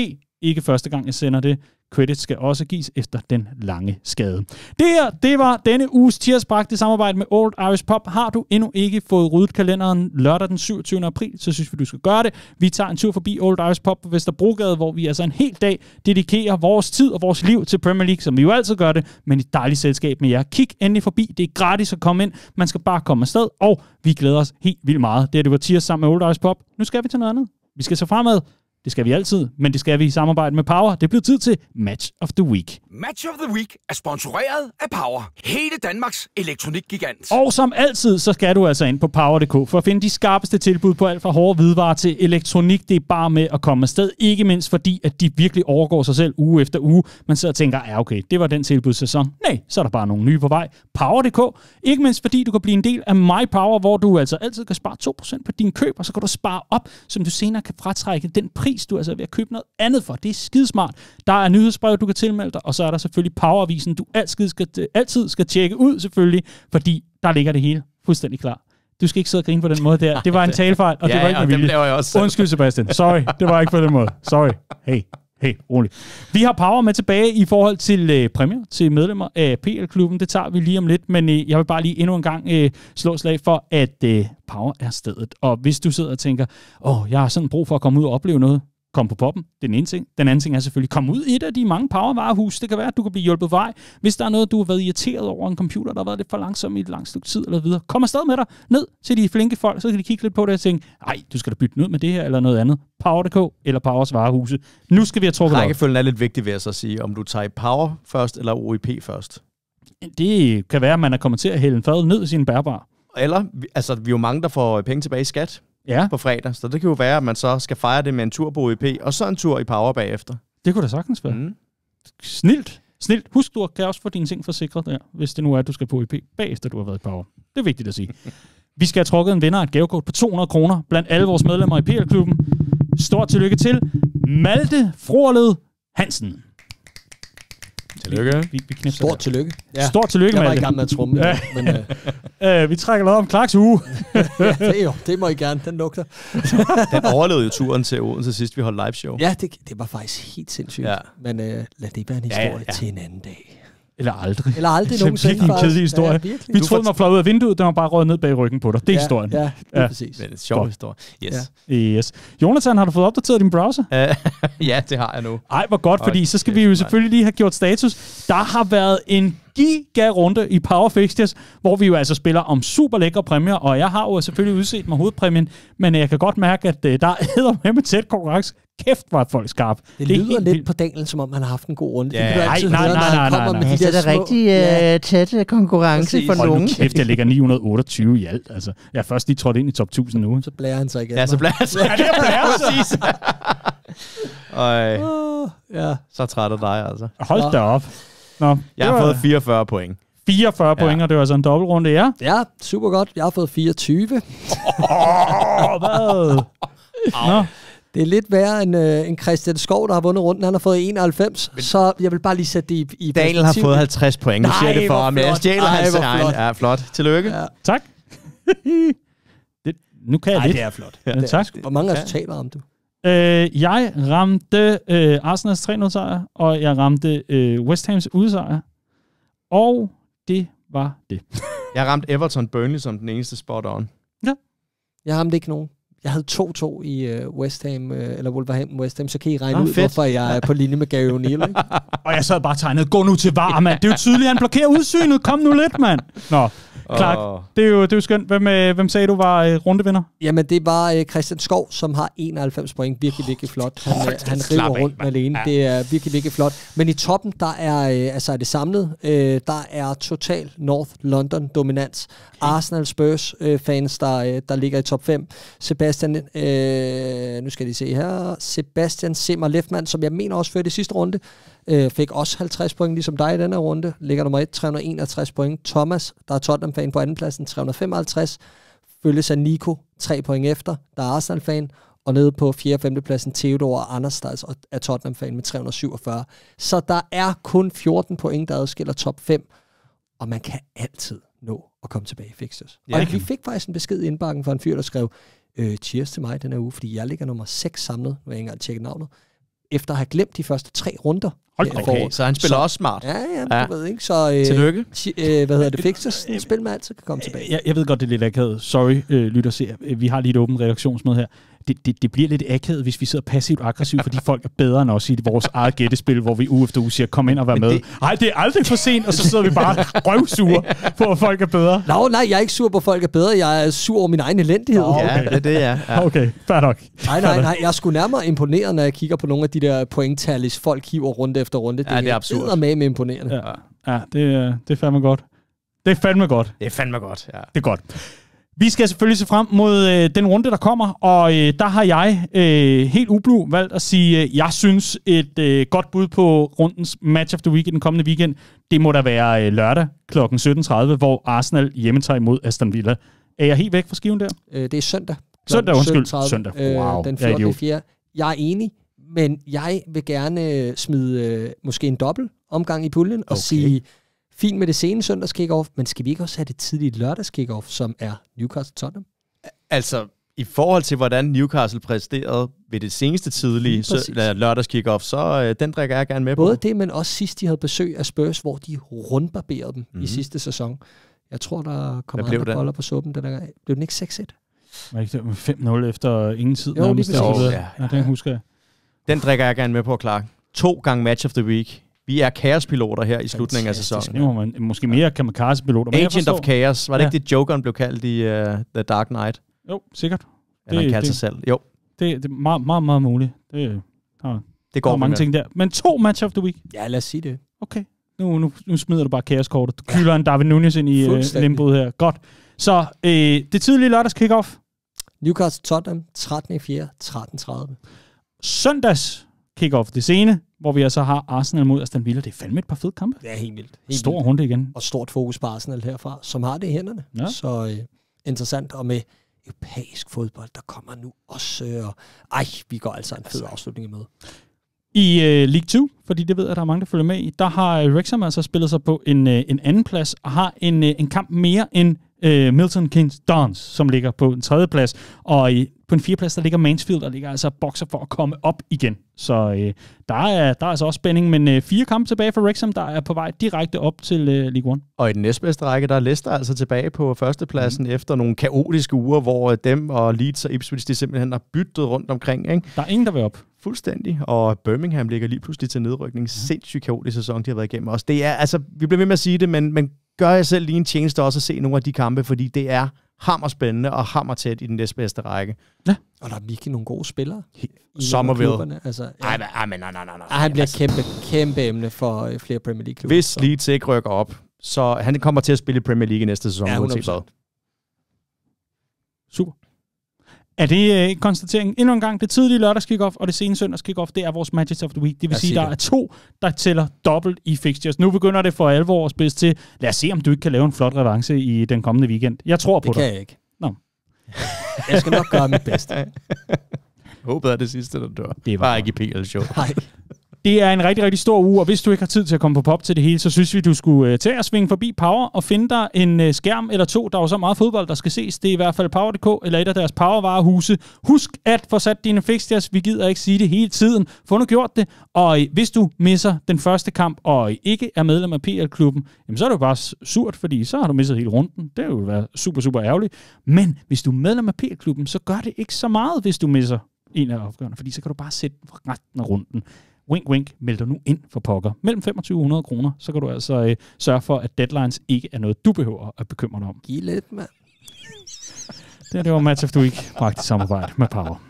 ikke første gang, jeg sender det. Credit skal også gives efter den lange skade. Det her, det var denne uges tirsbragte samarbejde med Old Irish Pop. Har du endnu ikke fået ryddet kalenderen lørdag den 27. april, så synes vi, du skal gøre det. Vi tager en tur forbi Old Irish Pop på Vesterbrogade, hvor vi altså en hel dag dedikerer vores tid og vores liv til Premier League, som vi jo altid gør det, men i dejligt selskab med jer. Kig endelig forbi. Det er gratis at komme ind. Man skal bare komme afsted, og vi glæder os helt vildt meget. Det er det var tirs sammen med Old Irish Pop. Nu skal vi til noget andet. Vi skal se fremad. Det skal vi altid, men det skal vi i samarbejde med Power. Det bliver tid til Match of the Week. Match of the Week er sponsoreret af Power, hele Danmarks elektronikgigant. Og som altid, så skal du altså ind på power.dk for at finde de skarpeste tilbud på alt fra hårde hvidevarer til elektronik. Det er bare med at komme afsted, ikke mindst fordi, at de virkelig overgår sig selv uge efter uge. Man sidder og tænker, ja okay, det var den tilbudssæson. Nej, så er der bare nogle nye på vej. Power.dk, ikke mindst fordi du kan blive en del af My Power, hvor du altså altid kan spare 2% på din køb, og så kan du spare op, som du senere kan fratrække den pris, pris, du altså ved at købe noget andet for. Det er skidesmart. Der er nyhedsbrev, du kan tilmelde dig, og så er der selvfølgelig Poweravisen, du altid skal, øh, altid skal tjekke ud selvfølgelig, fordi der ligger det hele fuldstændig klar. Du skal ikke sidde og grine på den måde der. Det var en talefejl, og ja, det var ikke ja, med vilje. Undskyld, Sebastian. Sorry, det var ikke på den måde. Sorry. Hey. Hey, rolig. Vi har power med tilbage i forhold til øh, præmier til medlemmer af PL-klubben. Det tager vi lige om lidt, men øh, jeg vil bare lige endnu en gang øh, slå slag for, at øh, power er stedet. Og hvis du sidder og tænker, åh, jeg har sådan brug for at komme ud og opleve noget, kom på poppen. Det er den ene ting. Den anden ting er selvfølgelig, kom ud i et af de mange powervarehus. Det kan være, at du kan blive hjulpet vej. Hvis der er noget, du har været irriteret over en computer, der har været lidt for langsom i et langt stykke tid eller videre, kom afsted med dig ned til de flinke folk, så kan de kigge lidt på det og tænke, nej, du skal da bytte den ud med det her eller noget andet. Power.dk eller Powers varehuse. Nu skal vi have trukket Rækkefølgen er lidt vigtig, ved at så sige, om du tager Power først eller OIP først. Det kan være, at man er kommet til at hælde en fad ned i sin bærbare. Eller, altså, vi er jo mange, der får penge tilbage i skat ja. på fredag. Så det kan jo være, at man så skal fejre det med en tur på OEP, og så en tur i Power bagefter. Det kunne da sagtens være. Mm. Snilt. Snilt. Husk, du kan også få dine ting forsikret der, hvis det nu er, at du skal på OEP bagefter, du har været i Power. Det er vigtigt at sige. Vi skal have trukket en vinder af et gavekort på 200 kroner blandt alle vores medlemmer i PL-klubben. Stort tillykke til Malte Frorled Hansen. Tillykke. Vi, vi, vi Stort tillykke. Ja. Stort tillykke, Malte. Jeg var i gang med at trumme. ja. men, uh... øh, vi trækker noget om Clarks uge. ja, det, jo, det må I gerne. Den lugter. den overlevede jo turen til Odense sidst, vi holdt live show. Ja, det, det var faktisk helt sindssygt. Ja. Men uh, lad det være en historie ja, ja. til en anden dag. Eller aldrig. Eller aldrig nogen Det er en kedelig historie. Ja, vi du troede, den var ud af vinduet, den var bare røget ned bag ryggen på dig. Det er ja, historien. Ja, det er ja. præcis. Men det er en sjov historie. Yes. Ja. yes. Jonathan, har du fået opdateret din browser? Øh, ja, det har jeg nu. Ej, hvor godt, okay. fordi så skal vi jo selvfølgelig lige have gjort status. Der har været en giga-runde i Power Fixtures, hvor vi jo altså spiller om super lækre præmier, og jeg har jo selvfølgelig udset mig hovedpræmien, men jeg kan godt mærke, at øh, der er med med tæt konkurrence. Kæft, var folk skarpe. Det, det lyder lidt vildt. på Daniel, som om han har haft en god runde. Ja. Det kan du altid nej, nej, høre, nej, nej, nej, nej. Med de der rigtig øh, ja. tæt konkurrence for nogen. Kæft, jeg ligger 928 i alt. Altså, jeg er først lige trådt ind i top 1000 nu. Så blærer han sig igen. Ja, så blærer han sig. ja, det blærer sig. Øj. ja. Så træt af dig, altså. Hold da op. Nå, jeg har var... fået 44 point. 44 ja. point, og det var altså en dobbeltrunde, ja? Ja, super godt. Jeg har fået 24. oh, hvad? Nå. Det er lidt værre end, øh, end Christian Skov, der har vundet runden. Han har fået 91, men, så jeg vil bare lige sætte det i, i Daniel har fået 50 point. Nu siger det for ham. Jeg stjæler hans egen. Ja, flot. Tillykke. Ja. Tak. det, nu kan jeg Ej, lidt. det er flot. Ja. Det er, tak. Hvor mange resultater om du? Øh, jeg ramte øh, Arsenals 3-0 sejr, og jeg ramte øh, West Hams udsejr. Og det var det. jeg ramte Everton Burnley som den eneste spot on. Ja. Jeg ramte ikke nogen. Jeg havde 2-2 i uh, West Ham, uh, eller Wolverhampton West Ham, så kan I regne Nå, ud, fedt. hvorfor jeg er på linje med Gary O'Neill. Ikke? og jeg sad bare tegnet, gå nu til var, mand. Det er jo tydeligt, han blokerer udsynet. Kom nu lidt, mand. Nå. Klart. og... det, er jo, det er jo skønt. Hvem, øh, hvem sagde du var øh, rundevinder? Jamen, det var øh, Christian Skov, som har 91 point. Virkelig, virkelig flot. Han, øh, han river rundt af, alene. Ja. Det er virkelig, virkelig flot. Men i toppen, der er, øh, altså er det samlet, øh, der er total North London dominans. Arsenal Spurs øh, fans, der, øh, der ligger i top 5. Sebastian, øh, nu skal de se her, Sebastian Simmer Lefmann, som jeg mener også førte i sidste runde, Øh, fik også 50 point, ligesom dig i denne runde. Ligger nummer 1, 361 point. Thomas, der er Tottenham-fan på andenpladsen, 355. Følges af Nico, 3 point efter, der er Arsenal-fan. Og nede på 4. og 5. pladsen, Theodor og Anders, der altså er Tottenham-fan med 347. Så der er kun 14 point, der adskiller top 5. Og man kan altid nå at komme tilbage i fixtures. Ja. Og vi fik faktisk en besked i indbakken fra en fyr, der skrev, øh, cheers til mig den her uge, fordi jeg ligger nummer 6 samlet, nu har jeg ikke engang tjekket navnet, efter at have glemt de første tre runder. Hold okay, forår. så han spiller så, også smart. Ja, ja, ja. du ved ikke. Så, øh, Tillykke. Øh, hvad hedder det? Fixes øh, øh, spil med altid kan komme tilbage. Jeg, jeg ved godt, det er lidt akavet. Sorry, øh, lytter og ser. Vi har lige et åbent redaktionsmøde her det, det, det bliver lidt akavet, hvis vi sidder passivt aggressivt, fordi folk er bedre end os i vores eget gættespil, hvor vi uge efter uge siger, kom ind og vær med. Nej, det er aldrig for sent, og så sidder vi bare røvsure på, at folk er bedre. Nå, nej, jeg er ikke sur på, at folk er bedre. Jeg er sur over min egen elendighed. Ja, okay. Ja, det er det, ja. ja. Okay, fair nok. Nej, nej, nej. Jeg er sgu nærmere imponeret, når jeg kigger på nogle af de der pointtallis, folk hiver runde efter runde. Det, ja, det er absurd. Det er med imponerende. Ja, ja det, øh, det er fandme godt. Det er fandme godt. Det er fandme godt, ja. Det er godt. Vi skal selvfølgelig se frem mod øh, den runde, der kommer, og øh, der har jeg øh, helt ublu valgt at sige, øh, jeg synes et øh, godt bud på rundens match of the week i den kommende weekend, det må da være øh, lørdag kl. 17.30, hvor Arsenal hjemme tager imod Aston Villa. Er jeg helt væk fra skiven der? Øh, det er søndag. Søndag, undskyld. 17.30, søndag. Øh, wow. Øh, den 14. Jeg er, jeg er enig, men jeg vil gerne øh, smide øh, måske en dobbelt omgang i puljen okay. og sige fint med det sene søndags kick-off, men skal vi ikke også have det tidlige lørdags kick-off, som er Newcastle Tottenham? Altså, i forhold til, hvordan Newcastle præsterede ved det seneste tidlige sø- lørdags kick-off, så øh, den drikker jeg gerne med Både på. Både det, men også sidst de havde besøg af Spurs, hvor de rundbarberede dem mm-hmm. i mhm. sidste sæson. Jeg tror, der kommer andre den? boller på suppen. Den er, blev den ikke 6-1? Var ikke 5-0 efter ingen tid? Jo, lige præcis. Ja, ja. ja, den husker jeg. Den drikker jeg gerne med på, Clark. To gange match of the week vi er kaospiloter her i slutningen af sæsonen. Ja. Man, måske mere ja. kamikaze-piloter. Agent of Chaos, var det ja. ikke det, Jokeren blev kaldt i uh, The Dark Knight? Jo, sikkert. Eller det, det, kaldte det, sig selv, jo. Det, det er meget, meget, meget muligt. Det, har, det går der mange med. ting der. Men to match of the week. Ja, lad os sige det. Okay. Nu, nu, nu smider du bare kaoskortet. Du kylder ja. en David Nunez ind i uh, limboet her. Godt. Så øh, det tidlige lørdags kickoff. Newcastle Tottenham 13.4. 13.30. Søndags kickoff det sene hvor vi altså har Arsenal mod Aston Villa. Det er fandme et par fede kampe. Ja, helt vildt. Helt Stor vildt. runde igen. Og stort fokus på Arsenal herfra, som har det i hænderne. Ja. Så uh, interessant. Og med europæisk fodbold, der kommer nu også. og, ej, vi går altså en fed altså. afslutning med. I uh, League 2, fordi det ved jeg, der er mange, der følger med i, der har øh, Wrexham altså spillet sig på en, uh, en anden plads og har en, uh, en kamp mere end øh, Milton Keynes Dons, som ligger på en tredje plads. Og i, på en fjerde plads, der ligger Mansfield, der ligger altså bokser for at komme op igen. Så øh, der, er, der er altså også spænding, men øh, fire kampe tilbage for Wrexham, der er på vej direkte op til øh, League One. Og i den næstbedste række, der er Leicester altså tilbage på førstepladsen mm. efter nogle kaotiske uger, hvor øh, dem og Leeds og Ipswich, de simpelthen har byttet rundt omkring. Ikke? Der er ingen, der vil op. Fuldstændig, og Birmingham ligger lige pludselig til nedrykning. Ja. Mhm. Sindssygt kaotisk sæson, de har været igennem også. Det er, altså, vi bliver ved med at sige det, men, men gør jeg selv lige en tjeneste også at se nogle af de kampe, fordi det er hammer spændende og hammer tæt i den næstbedste række. Ja. Og der er virkelig nogle gode spillere. Sommerville. Altså, ja. Ej, nej, nej, nej, nej, nej. Ah, ej, han bliver altså. kæmpe, kæmpe emne for øh, flere Premier League-klubber. Hvis til ikke rykker op, så han kommer til at spille i Premier League i næste sæson. Ja, 100%. Super. Er det øh, konstateringen endnu en gang? Det tidlige lørdags kickoff og det sene søndags kickoff, det er vores matches of the week. Det vil sige, der det. er to, der tæller dobbelt i fixtures. Nu begynder det for alvor at spids til. Lad os se, om du ikke kan lave en flot revanche i den kommende weekend. Jeg tror på det dig. Det kan jeg ikke. Nå. jeg skal nok gøre mit bedste. Håbet er det sidste, der dør. Det var bare ikke i PL-show. Nej. Det er en rigtig, rigtig stor uge, og hvis du ikke har tid til at komme på pop til det hele, så synes vi, du skulle øh, tage og svinge forbi Power og finde dig en øh, skærm eller to. Der er jo så meget fodbold, der skal ses. Det er i hvert fald Power.dk eller et af deres Powervarehuse. Husk at få sat dine fixtures. Vi gider ikke sige det hele tiden. Få nu gjort det. Og øh, hvis du misser den første kamp og øh, ikke er medlem af PL-klubben, jamen, så er det jo bare surt, fordi så har du misset hele runden. Det vil være super, super ærgerligt. Men hvis du er medlem af PL-klubben, så gør det ikke så meget, hvis du misser en af opgaverne, fordi så kan du bare sætte resten af runden. Wink, wink, meld dig nu ind for pokker. Mellem 2500 kroner, så kan du altså øh, sørge for, at deadlines ikke er noget, du behøver at bekymre dig om. Giv lidt, mand. Det her, det var Match of the Week, bragt i samarbejde med Power.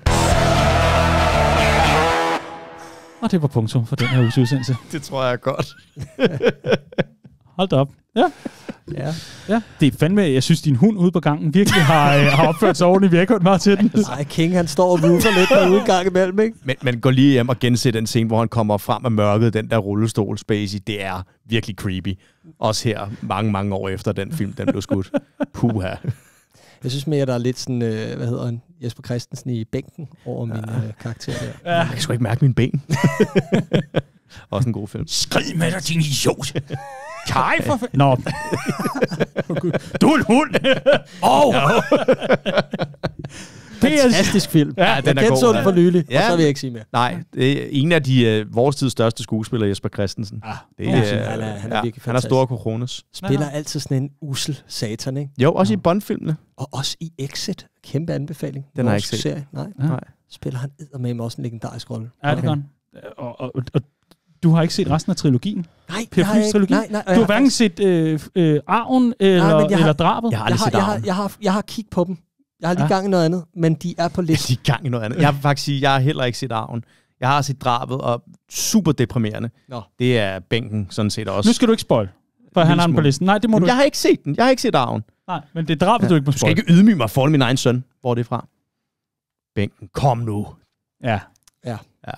Og det var punktum for den her uges udsendelse. Det tror jeg godt. hold da op. Ja. Ja. ja. Det er fandme, jeg synes, din hund ude på gangen virkelig har, øh, har opført sig ordentligt. Vi har ikke hørt meget til den. Nej, altså, King han står og vuser lidt en gang imellem, ikke? Men, man går lige hjem og gense den scene, hvor han kommer frem af mørket, den der rullestol Spacey. Det er virkelig creepy. Også her, mange, mange år efter den film, den blev skudt. Puha. Jeg synes mere, der er lidt sådan, øh, hvad hedder han, Jesper Christensen i bænken over ja. min øh, karakter der. Ja. Jeg kan sgu ikke mærke min ben. Også en god film. Skrid med dig, din idiot! Kaj for f- Nå. du er en hund! Oh. Fantastisk film. Ja, den jeg er god. så den for nylig, ja. og så vil jeg ikke sige mere. Nej, det er en af de øh, vores tids største skuespillere, Jesper Christensen. Ah, det er, øh, han, er, han, er øh, ja, fantastisk. han er store kronos. Spiller altid sådan en usel satan, ikke? Jo, også ja. i Bond-filmene. Og også i Exit. Kæmpe anbefaling. Den har jeg ikke set. Serie. Nej. Nej. Spiller han med også en legendarisk rolle. Ja, det okay. han. Og, og, og du har ikke set resten af trilogien? Nej, per jeg har ikke. Nej, nej, du har hverken set øh, øh, Arven eller, nej, jeg har, eller Drabet? Jeg har aldrig jeg har, set Arven. Jeg har, jeg, har, jeg har kigget på dem. Jeg har lige ja. gang i noget andet, men de er på listen. Jeg er lige gang i noget andet. Jeg vil faktisk sige, jeg har heller ikke set Arven. Jeg har set Drabet, og super deprimerende. Nå. Det er bænken sådan set også. Nu skal du ikke spoil, for han har den på listen. Nej, det må Jamen, du ikke. Jeg har ikke set den. Jeg har ikke set Arven. Nej, men det er Drabet, ja. du ikke må spoil. Du skal ikke ydmyge mig for min egen søn. Hvor er det fra? Bænken, kom nu. Ja. Ja. ja.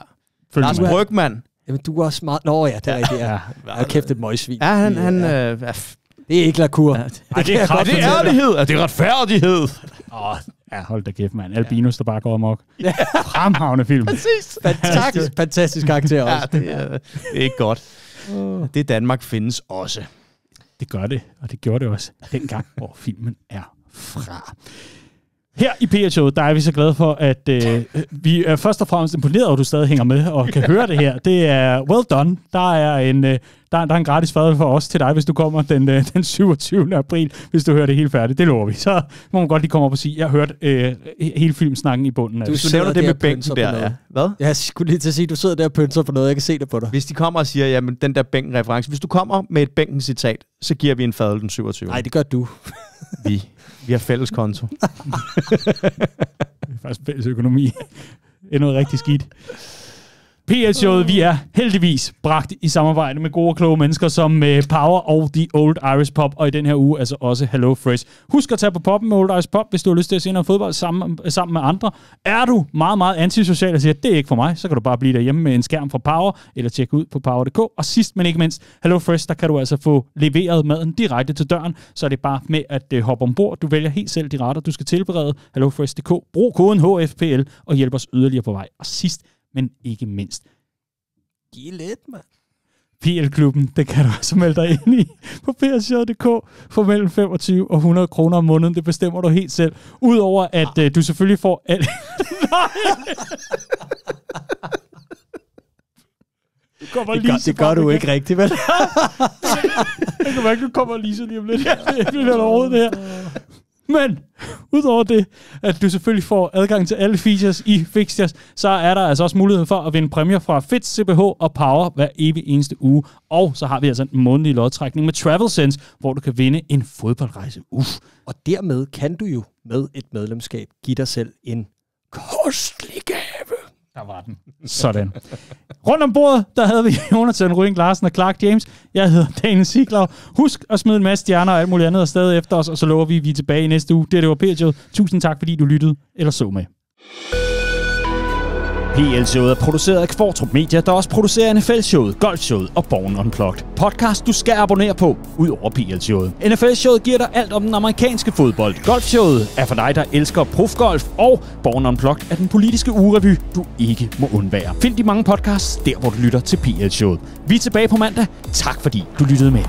Følg Lars Brygman, Jamen, du er også meget... Nå ja, det er rigtigt. Ja. Jeg har kæft et møgsvin. Ja, han... han ja. Øh, det er ikke lakur. Ja, det, er, det, er, det er ærlighed. Er det retfærdighed? Åh, oh, ja, hold da kæft, mand. Albinus, der bare går amok. Ja. Fremhavende film. Præcis. Fantastisk, fantastisk karakter også. Ja, det er, det er ikke godt. Det Danmark findes også. Det gør det, og det gjorde det også dengang, hvor filmen er fra. Her i PHO, der er vi så glade for, at øh, vi er først og fremmest imponeret, at du stadig hænger med og kan høre det her. Det er well done. Der er en, øh, der, der er en gratis fadøl for os til dig, hvis du kommer den, øh, den 27. april, hvis du hører det helt færdigt. Det lover vi. Så må man godt lige komme op og sige, jeg har hørt øh, hele filmsnakken i bunden. Af. Du, du nævner det med bænken der, ja. Hvad? Jeg skulle lige til at sige, du sidder der og pynser på noget, jeg kan se det på dig. Hvis de kommer og siger, at den der bænken-reference. hvis du kommer med et bænken-citat, så giver vi en fadøl den 27. Nej, det gør du. vi vi har fælles konto. det er faktisk fælles økonomi. Endnu rigtig skidt pl showet vi er heldigvis bragt i samarbejde med gode og kloge mennesker som uh, Power og The Old Irish Pop, og i den her uge altså også Hello Fresh. Husk at tage på poppen med Old Irish Pop, hvis du har lyst til at se noget fodbold sammen, sammen med andre. Er du meget, meget antisocial og siger, det er ikke for mig, så kan du bare blive derhjemme med en skærm fra Power, eller tjekke ud på Power.dk. Og sidst, men ikke mindst, Hello Fresh, der kan du altså få leveret maden direkte til døren, så er det bare med at uh, hoppe ombord. Du vælger helt selv de retter, du skal tilberede. HelloFresh.dk. Brug koden HFPL og hjælp os yderligere på vej. Og sidst, men ikke mindst. Giv lidt, mand. PL-klubben, det kan du også melde dig ind i på psj.dk for mellem 25 og 100 kroner om måneden. Det bestemmer du helt selv. Udover at ah. Øh, du selvfølgelig får alt... Du det, gør, det gør du igen. ikke rigtigt, vel? det kan at du kommer lige så lige om lidt. Det bliver overhovedet, det her. Men udover det, at du selvfølgelig får adgang til alle features i Fixtures, så er der altså også mulighed for at vinde præmier fra Fit, CBH og Power hver evig eneste uge. Og så har vi altså en månedlig lodtrækning med Travel Sense, hvor du kan vinde en fodboldrejse. Uf. Og dermed kan du jo med et medlemskab give dig selv en kostlig gave der var den. Sådan. Rundt om bordet, der havde vi Jonathan Røing Larsen og Clark James. Jeg hedder Daniel Siglau. Husk at smide en masse stjerner og alt muligt andet afsted efter os, og så lover vi, at vi er tilbage i næste uge. Det er det var Tusind tak, fordi du lyttede eller så med. PL-showet er produceret af Kvartrup Media, der også producerer NFL-showet, Golfshowet og Born Unplugged. Podcast, du skal abonnere på, ud over PL-showet. NFL-showet giver dig alt om den amerikanske fodbold. Golfshowet er for dig, der elsker profgolf, og Born Unplugged er den politiske ugerevy, du ikke må undvære. Find de mange podcasts der, hvor du lytter til PL-showet. Vi er tilbage på mandag. Tak fordi du lyttede med.